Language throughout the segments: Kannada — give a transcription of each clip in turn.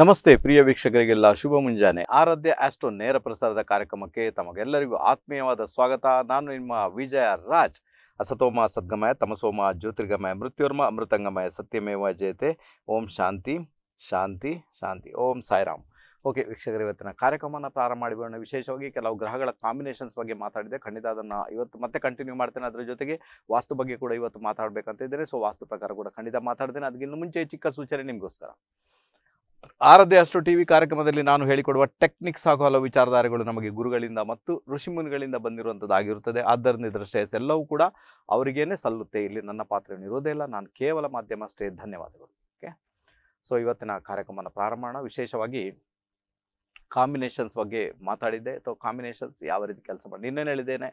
ನಮಸ್ತೆ ಪ್ರಿಯ ವೀಕ್ಷಕರಿಗೆಲ್ಲ ಶುಭ ಮುಂಜಾನೆ ಆರಾಧ್ಯ ಆಸ್ಟೋ ನೇರ ಪ್ರಸಾರದ ಕಾರ್ಯಕ್ರಮಕ್ಕೆ ತಮಗೆಲ್ಲರಿಗೂ ಆತ್ಮೀಯವಾದ ಸ್ವಾಗತ ನಾನು ನಿಮ್ಮ ವಿಜಯ ರಾಜ್ ಅಸತೋಮ ಸದ್ಗಮಯ ತಮಸೋಮ ಜ್ಯೋತಿರ್ಗಮಯ ಮೃತ್ಯೋರ್ಮ ಅಮೃತಂಗಮಯ ಸತ್ಯಮೇವ ಜಯತೆ ಓಂ ಶಾಂತಿ ಶಾಂತಿ ಶಾಂತಿ ಓಂ ಸಾಯಿರಾಮ್ ಓಕೆ ವೀಕ್ಷಕರು ಇವತ್ತಿನ ಕಾರ್ಯಕ್ರಮವನ್ನು ಪ್ರಾರಂಭ ಮಾಡಿಬಿಡೋಣ ವಿಶೇಷವಾಗಿ ಕೆಲವು ಗ್ರಹಗಳ ಕಾಂಬಿನೇಷನ್ಸ್ ಬಗ್ಗೆ ಮಾತಾಡಿದೆ ಖಂಡಿತ ಅದನ್ನು ಇವತ್ತು ಮತ್ತೆ ಕಂಟಿನ್ಯೂ ಮಾಡ್ತೇನೆ ಅದರ ಜೊತೆಗೆ ವಾಸ್ತು ಬಗ್ಗೆ ಕೂಡ ಇವತ್ತು ಮಾತಾಡಬೇಕಂತ ಇದ್ದೇನೆ ಸೊ ವಾಸ್ತು ಪ್ರಕಾರ ಕೂಡ ಖಂಡಿತ ಮಾತಾಡ್ತೇನೆ ಅದಕ್ಕಿಂತ ಮುಂಚೆ ಚಿಕ್ಕ ಸೂಚನೆ ನಿಮಗೋಸ್ಕರ ಆರದೇ ಅಷ್ಟು ಟಿವಿ ಕಾರ್ಯಕ್ರಮದಲ್ಲಿ ನಾನು ಹೇಳಿಕೊಡುವ ಟೆಕ್ನಿಕ್ಸ್ ಹಾಗೂ ಹಲವು ವಿಚಾರಧಾರೆಗಳು ನಮಗೆ ಗುರುಗಳಿಂದ ಮತ್ತು ಋಷಿಮುನಿಗಳಿಂದ ಬಂದಿರುವಂಥದ್ದಾಗಿರುತ್ತದೆ ಆದ್ದರಿಂದ ಇದರ ಶ್ರೇಯಸ್ ಎಲ್ಲವೂ ಕೂಡ ಅವರಿಗೇನೆ ಸಲ್ಲುತ್ತೆ ಇಲ್ಲಿ ನನ್ನ ಇರೋದೇ ಇಲ್ಲ ನಾನು ಕೇವಲ ಮಾಧ್ಯಮ ಅಷ್ಟೇ ಧನ್ಯವಾದಗಳು ಓಕೆ ಸೊ ಇವತ್ತಿನ ಕಾರ್ಯಕ್ರಮನ ಪ್ರಾರಂಭ ವಿಶೇಷವಾಗಿ ಕಾಂಬಿನೇಷನ್ಸ್ ಬಗ್ಗೆ ಮಾತಾಡಿದ್ದೆ ಅಥವಾ ಕಾಂಬಿನೇಷನ್ಸ್ ಯಾವ ರೀತಿ ಕೆಲಸ ಮಾಡಿ ನಿನ್ನೆ ಹೇಳಿದ್ದೇನೆ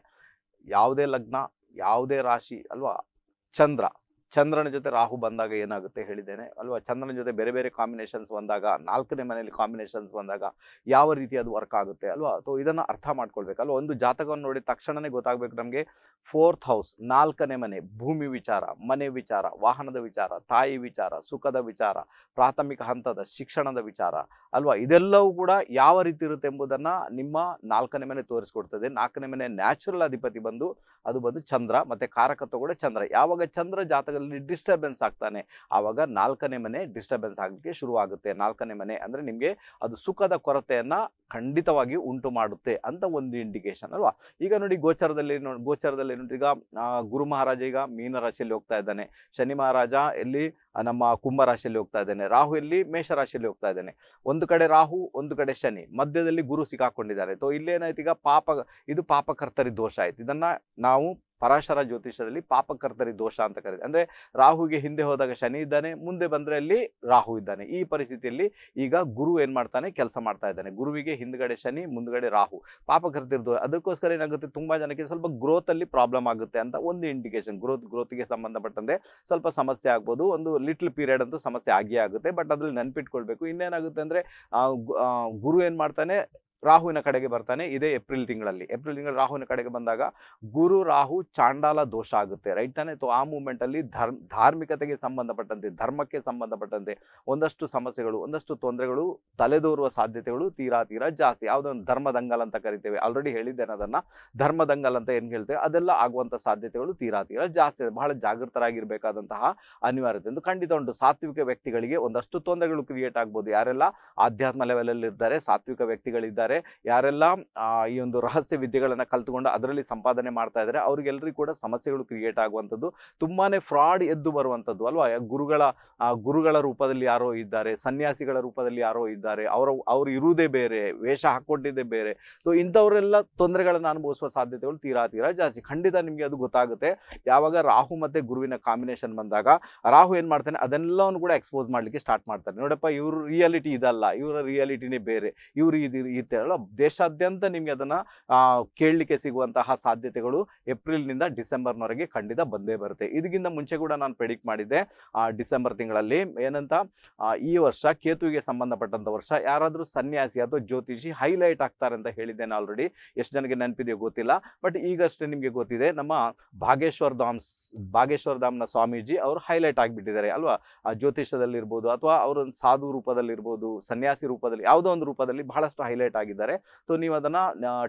ಯಾವುದೇ ಲಗ್ನ ಯಾವುದೇ ರಾಶಿ ಅಲ್ವಾ ಚಂದ್ರ ಚಂದ್ರನ ಜೊತೆ ರಾಹು ಬಂದಾಗ ಏನಾಗುತ್ತೆ ಹೇಳಿದ್ದೇನೆ ಅಲ್ವಾ ಚಂದ್ರನ ಜೊತೆ ಬೇರೆ ಬೇರೆ ಕಾಂಬಿನೇಷನ್ಸ್ ಬಂದಾಗ ನಾಲ್ಕನೇ ಮನೆಯಲ್ಲಿ ಕಾಂಬಿನೇಷನ್ಸ್ ಬಂದಾಗ ಯಾವ ರೀತಿ ಅದು ವರ್ಕ್ ಆಗುತ್ತೆ ಅಲ್ವಾ ಅಥವಾ ಇದನ್ನು ಅರ್ಥ ಅಲ್ವಾ ಒಂದು ಜಾತಕವನ್ನು ನೋಡಿ ತಕ್ಷಣನೇ ಗೊತ್ತಾಗಬೇಕು ನಮಗೆ ಫೋರ್ತ್ ಹೌಸ್ ನಾಲ್ಕನೇ ಮನೆ ಭೂಮಿ ವಿಚಾರ ಮನೆ ವಿಚಾರ ವಾಹನದ ವಿಚಾರ ತಾಯಿ ವಿಚಾರ ಸುಖದ ವಿಚಾರ ಪ್ರಾಥಮಿಕ ಹಂತದ ಶಿಕ್ಷಣದ ವಿಚಾರ ಅಲ್ವಾ ಇದೆಲ್ಲವೂ ಕೂಡ ಯಾವ ರೀತಿ ಇರುತ್ತೆ ಎಂಬುದನ್ನು ನಿಮ್ಮ ನಾಲ್ಕನೇ ಮನೆ ತೋರಿಸ್ಕೊಡ್ತದೆ ನಾಲ್ಕನೇ ಮನೆ ನ್ಯಾಚುರಲ್ ಅಧಿಪತಿ ಬಂದು ಅದು ಬಂದು ಚಂದ್ರ ಮತ್ತು ಕಾರಕತ್ವ ಕೂಡ ಚಂದ್ರ ಯಾವಾಗ ಚಂದ್ರ ಜಾತಕ ಜಾಗದಲ್ಲಿ ಡಿಸ್ಟರ್ಬೆನ್ಸ್ ಆಗ್ತಾನೆ ಆವಾಗ ನಾಲ್ಕನೇ ಮನೆ ಡಿಸ್ಟರ್ಬೆನ್ಸ್ ಆಗಲಿಕ್ಕೆ ಶುರುವಾಗುತ್ತೆ ನಾಲ್ಕನೇ ಮನೆ ಅಂದ್ರೆ ನಿಮಗೆ ಅದು ಸುಖದ ಕೊರತೆಯನ್ನು ಖಂಡಿತವಾಗಿ ಉಂಟು ಮಾಡುತ್ತೆ ಅಂತ ಒಂದು ಇಂಡಿಕೇಶನ್ ಅಲ್ವಾ ಈಗ ನೋಡಿ ಗೋಚರದಲ್ಲಿ ಗೋಚರದಲ್ಲಿ ನೋಡಿ ಈಗ ಗುರು ಮಹಾರಾಜ ಈಗ ಮೀನರಾಶಿಯಲ್ಲಿ ಹೋಗ್ತಾ ಇದ್ದಾನೆ ಶನಿ ಮಹಾರಾಜ ಇಲ್ಲಿ ನಮ್ಮ ರಾಶಿಯಲ್ಲಿ ಹೋಗ್ತಾ ಇದ್ದಾನೆ ರಾಹು ಇಲ್ಲಿ ರಾಶಿಯಲ್ಲಿ ಹೋಗ್ತಾ ಇದ್ದಾನೆ ಒಂದು ಕಡೆ ರಾಹು ಒಂದು ಕಡೆ ಶನಿ ಮಧ್ಯದಲ್ಲಿ ಗುರು ಸಿಕ್ಕಾಕೊಂಡಿದ್ದಾರೆ ಸೊ ಇಲ್ಲೇನಾಯ್ತು ಈಗ ಪಾಪ ಇದು ಪಾಪಕರ್ತರಿ ದೋಷ ಆಯ್ತು ಇದನ್ನ ನಾವು ಪರಾಶರ ಜ್ಯೋತಿಷದಲ್ಲಿ ಪಾಪಕರ್ತರಿ ದೋಷ ಅಂತ ಕರಿತೀವಿ ಅಂದ್ರೆ ರಾಹುಗೆ ಹಿಂದೆ ಹೋದಾಗ ಶನಿ ಇದ್ದಾನೆ ಮುಂದೆ ಬಂದ್ರೆ ಅಲ್ಲಿ ರಾಹು ಇದ್ದಾನೆ ಈ ಪರಿಸ್ಥಿತಿಯಲ್ಲಿ ಈಗ ಗುರು ಏನು ಮಾಡ್ತಾನೆ ಕೆಲಸ ಮಾಡ್ತಾ ಇದ್ದಾನೆ ಗುರುವಿಗೆ ಹಿಂದ್ಗಡೆ ಶನಿ ಮುಂದ್ಗಡೆ ರಾಹು ಪಾಪ ಕರ್ತಿರ್ದು ಅದಕ್ಕೋಸ್ಕರ ಏನಾಗುತ್ತೆ ತುಂಬಾ ಜನಕ್ಕೆ ಸ್ವಲ್ಪ ಅಲ್ಲಿ ಪ್ರಾಬ್ಲಮ್ ಆಗುತ್ತೆ ಅಂತ ಒಂದು ಇಂಡಿಕೇಶನ್ ಗ್ರೋತ್ ಗೆ ಸಂಬಂಧಪಟ್ಟಂತೆ ಸ್ವಲ್ಪ ಸಮಸ್ಯೆ ಆಗ್ಬೋದು ಒಂದು ಲಿಟ್ಲ್ ಪೀರಿಯಡ್ ಅಂತೂ ಸಮಸ್ಯೆ ಆಗಿಯೇ ಆಗುತ್ತೆ ಬಟ್ ಅದ್ರಲ್ಲಿ ನೆನ್ಪಿಟ್ಕೊಳ್ಬೇಕು ಇನ್ನೇನಾಗುತ್ತೆ ಅಂದ್ರೆ ಗುರು ಏನ್ ಮಾಡ್ತಾನೆ ರಾಹುವಿನ ಕಡೆಗೆ ಬರ್ತಾನೆ ಇದೇ ಏಪ್ರಿಲ್ ತಿಂಗಳಲ್ಲಿ ಏಪ್ರಿಲ್ ತಿಂಗಳ ರಾಹುವಿನ ಕಡೆಗೆ ಬಂದಾಗ ಗುರು ರಾಹು ಚಾಂಡಾಲ ದೋಷ ಆಗುತ್ತೆ ರೈಟ್ ತಾನೆ ಆ ಮೂಮೆಂಟಲ್ಲಿ ಧರ್ಮ ಧಾರ್ಮಿಕತೆಗೆ ಸಂಬಂಧಪಟ್ಟಂತೆ ಧರ್ಮಕ್ಕೆ ಸಂಬಂಧಪಟ್ಟಂತೆ ಒಂದಷ್ಟು ಸಮಸ್ಯೆಗಳು ಒಂದಷ್ಟು ತೊಂದರೆಗಳು ತಲೆದೋರುವ ಸಾಧ್ಯತೆಗಳು ತೀರಾ ತೀರಾ ಜಾಸ್ತಿ ಯಾವುದೋ ಒಂದು ಧರ್ಮ ದಂಗಲ್ ಅಂತ ಕರಿತೇವೆ ಆಲ್ರೆಡಿ ಹೇಳಿದ್ದೇನೆ ಅದನ್ನು ಧರ್ಮದಂಗಲ್ ಅಂತ ಏನು ಹೇಳ್ತೇವೆ ಅದೆಲ್ಲ ಆಗುವಂಥ ಸಾಧ್ಯತೆಗಳು ತೀರಾ ತೀರಾ ಜಾಸ್ತಿ ಬಹಳ ಜಾಗೃತರಾಗಿರಬೇಕಾದಂತಹ ಅನಿವಾರ್ಯತೆ ಎಂದು ಖಂಡಿತ ಉಂಟು ಸಾತ್ವಿಕ ವ್ಯಕ್ತಿಗಳಿಗೆ ಒಂದಷ್ಟು ತೊಂದರೆಗಳು ಕ್ರಿಯೇಟ್ ಆಗ್ಬೋದು ಯಾರೆಲ್ಲ ಆಧ್ಯಾತ್ಮ ಲೆವೆಲಲ್ಲಿ ಇದ್ದಾರೆ ಸಾತ್ವಿಕ ವ್ಯಕ್ತಿಗಳಿದ್ದಾರೆ ಇದ್ದಾರೆ ಯಾರೆಲ್ಲ ಈ ಒಂದು ರಹಸ್ಯ ವಿದ್ಯೆಗಳನ್ನು ಕಲ್ತುಕೊಂಡು ಅದರಲ್ಲಿ ಸಂಪಾದನೆ ಮಾಡ್ತಾ ಇದ್ದಾರೆ ಅವ್ರಿಗೆಲ್ಲರಿಗೂ ಕೂಡ ಸಮಸ್ಯೆಗಳು ಕ್ರಿಯೇಟ್ ಆಗುವಂಥದ್ದು ತುಂಬಾ ಫ್ರಾಡ್ ಎದ್ದು ಬರುವಂಥದ್ದು ಅಲ್ವಾ ಗುರುಗಳ ಗುರುಗಳ ರೂಪದಲ್ಲಿ ಯಾರೋ ಇದ್ದಾರೆ ಸನ್ಯಾಸಿಗಳ ರೂಪದಲ್ಲಿ ಯಾರೋ ಇದ್ದಾರೆ ಅವರ ಅವ್ರು ಇರುವುದೇ ಬೇರೆ ವೇಷ ಹಾಕ್ಕೊಂಡಿದ್ದೇ ಬೇರೆ ಸೊ ಇಂಥವರೆಲ್ಲ ತೊಂದರೆಗಳನ್ನು ಅನುಭವಿಸುವ ಸಾಧ್ಯತೆಗಳು ತೀರಾ ತೀರಾ ಜಾಸ್ತಿ ಖಂಡಿತ ನಿಮಗೆ ಅದು ಗೊತ್ತಾಗುತ್ತೆ ಯಾವಾಗ ರಾಹು ಮತ್ತು ಗುರುವಿನ ಕಾಂಬಿನೇಷನ್ ಬಂದಾಗ ರಾಹು ಏನು ಮಾಡ್ತಾನೆ ಅದೆಲ್ಲವನ್ನು ಕೂಡ ಎಕ್ಸ್ಪೋಸ್ ಮಾಡಲಿಕ್ಕೆ ಸ್ಟಾರ್ಟ್ ಮಾಡ್ತಾರೆ ನೋಡಪ್ಪ ಇವರು ರಿಯಾಲಿಟಿ ಇದಲ್ಲ ಇವರ ರಿಯಾಲಿಟಿನೇ ಬೇರೆ ಇವರು ಇದು ಅಲ್ಲ ದೇಶಾದ್ಯಂತ ನಿಮಗೆ ಅದನ್ನ ಕೇಳಲಿಕ್ಕೆ ಸಿಗುವಂತಹ ಸಾಧ್ಯತೆಗಳು ಏಪ್ರಿಲ್ನಿಂದ ಡಿಸೆಂಬರ್ನವರೆಗೆ ಖಂಡಿತ ಬಂದೇ ಬರುತ್ತೆ ಇದಕ್ಕಿಂತ ಮುಂಚೆ ಕೂಡ ನಾನು ಪ್ರೆಡಿಕ್ಟ್ ಮಾಡಿದ್ದೆ ಡಿಸೆಂಬರ್ ತಿಂಗಳಲ್ಲಿ ಏನಂತ ಈ ವರ್ಷ ಕೇತುವಿಗೆ ಸಂಬಂಧಪಟ್ಟಂತ ವರ್ಷ ಯಾರಾದರೂ ಸನ್ಯಾಸಿ ಅಥವಾ ಜ್ಯೋತಿಷಿ ಹೈಲೈಟ್ ಆಗ್ತಾರೆ ಅಂತ ಹೇಳಿದ್ದೇನೆ ಆಲ್ರೆಡಿ ಎಷ್ಟು ಜನಕ್ಕೆ ನೆನಪಿದೆಯೋ ಗೊತ್ತಿಲ್ಲ ಬಟ್ ಈಗಷ್ಟೇ ನಿಮಗೆ ಗೊತ್ತಿದೆ ನಮ್ಮ ಭಾಗೇಶ್ವರ್ ಧಾಮ್ ಭಾಗೇಶ್ವರ್ ಧಾಮ್ನ ಸ್ವಾಮೀಜಿ ಅವರು ಹೈಲೈಟ್ ಆಗಿಬಿಟ್ಟಿದ್ದಾರೆ ಅಲ್ವಾ ಜ್ಯೋತಿಷದಲ್ಲಿರ್ಬೋದು ಅಥವಾ ಅವರ ಸಾಧು ರೂಪದಲ್ಲಿರ್ಬೋದು ಸನ್ಯಾಸಿ ರೂಪದಲ್ಲಿ ಯಾವುದೋ ಒಂದು ರೂಪದಲ್ಲಿ ಬಹಳಷ್ಟು ಹೈಲೈಟ್ ಆಗಿ ಆಗಿದ್ದಾರೆ ಸೊ ನೀವು ಅದನ್ನ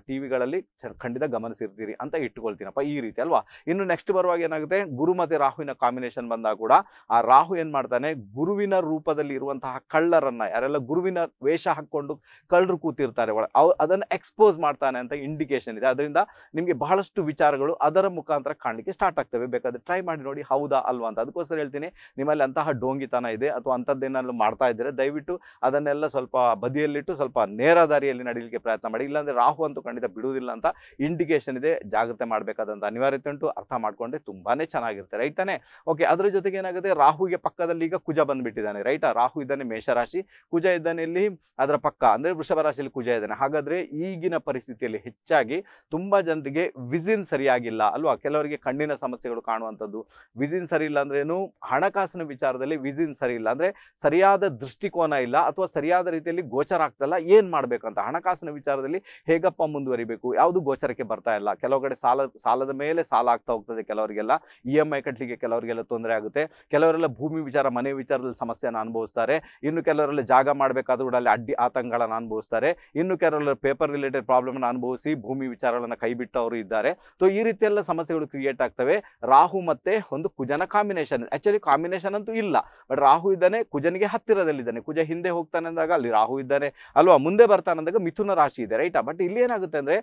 ಟಿವಿಗಳಲ್ಲಿ ಖಂಡಿತ ಗಮನಿಸಿರ್ತೀರಿ ಅಂತ ಇಟ್ಕೊಳ್ತೀನಪ್ಪ ಈ ರೀತಿ ಅಲ್ವಾ ಇನ್ನು ನೆಕ್ಸ್ಟ್ ಬರುವಾಗ ಏನಾಗುತ್ತೆ ಗುರು ಮತ್ತೆ ರಾಹುವಿನ ಕಾಂಬಿನೇಷನ್ ಬಂದಾಗ ಕೂಡ ಆ ರಾಹು ಏನ್ ಮಾಡ್ತಾನೆ ಗುರುವಿನ ರೂಪದಲ್ಲಿ ಇರುವಂತಹ ಕಳ್ಳರನ್ನ ಯಾರೆಲ್ಲ ಗುರುವಿನ ವೇಷ ಹಾಕೊಂಡು ಕಳ್ಳರು ಕೂತಿರ್ತಾರೆ ಒಳಗೆ ಅದನ್ನ ಎಕ್ಸ್ಪೋಸ್ ಮಾಡ್ತಾನೆ ಅಂತ ಇಂಡಿಕೇಶನ್ ಇದೆ ಅದರಿಂದ ನಿಮಗೆ ಬಹಳಷ್ಟು ವಿಚಾರಗಳು ಅದರ ಮುಖಾಂತರ ಕಾಣಲಿಕ್ಕೆ ಸ್ಟಾರ್ಟ್ ಆಗ್ತವೆ ಬೇಕಾದ್ರೆ ಟ್ರೈ ಮಾಡಿ ನೋಡಿ ಹೌದಾ ಅಲ್ವಾ ಅಂತ ಅದಕ್ಕೋಸ್ಕರ ಹೇಳ್ತೀನಿ ನಿಮ್ಮಲ್ಲಿ ಅಂತಹ ಡೋಂಗಿತನ ಇದೆ ಅಥವಾ ಅಂಥದ್ದೇನಾದ್ರು ಮಾಡ್ತಾ ಇದ್ರೆ ದಯವಿಟ್ಟು ಅದನ್ನೆಲ್ಲ ಸ್ವಲ್ಪ ಬದಿಯಲ್ಲಿಟ್ಟು ಸ್ವಲ್ಪ ನೇರ ದಾರಿಯಲ್ಲಿ ನಡೀಲಿಕ್ಕೆ ಪ್ರಯತ್ನ ಮಾಡಿ ಇಲ್ಲಾಂದ್ರೆ ರಾಹು ಅಂತೂ ಖಂಡಿತ ಬಿಡುವುದಿಲ್ಲ ಅಂತ ಇಂಡಿಕೇಶನ್ ಇದೆ ಜಾಗ್ರತೆ ಮಾಡಬೇಕಾದಂತ ಅನಿವಾರ್ಯತೆ ಉಂಟು ಅರ್ಥ ಮಾಡಿಕೊಂಡ್ರೆ ತುಂಬಾನೇ ಚೆನ್ನಾಗಿರುತ್ತೆ ರೈಟ್ ತಾನೆ ಓಕೆ ಅದರ ಜೊತೆಗೆ ಏನಾಗುತ್ತೆ ರಾಹುಗೆ ಪಕ್ಕದಲ್ಲಿ ಈಗ ಕುಜ ಬಂದ್ಬಿಟ್ಟಿದ್ದಾನೆ ರೈಟಾ ರಾಹು ಇದ್ದಾನೆ ಮೇಷರಾಶಿ ಕುಜ ಇದ್ದಾನೆ ಇಲ್ಲಿ ಅದರ ಪಕ್ಕ ಅಂದ್ರೆ ವೃಷಭ ರಾಶಿಯಲ್ಲಿ ಕುಜ ಇದ್ದಾನೆ ಹಾಗಾದ್ರೆ ಈಗಿನ ಪರಿಸ್ಥಿತಿಯಲ್ಲಿ ಹೆಚ್ಚಾಗಿ ತುಂಬಾ ಜನರಿಗೆ ವಿಸಿನ್ ಸರಿಯಾಗಿಲ್ಲ ಅಲ್ವಾ ಕೆಲವರಿಗೆ ಕಣ್ಣಿನ ಸಮಸ್ಯೆಗಳು ಕಾಣುವಂಥದ್ದು ವಿಸಿನ್ ಸರಿ ಇಲ್ಲ ಅಂದ್ರೆ ಏನು ಹಣಕಾಸಿನ ವಿಚಾರದಲ್ಲಿ ವಿಸಿನ್ ಸರಿ ಇಲ್ಲ ಅಂದ್ರೆ ಸರಿಯಾದ ದೃಷ್ಟಿಕೋನ ಇಲ್ಲ ಅಥವಾ ಸರಿಯಾದ ರೀತಿಯಲ್ಲಿ ಗೋಚರ ಆಗ್ತಲ್ಲ ಏನ್ ಮಾಡ್ಬೇಕಂತ ಹಣ ಹಣಕಾಸಿನ ವಿಚಾರದಲ್ಲಿ ಹೇಗಪ್ಪ ಮುಂದುವರಿಬೇಕು ಯಾವುದು ಗೋಚರಕ್ಕೆ ಬರ್ತಾ ಇಲ್ಲ ಕೆಲವು ಕಡೆ ಸಾಲ ಸಾಲದ ಮೇಲೆ ಸಾಲ ಆಗ್ತಾ ಹೋಗ್ತದೆ ಕೆಲವರಿಗೆಲ್ಲ ಇ e ಎಮ್ ಐ ಕಟ್ಟಲಿಕ್ಕೆ ಕೆಲವರಿಗೆಲ್ಲ ತೊಂದರೆ ಆಗುತ್ತೆ ಕೆಲವರೆಲ್ಲ ಭೂಮಿ ವಿಚಾರ ಮನೆ ವಿಚಾರದಲ್ಲಿ ಸಮಸ್ಯೆಯನ್ನು ಅನುಭವಿಸ್ತಾರೆ ಇನ್ನು ಕೆಲವರೆಲ್ಲ ಜಾಗ ಮಾಡಬೇಕಾದ್ರೂ ಕೂಡ ಅಲ್ಲಿ ಅಡ್ಡಿ ಆತಂಕಗಳನ್ನು ಅನುಭವಿಸ್ತಾರೆ ಇನ್ನು ಕೆಲವರೆಲ್ಲ ಪೇಪರ್ ರಿಲೇಟೆಡ್ ಪ್ರಾಬ್ಲಮ್ನ ಅನುಭವಿಸಿ ಭೂಮಿ ವಿಚಾರಗಳನ್ನು ಕೈಬಿಟ್ಟವರು ಇದ್ದಾರೆ ಸೊ ಈ ರೀತಿಯೆಲ್ಲ ಸಮಸ್ಯೆಗಳು ಕ್ರಿಯೇಟ್ ಆಗ್ತವೆ ರಾಹು ಮತ್ತೆ ಒಂದು ಕುಜನ ಕಾಂಬಿನೇಷನ್ ಆಕ್ಚುಲಿ ಕಾಂಬಿನೇಷನ್ ಅಂತೂ ಇಲ್ಲ ಬಟ್ ರಾಹು ಇದ್ದಾನೆ ಕುಜನಿಗೆ ಹತ್ತಿರದಲ್ಲಿದ್ದಾನೆ ಕುಜ ಹಿಂದೆ ಹೋಗ್ತಾನೆ ಅಂದಾಗ ಅಲ್ಲಿ ರಾಹು ಇದ್ದಾನೆ ಅಲ್ವಾ ಮುಂದೆ ಬರ್ತಾನೆ ಅಂದಾಗ ಮಿಥುನ ರಾಶಿ ಇದೆ ರೈಟಾ ಬಟ್ ಇಲ್ಲಿ ಏನಾಗುತ್ತೆ ಅಂದರೆ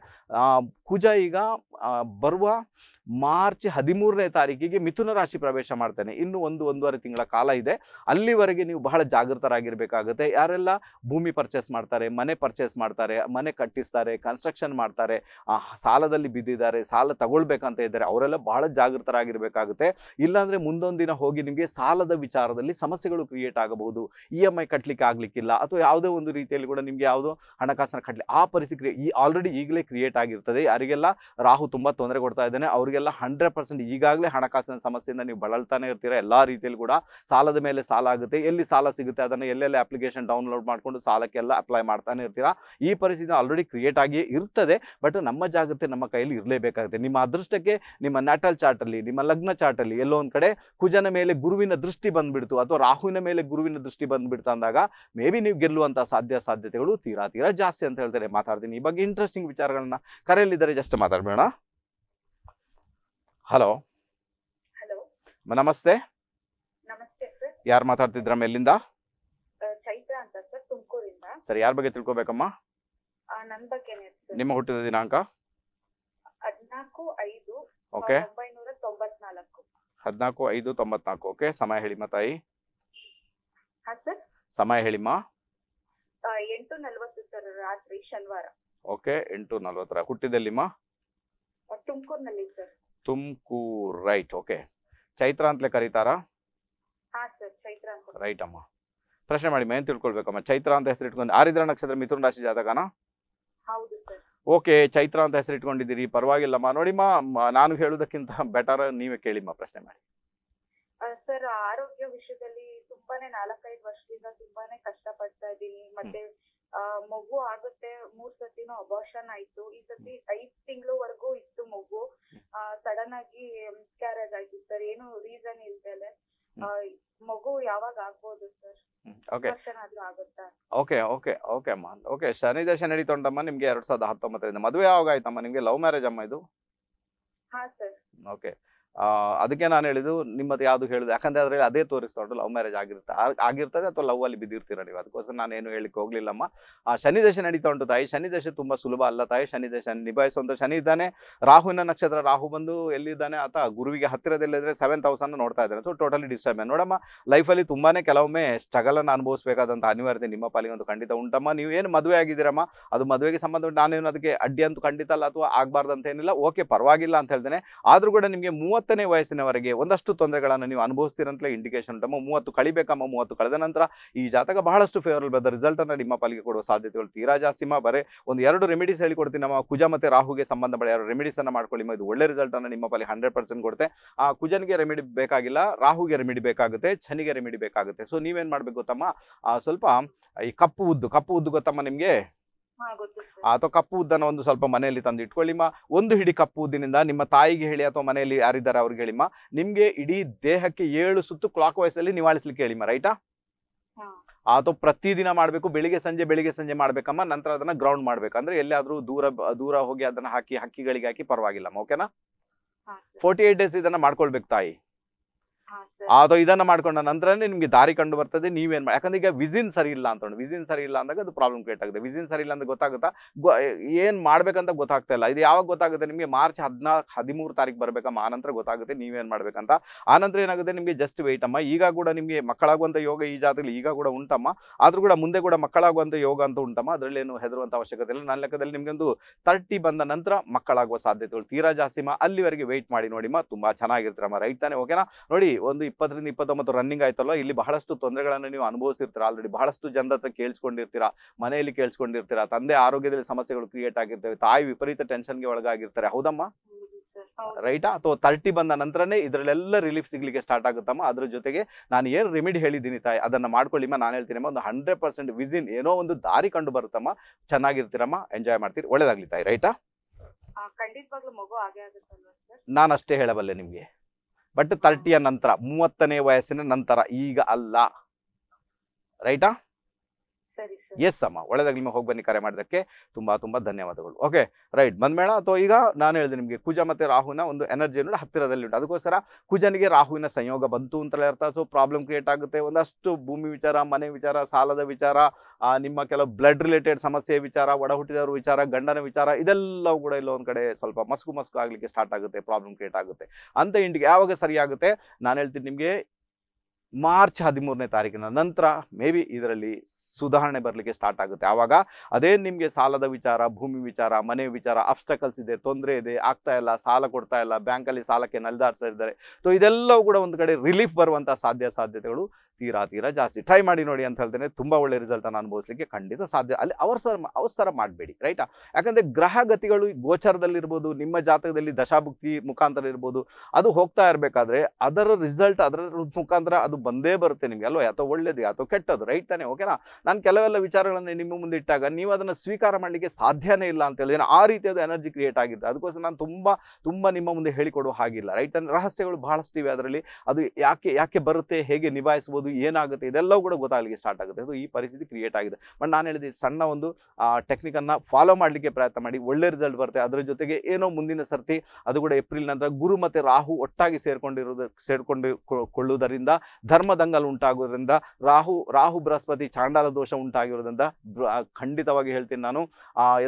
ಕುಜ ಈಗ ಬರುವ ಮಾರ್ಚ್ ಹದಿಮೂರನೇ ತಾರೀಕಿಗೆ ಮಿಥುನ ರಾಶಿ ಪ್ರವೇಶ ಮಾಡ್ತೇನೆ ಇನ್ನು ಒಂದು ಒಂದೂವರೆ ತಿಂಗಳ ಕಾಲ ಇದೆ ಅಲ್ಲಿವರೆಗೆ ನೀವು ಬಹಳ ಜಾಗೃತರಾಗಿರ್ಬೇಕಾಗುತ್ತೆ ಯಾರೆಲ್ಲ ಭೂಮಿ ಪರ್ಚೇಸ್ ಮಾಡ್ತಾರೆ ಮನೆ ಪರ್ಚೇಸ್ ಮಾಡ್ತಾರೆ ಮನೆ ಕಟ್ಟಿಸ್ತಾರೆ ಕನ್ಸ್ಟ್ರಕ್ಷನ್ ಮಾಡ್ತಾರೆ ಸಾಲದಲ್ಲಿ ಬಿದ್ದಿದ್ದಾರೆ ಸಾಲ ತಗೊಳ್ಬೇಕಂತ ಇದ್ದಾರೆ ಅವರೆಲ್ಲ ಬಹಳ ಜಾಗೃತರಾಗಿರ್ಬೇಕಾಗುತ್ತೆ ಇಲ್ಲಾಂದ್ರೆ ಮುಂದೊಂದು ದಿನ ಹೋಗಿ ನಿಮಗೆ ಸಾಲದ ವಿಚಾರದಲ್ಲಿ ಸಮಸ್ಯೆಗಳು ಕ್ರಿಯೇಟ್ ಆಗಬಹುದು ಇ e ಎಮ್ ಐ ಕಟ್ಟಲಿಕ್ಕೆ ಆಗಲಿಕ್ಕಿಲ್ಲ ಅಥವಾ ಯಾವುದೇ ಒಂದು ರೀತಿಯಲ್ಲಿ ಕೂಡ ನಿಮಗೆ ಯಾವುದೋ ಹಣಕಾಸಿನ ಕಟ್ಟಲಿ ಆ ಪರಿಸ್ಥಿತಿ ಈ ಆಲ್ರೆಡಿ ಈಗಲೇ ಕ್ರಿಯೇಟ್ ಆಗಿರ್ತದೆ ಯಾರಿಗೆಲ್ಲ ರಾಹು ತುಂಬಾ ತೊಂದರೆ ಕೊಡ್ತಾ ಇದ್ದಾನೆ ಅವರಿಗೆ ಹಂಡ್ರೆಡ್ ಪರ್ಸೆಂಟ್ ಈಗಾಗಲೇ ಹಣಕಾಸಿನ ಸಮಸ್ಯೆಯಿಂದ ನೀವು ಬಳಲ್ತಾನೆ ಇರ್ತೀರಾ ಎಲ್ಲ ರೀತಿಯಲ್ಲಿ ಕೂಡ ಸಾಲದ ಮೇಲೆ ಸಾಲ ಆಗುತ್ತೆ ಎಲ್ಲಿ ಸಾಲ ಸಿಗುತ್ತೆ ಅದನ್ನು ಎಲ್ಲೆಲ್ಲಿ ಅಪ್ಲಿಕೇಶನ್ ಡೌನ್ಲೋಡ್ ಮಾಡಿಕೊಂಡು ಸಾಲಕ್ಕೆಲ್ಲ ಅಪ್ಲೈ ಮಾಡ್ತಾನೆ ಇರ್ತೀರಾ ಈ ಪರಿಸ್ಥಿತಿ ಆಲ್ರೆಡಿ ಕ್ರಿಯೇಟ್ ಆಗಿ ಇರ್ತದೆ ಬಟ್ ನಮ್ಮ ಜಾಗತ್ತೆ ನಮ್ಮ ಕೈಯಲ್ಲಿ ಇರಲೇಬೇಕಾಗುತ್ತೆ ನಿಮ್ಮ ಅದೃಷ್ಟಕ್ಕೆ ನಿಮ್ಮ ನ್ಯಾಟಲ್ ಚಾರ್ಟಲ್ಲಿ ನಿಮ್ಮ ಲಗ್ನ ಚಾರ್ಟಲ್ಲಿ ಎಲ್ಲೋ ಒಂದು ಕಡೆ ಕುಜನ ಮೇಲೆ ಗುರುವಿನ ದೃಷ್ಟಿ ಬಂದ್ಬಿಡ್ತು ಅಥವಾ ರಾಹುವಿನ ಮೇಲೆ ಗುರುವಿನ ದೃಷ್ಟಿ ಬಂದ್ಬಿಡ್ತಾ ಅಂದಾಗ ಮೇ ಬಿ ನೀವು ಗೆಲ್ಲುವಂಥ ಸಾಧ್ಯ ಸಾಧ್ಯತೆಗಳು ತೀರಾ ತೀರಾ ಜಾಸ್ತಿ ಅಂತ ಹೇಳ್ತಾರೆ ಮಾತಾಡ್ತೀನಿ ಈ ಬಗ್ಗೆ ಇಂಟ್ರೆಸ್ಟಿಂಗ್ ವಿಚಾರಗಳನ್ನ ಕರೆಯಲ್ಲಿದ್ದಾರೆ ಜಸ್ಟ್ ಮಾತಾಡಬೇಡ ಹಲೋ ಹಲೋ ನಮಸ್ತೆ ನಮಸ್ತೆ ಸರ್ ಯಾರು ಮಾತಾಡ್ತಿದ್ರಮ್ಮ ಎಲ್ಲಿಂದ ಅಹ್, ಚೈತ್ರ ಅಂತ ಸರ್ ತುಮಕೂರಿಂದ ಸರ್ ಯಾರ ಬಗ್ಗೆ ತಿಳ್ಕೊಬೇಕಮ್ಮ ನನ್ನ ಬಗ್ಗೆನೇ ಸರ್ ನಿಮ್ಮ ಹುಟ್ಟಿದ ದಿನಾಂಕ ಹದಿನಾಲ್ಕು ಐದು ಓಕೆ ಒಂಬೈನೂರ ತೊಂಬತ್ನಾಲ್ಕು ಹದಿನಾಲ್ಕು ಐದು ತೊಂಬತ್ನಾಲ್ಕು ಓಕೆ ಸಮಯ ಹೇಳಿಮ್ಮ ತಾಯಿ ಹಾ ಸರ್ ಸಮಯ ಹೇಳಿಮ್ಮ ಎಂಟು ನಲ್ವತ್ತು ಸರ್ ರಾತ್ರಿ ಶನಿವಾರ ಓಕೆ ಎಂಟು ನಲ್ವತ್ತರ ಹುಟ್ಟಿದಲ್ಲಿಮ್ಮ ತುಮಕೂರಿನಲ್ಲಿ sir Tumakuru right okay Chaitra ಅಂತಲೇ ಕರೀತಾರ ರೈಟ್ ಅಮ್ಮ ಪ್ರಶ್ನೆ ಮಾಡಿ ಮೇನ್ ತಿಳ್ಕೊಳ್ಬೇಕಮ್ಮ ಚೈತ್ರ ಅಂತ ಹೆಸರು ಇಟ್ಕೊಂಡು ಆರಿದ್ರ ನಕ್ಷತ್ರ ಮಿಥುನ ರಾಶಿ ಜಾತಕನ ಓಕೆ ಚೈತ್ರ ಅಂತ ಹೆಸರು ಇಟ್ಕೊಂಡಿದ್ದೀರಿ ಪರವಾಗಿಲ್ಲಮ್ಮ ನೋಡಿಮ್ಮ ನಾನು ಹೇಳುದಕ್ಕಿಂತ ಬೆಟರ್ ನೀವೇ ಕೇಳಿಮ್ಮ ಪ್ರಶ್ನೆ ಮಾಡಿ ಸರ್ ಆರೋಗ್ಯ ವಿಷಯದಲ್ಲಿ ತುಂಬಾನೇ ನಾಲ್ಕೈದು ವರ್ಷದಿಂದ ತುಂಬಾನೇ ಕಷ್ಟ ಪಡ್ತಾ ಇದ್ದೀನಿ ಮತ್ತೆ ಮಗು ಆಗುತ್ತೆ ಮೂರ್ ಸತಿನೂ ಅಬಾರ್ಷನ್ ಆಯ್ತು ಈ ಸತಿ ಐದ್ ತಿಂಗಳವರೆಗೂ ಇತ್ತು ಮಗು ಸಡನ್ ಆಗಿ ಕ್ಯಾರೇಜ್ ಆಯ್ತು ಸರ್ ಏನು ರೀಸನ್ ಇಲ್ದಲೆ ಮಗು ಯಾವಾಗ ಆಗ್ಬೋದು sir okay okay okay okay ಅಮ್ಮ ಓಕೆ ಶನಿ ದಶೆ ನಡೀತೊಂಡಮ್ಮ ನಿಮ್ಗೆ ಎರಡ್ ಸಾವಿರದ ಹತ್ತೊಂಬತ್ತರಿಂದ ಮದುವೆ ಯಾವಾಗ ಆಯ್ತಮ್ಮ ನಿಮ್ಗೆ ಲವ್ ಮ್ಯಾರೇಜ್ ಅಮ್ಮ ಇದು ಓಕೆ ಅದಕ್ಕೆ ನಾನು ಹೇಳಿದ್ದು ನಿಮ್ಮದು ಯಾವುದು ಹೇಳಿದೆ ಯಾಕಂದ್ರೆ ಅದರಲ್ಲಿ ಅದೇ ತೋರಿಸ್ತಾರೆ ಲವ್ ಮ್ಯಾರೇಜ್ ಆಗಿರುತ್ತೆ ಆಗಿರ್ತದೆ ಅಥವಾ ಲವ್ ಅಲ್ಲಿ ಬಿದ್ದಿರ್ತೀರ ನೀವು ಅದಕ್ಕೋಸ್ಕರ ನಾನು ಏನು ಹೇಳಿಕ್ಕೆ ಹೋಗ್ಲಿಲ್ಲಮ್ಮ ಆ ಶನಿ ದಶೆ ನಡೀತಾ ಉಂಟು ತಾಯಿ ಶನಿ ದಶೆ ತುಂಬಾ ಸುಲಭ ಅಲ್ಲ ತಾಯಿ ಶನಿ ದಶೆ ನಿಭಾಯಿಸುವಂತ ಶನಿ ಇದ್ದಾನೆ ರಾಹುವಿನ ನಕ್ಷತ್ರ ರಾಹು ಬಂದು ಎಲ್ಲಿದ್ದಾನೆ ಆತ ಗುರುವಿಗೆ ಹತ್ತಿರದಲ್ಲಿದ್ರೆ ಸೆವೆಂತ್ ಹೌಸ್ ಅನ್ನು ನೋಡ್ತಾ ಇದ್ದಾರೆ ಸೊ ಟೋಟಲಿ ಡಿಸ್ಟರ್ಬ್ ನೋಡಮ್ಮ ಲೈಫಲ್ಲಿ ತುಂಬಾನೇ ಕೆಲವೊಮ್ಮೆ ಸ್ಟ್ರಗಲ್ ಅನ್ನು ಅನುಭವಿಸಬೇಕಾದಂತ ಅನಿವಾರ್ಯತೆ ನಿಮ್ಮ ಪಾಲಿಗೆ ಒಂದು ಖಂಡಿತ ಉಂಟಮ್ಮ ನೀವು ಏನು ಮದುವೆ ಆಗಿದ್ದೀರಮ್ಮ ಅದು ಮದುವೆಗೆ ಸಂಬಂಧ ನಾನೇನು ಅದಕ್ಕೆ ಅಡ್ಡಿ ಅಂತೂ ಖಂಡಿತ ಅಲ್ಲ ಅಥವಾ ಆಗಬಾರ್ದಂತ ಏನಿಲ್ಲ ಓಕೆ ಪರವಾಗಿಲ್ಲ ಅಂತ ಹೇಳ್ತೇನೆ ಆದ್ರೂ ಕೂಡ ನಿಮಗೆ ಮೂವತ್ತು ಮೂವತ್ತನೇ ವಯಸ್ಸಿನವರೆಗೆ ಒಂದಷ್ಟು ತೊಂದರೆಗಳನ್ನು ನೀವು ಅನುಭವಿಸ್ತೀರಂತಲೇ ಇಂಡಿಕೇಶನ್ ಉಂಟಮ್ಮ ಮೂವತ್ತು ಕಳಿಬೇಕಮ್ಮ ಮೂವತ್ತು ಕಳೆದ ನಂತರ ಈ ಜಾತಕ ಬಹಳಷ್ಟು ಫೇವರಬಲ್ ರಿಸಲ್ಟ್ ರಿಸಲ್ಟನ್ನು ನಿಮ್ಮ ಪಾಲಿಗೆ ಕೊಡುವ ಸಾಧ್ಯತೆಗಳು ತೀರಾ ಜಾಸ್ತಿಮ್ಮ ಬರೇ ಒಂದು ಎರಡು ರೆಮಿಡೀಸ್ ಹೇಳಿಕೊಡ್ತೀನಿ ನಮ್ಮ ಕುಜ ಮತ್ತು ರಾಹುಗೆ ಸಂಬಂಧ ಸಂಬಂಧಪಟ್ಟ ಎರಡು ರೆಮಿಡೀಸನ್ನು ಮಾಡ್ಕೊಳ್ಳಿ ಇದು ಒಳ್ಳೆ ರಿಸಲ್ಟನ್ನು ನಿಮ್ಮ ಪಾಲಿಗೆ ಹಂಡ್ರೆಡ್ ಪರ್ಸೆಂಟ್ ಕೊಡುತ್ತೆ ಆ ಕುಜನ್ಗೆ ರೆಮಿಡಿ ಬೇಕಾಗಿಲ್ಲ ರಾಹುಗೆ ರೆಮಿಡಿ ಬೇಕಾಗುತ್ತೆ ಛನಿಗೆ ರೆಮಿಡಿ ಬೇಕಾಗುತ್ತೆ ಸೊ ನೀವೇನು ಮಾಡಬೇಕು ಗೊತ್ತಮ್ಮ ಸ್ವಲ್ಪ ಈ ಕಪ್ಪು ಉದ್ದು ಕಪ್ಪು ಉದ್ದು ಗೊತ್ತಮ್ಮ ನಿಮಗೆ ಅಥವಾ ಕಪ್ಪು ಉದ್ದನ ಒಂದು ಸ್ವಲ್ಪ ಮನೆಯಲ್ಲಿ ತಂದು ಇಟ್ಕೊಳ್ಳಿಮ್ಮ ಒಂದು ಹಿಡಿ ಕಪ್ಪು ಉದ್ದಿನಿಂದ ನಿಮ್ಮ ತಾಯಿಗೆ ಹೇಳಿ ಅಥವಾ ಮನೆಯಲ್ಲಿ ಯಾರಿದ್ದಾರೆ ಅವ್ರಿಗೆ ಹೇಳಿಮ್ಮ ನಿಮ್ಗೆ ಇಡೀ ದೇಹಕ್ಕೆ ಏಳು ಸುತ್ತು ಕ್ಲಾಕ್ ವೈಸ್ ಅಲ್ಲಿ ನಿವಾಳಿಸ್ಲಿಕ್ಕೆ ಹೇಳಿಮ್ಮ ರೈಟಾ ಅಥವಾ ಪ್ರತಿದಿನ ಮಾಡಬೇಕು ಬೆಳಿಗ್ಗೆ ಸಂಜೆ ಬೆಳಿಗ್ಗೆ ಸಂಜೆ ಮಾಡ್ಬೇಕಮ್ಮ ನಂತರ ಅದನ್ನ ಗ್ರೌಂಡ್ ಮಾಡ್ಬೇಕು ಅಂದ್ರೆ ಎಲ್ಲಾದ್ರೂ ದೂರ ದೂರ ಹೋಗಿ ಅದನ್ನ ಹಾಕಿ ಹಕ್ಕಿಗಳಿಗೆ ಹಾಕಿ ಪರವಾಗಿಲ್ಲಮ್ಮ ಓಕೆನಾ ಫೋರ್ಟಿ ಏಟ್ ಡೇಸ್ ಇದನ್ನ ಮಾಡ್ಕೊಳ್ಬೇಕು ತಾಯಿ ಅದು ಇದನ್ನ ಮಾಡ್ಕೊಂಡ ನಂತರ ನಿಮಗೆ ದಾರಿ ಕಂಡು ಬರ್ತದೆ ನೀವೇನ್ ಮಾಡಿ ಯಾಕಂದ್ರೆ ಈಗ ವಿಸಿನ್ ಸರಿ ಇಲ್ಲ ಅಂತ ವಿಸಿನ್ ಸರಿ ಇಲ್ಲ ಅಂದಾಗ ಅದು ಪ್ರಾಬ್ಲಮ್ ಕ್ರಿಯೇಟ್ ಆಗುತ್ತೆ ವಿಸಿನ್ ಸರಿ ಇಲ್ಲ ಅಂತ ಗೊತ್ತಾಗುತ್ತಾ ಏನ್ ಮಾಡ್ಬೇಕಂತ ಗೊತ್ತಾಗ್ತಾ ಇಲ್ಲ ಇದು ಯಾವಾಗ ಗೊತ್ತಾಗುತ್ತೆ ನಿಮಗೆ ಮಾರ್ಚ್ ಹದಿನಾಲ್ಕು ಹದಿಮೂರು ತಾರೀಕು ಬರ್ಬೇಕಮ್ಮ ಆ ನಂತರ ಗೊತ್ತಾಗುತ್ತೆ ನೀವೇನ್ ಮಾಡ್ಬೇಕಂತ ಆ ನಂತರ ಏನಾಗುತ್ತೆ ನಿಮಗೆ ಜಸ್ಟ್ ವೆಯ್ಟ್ ಅಮ್ಮ ಈಗ ಕೂಡ ನಿಮಗೆ ಮಕ್ಕಳಾಗುವಂತ ಯೋಗ ಈ ಜಾತಿಯಲ್ಲಿ ಈಗ ಕೂಡ ಉಂಟಮ್ಮ ಆದ್ರೂ ಕೂಡ ಮುಂದೆ ಕೂಡ ಮಕ್ಕಳಾಗುವಂತ ಯೋಗ ಅಂತ ಉಂಟಮ್ಮ ಅದರಲ್ಲಿ ಏನು ಹೆದರುವಂತ ಅವಶ್ಯಕತೆ ಇಲ್ಲ ನನ್ನ ಲೆಕ್ಕದಲ್ಲಿ ನಿಮಗೆ ಒಂದು ತರ್ಟಿ ಬಂದ ನಂತರ ಮಕ್ಕಳಾಗುವ ಸಾಧ್ಯತೆಗಳು ತೀರಾ ಜಾಸ್ತಿಮ್ಮ ಅಲ್ಲಿವರೆಗೆ ವೇಟ್ ಮಾಡಿ ನೋಡಿಮ್ಮ ತುಂಬಾ ಚೆನ್ನಾಗಿರ್ತಾರಮ್ಮ ರೈಟ್ ತಾನೆ ಓಕೆನಾ ನೋಡಿ ಒಂದು ಇಪ್ಪತ್ತರಿಂದ ಇಪ್ಪತ್ತೊಂಬತ್ತು ರನ್ನಿಂಗ್ ಆಯ್ತಲ್ಲ ಇಲ್ಲಿ ಬಹಳಷ್ಟು ತೊಂದರೆಗಳನ್ನು ನೀವು ಅನುಭವಿಸಿರ್ತೀರಾ ಆಲ್ರೆಡಿ ಬಹಳಷ್ಟು ಜನರ ಹತ್ರ ಕೇಳಿಸ್ಕೊಂಡಿರ್ತೀರಾ ಮನೆಯಲ್ಲಿ ಕೇಳಿಸ್ಕೊಂಡಿರ್ತೀರಾ ತಂದೆ ಆರೋಗ್ಯದಲ್ಲಿ ಸಮಸ್ಯೆಗಳು ಕ್ರಿಯೇಟ್ ಆಗಿರ್ತವೆ ತಾಯಿ ವಿಪರೀತ ಟೆನ್ಷನ್ಗೆ ಒಳಗಾಗಿರ್ತಾರೆ ಹೌದಮ್ಮ ರೈಟ್ ಅಥವಾ ತರ್ಟಿ ಬಂದ ನಂತರನೇ ಇದರಲ್ಲೆಲ್ಲ ರಿಲೀಫ್ ಸಿಗ್ಲಿಕ್ಕೆ ಸ್ಟಾರ್ಟ್ ಆಗುತ್ತಮ್ಮ ಅದ್ರ ಜೊತೆಗೆ ನಾನು ಏನು ರೆಮಿಡಿ ಹೇಳಿದ್ದೀನಿ ತಾಯಿ ಅದನ್ನು ಮಾಡ್ಕೊಳ್ಳಿಮ್ಮ ನಾನು ಹೇಳ್ತೀನಿ ಒಂದು ಹಂಡ್ರೆಡ್ ಪರ್ಸೆಂಟ್ ವಿಸಿನ್ ಏನೋ ಒಂದು ದಾರಿ ಕಂಡು ಬರುತ್ತಮ್ಮ ಚೆನ್ನಾಗಿರ್ತೀರಮ್ಮ ಎಂಜಾಯ್ ಮಾಡ್ತೀರಿ ಒಳ್ಳೇದಾಗ್ಲಿ ತಾಯಿ ರೈಟಾ ನಾನು ಅಷ್ಟೇ ಹೇಳಬಲ್ಲೆ ನಿಮಗೆ ಬಟ್ ತರ್ಟಿಯ ನಂತರ ಮೂವತ್ತನೇ ವಯಸ್ಸಿನ ನಂತರ ಈಗ ಅಲ್ಲ ರೈಟಾ ಎಸ್ ಅಮ್ಮ ಒಳ್ಳೆದಾಗ್ಲಿ ನಿಮಗೆ ಹೋಗಿ ಬನ್ನಿ ಕರೆ ಮಾಡೋದಕ್ಕೆ ತುಂಬ ತುಂಬ ಧನ್ಯವಾದಗಳು ಓಕೆ ರೈಟ್ ಬಂದ್ಮೇಳ ಅಥವಾ ಈಗ ನಾನು ಹೇಳಿದೆ ನಿಮಗೆ ಕುಜ ಮತ್ತು ರಾಹುನ ಒಂದು ಎನರ್ಜಿ ಅನ್ನೋದು ಹತ್ತಿರದಲ್ಲಿ ಉಂಟು ಅದಕ್ಕೋಸ್ಕರ ಕುಜನಿಗೆ ರಾಹುವಿನ ಸಂಯೋಗ ಬಂತು ಅಂತಲೇ ಅರ್ಥ ಸೊ ಪ್ರಾಬ್ಲಮ್ ಕ್ರಿಯೇಟ್ ಆಗುತ್ತೆ ಒಂದಷ್ಟು ಭೂಮಿ ವಿಚಾರ ಮನೆ ವಿಚಾರ ಸಾಲದ ವಿಚಾರ ನಿಮ್ಮ ಕೆಲವು ಬ್ಲಡ್ ರಿಲೇಟೆಡ್ ಸಮಸ್ಯೆ ವಿಚಾರ ಒಡ ಹುಟ್ಟಿದವರ ವಿಚಾರ ಗಂಡನ ವಿಚಾರ ಇದೆಲ್ಲವೂ ಕೂಡ ಒಂದು ಕಡೆ ಸ್ವಲ್ಪ ಮಸ್ಕು ಮಸ್ಕು ಆಗಲಿಕ್ಕೆ ಸ್ಟಾರ್ಟ್ ಆಗುತ್ತೆ ಪ್ರಾಬ್ಲಮ್ ಕ್ರಿಯೇಟ್ ಆಗುತ್ತೆ ಅಂತ ಇಂಡಿಗೆ ಯಾವಾಗ ಸರಿಯಾಗುತ್ತೆ ನಾನು ಹೇಳ್ತೀನಿ ನಿಮಗೆ ಮಾರ್ಚ್ ಹದಿಮೂರನೇ ತಾರೀಕಿನ ನಂತರ ಮೇ ಬಿ ಇದರಲ್ಲಿ ಸುಧಾರಣೆ ಬರಲಿಕ್ಕೆ ಸ್ಟಾರ್ಟ್ ಆಗುತ್ತೆ ಆವಾಗ ಅದೇ ನಿಮಗೆ ಸಾಲದ ವಿಚಾರ ಭೂಮಿ ವಿಚಾರ ಮನೆ ವಿಚಾರ ಅಬ್ಸ್ಟಕಲ್ಸ್ ಇದೆ ತೊಂದರೆ ಇದೆ ಆಗ್ತಾ ಇಲ್ಲ ಸಾಲ ಕೊಡ್ತಾ ಇಲ್ಲ ಬ್ಯಾಂಕಲ್ಲಿ ಸಾಲಕ್ಕೆ ನಲಿದಾಡ್ತಾ ಇದ್ದಾರೆ ಸೊ ಇದೆಲ್ಲವೂ ಕೂಡ ಒಂದು ಕಡೆ ರಿಲೀಫ್ ಬರುವಂಥ ಸಾಧ್ಯ ಸಾಧ್ಯತೆಗಳು ತೀರಾ ತೀರಾ ಜಾಸ್ತಿ ಟ್ರೈ ಮಾಡಿ ನೋಡಿ ಅಂತ ಹೇಳ್ತೇನೆ ತುಂಬ ಒಳ್ಳೆ ರಿಸಲ್ಟನ್ನು ಅನುಭವಿಸಲಿಕ್ಕೆ ಖಂಡಿತ ಸಾಧ್ಯ ಅಲ್ಲಿ ಅವಸರ ಅವಸರ ಮಾಡಬೇಡಿ ರೈಟಾ ಯಾಕಂದರೆ ಗ್ರಹಗತಿಗಳು ಗೋಚರದಲ್ಲಿರ್ಬೋದು ನಿಮ್ಮ ಜಾತಕದಲ್ಲಿ ದಶಾಭುಕ್ತಿ ಮುಖಾಂತರ ಇರ್ಬೋದು ಅದು ಹೋಗ್ತಾ ಇರಬೇಕಾದ್ರೆ ಅದರ ರಿಸಲ್ಟ್ ಅದರ ಮುಖಾಂತರ ಅದು ಬಂದೇ ಬರುತ್ತೆ ನಿಮಗೆ ಅಲ್ವಾ ಯಾತೋ ಒಳ್ಳೇದು ಯಾತೋ ಕೆಟ್ಟದು ರೈಟ್ ತಾನೆ ಓಕೆನಾ ನಾನು ಕೆಲವೆಲ್ಲ ವಿಚಾರಗಳನ್ನು ನಿಮ್ಮ ಮುಂದೆ ಇಟ್ಟಾಗ ನೀವು ಅದನ್ನು ಸ್ವೀಕಾರ ಮಾಡಲಿಕ್ಕೆ ಸಾಧ್ಯನೇ ಇಲ್ಲ ಅಂತ ಹೇಳಿದ್ರೆ ಆ ರೀತಿಯಾದ ಎನರ್ಜಿ ಕ್ರಿಯೇಟ್ ಆಗಿದೆ ಅದಕ್ಕೋಸ್ಕರ ನಾನು ತುಂಬ ತುಂಬ ನಿಮ್ಮ ಮುಂದೆ ಹೇಳಿಕೊಡುವ ಹಾಗಿಲ್ಲ ರೈಟ್ ರಹಸ್ಯಗಳು ಬಹಳಷ್ಟಿವೆ ಅದರಲ್ಲಿ ಅದು ಯಾಕೆ ಯಾಕೆ ಬರುತ್ತೆ ಹೇಗೆ ನಿಭಾಯಿಸ್ಬೋದು ಆಗ್ಬೋದು ಏನಾಗುತ್ತೆ ಇದೆಲ್ಲವೂ ಕೂಡ ಗೊತ್ತಾಗಲಿಕ್ಕೆ ಸ್ಟಾರ್ಟ್ ಆಗುತ್ತೆ ಅದು ಈ ಪರಿಸ್ಥಿತಿ ಕ್ರಿಯೇಟ್ ಆಗಿದೆ ಬಟ್ ನಾನು ಹೇಳಿದೆ ಸಣ್ಣ ಒಂದು ಟೆಕ್ನಿಕನ್ನು ಫಾಲೋ ಮಾಡಲಿಕ್ಕೆ ಪ್ರಯತ್ನ ಮಾಡಿ ಒಳ್ಳೆ ರಿಸಲ್ಟ್ ಬರುತ್ತೆ ಅದರ ಜೊತೆಗೆ ಏನೋ ಮುಂದಿನ ಸರ್ತಿ ಅದು ಕೂಡ ಏಪ್ರಿಲ್ ನಂತರ ಗುರು ಮತ್ತು ರಾಹು ಒಟ್ಟಾಗಿ ಸೇರಿಕೊಂಡಿರೋದು ಸೇರಿಕೊಂಡು ಕೊಳ್ಳುವುದರಿಂದ ಧರ್ಮದಂಗಲ್ ಉಂಟಾಗೋದ್ರಿಂದ ರಾಹು ರಾಹು ಬೃಹಸ್ಪತಿ ಚಾಂಡಾಲ ದೋಷ ಉಂಟಾಗಿರೋದ್ರಿಂದ ಖಂಡಿತವಾಗಿ ಹೇಳ್ತೀನಿ ನಾನು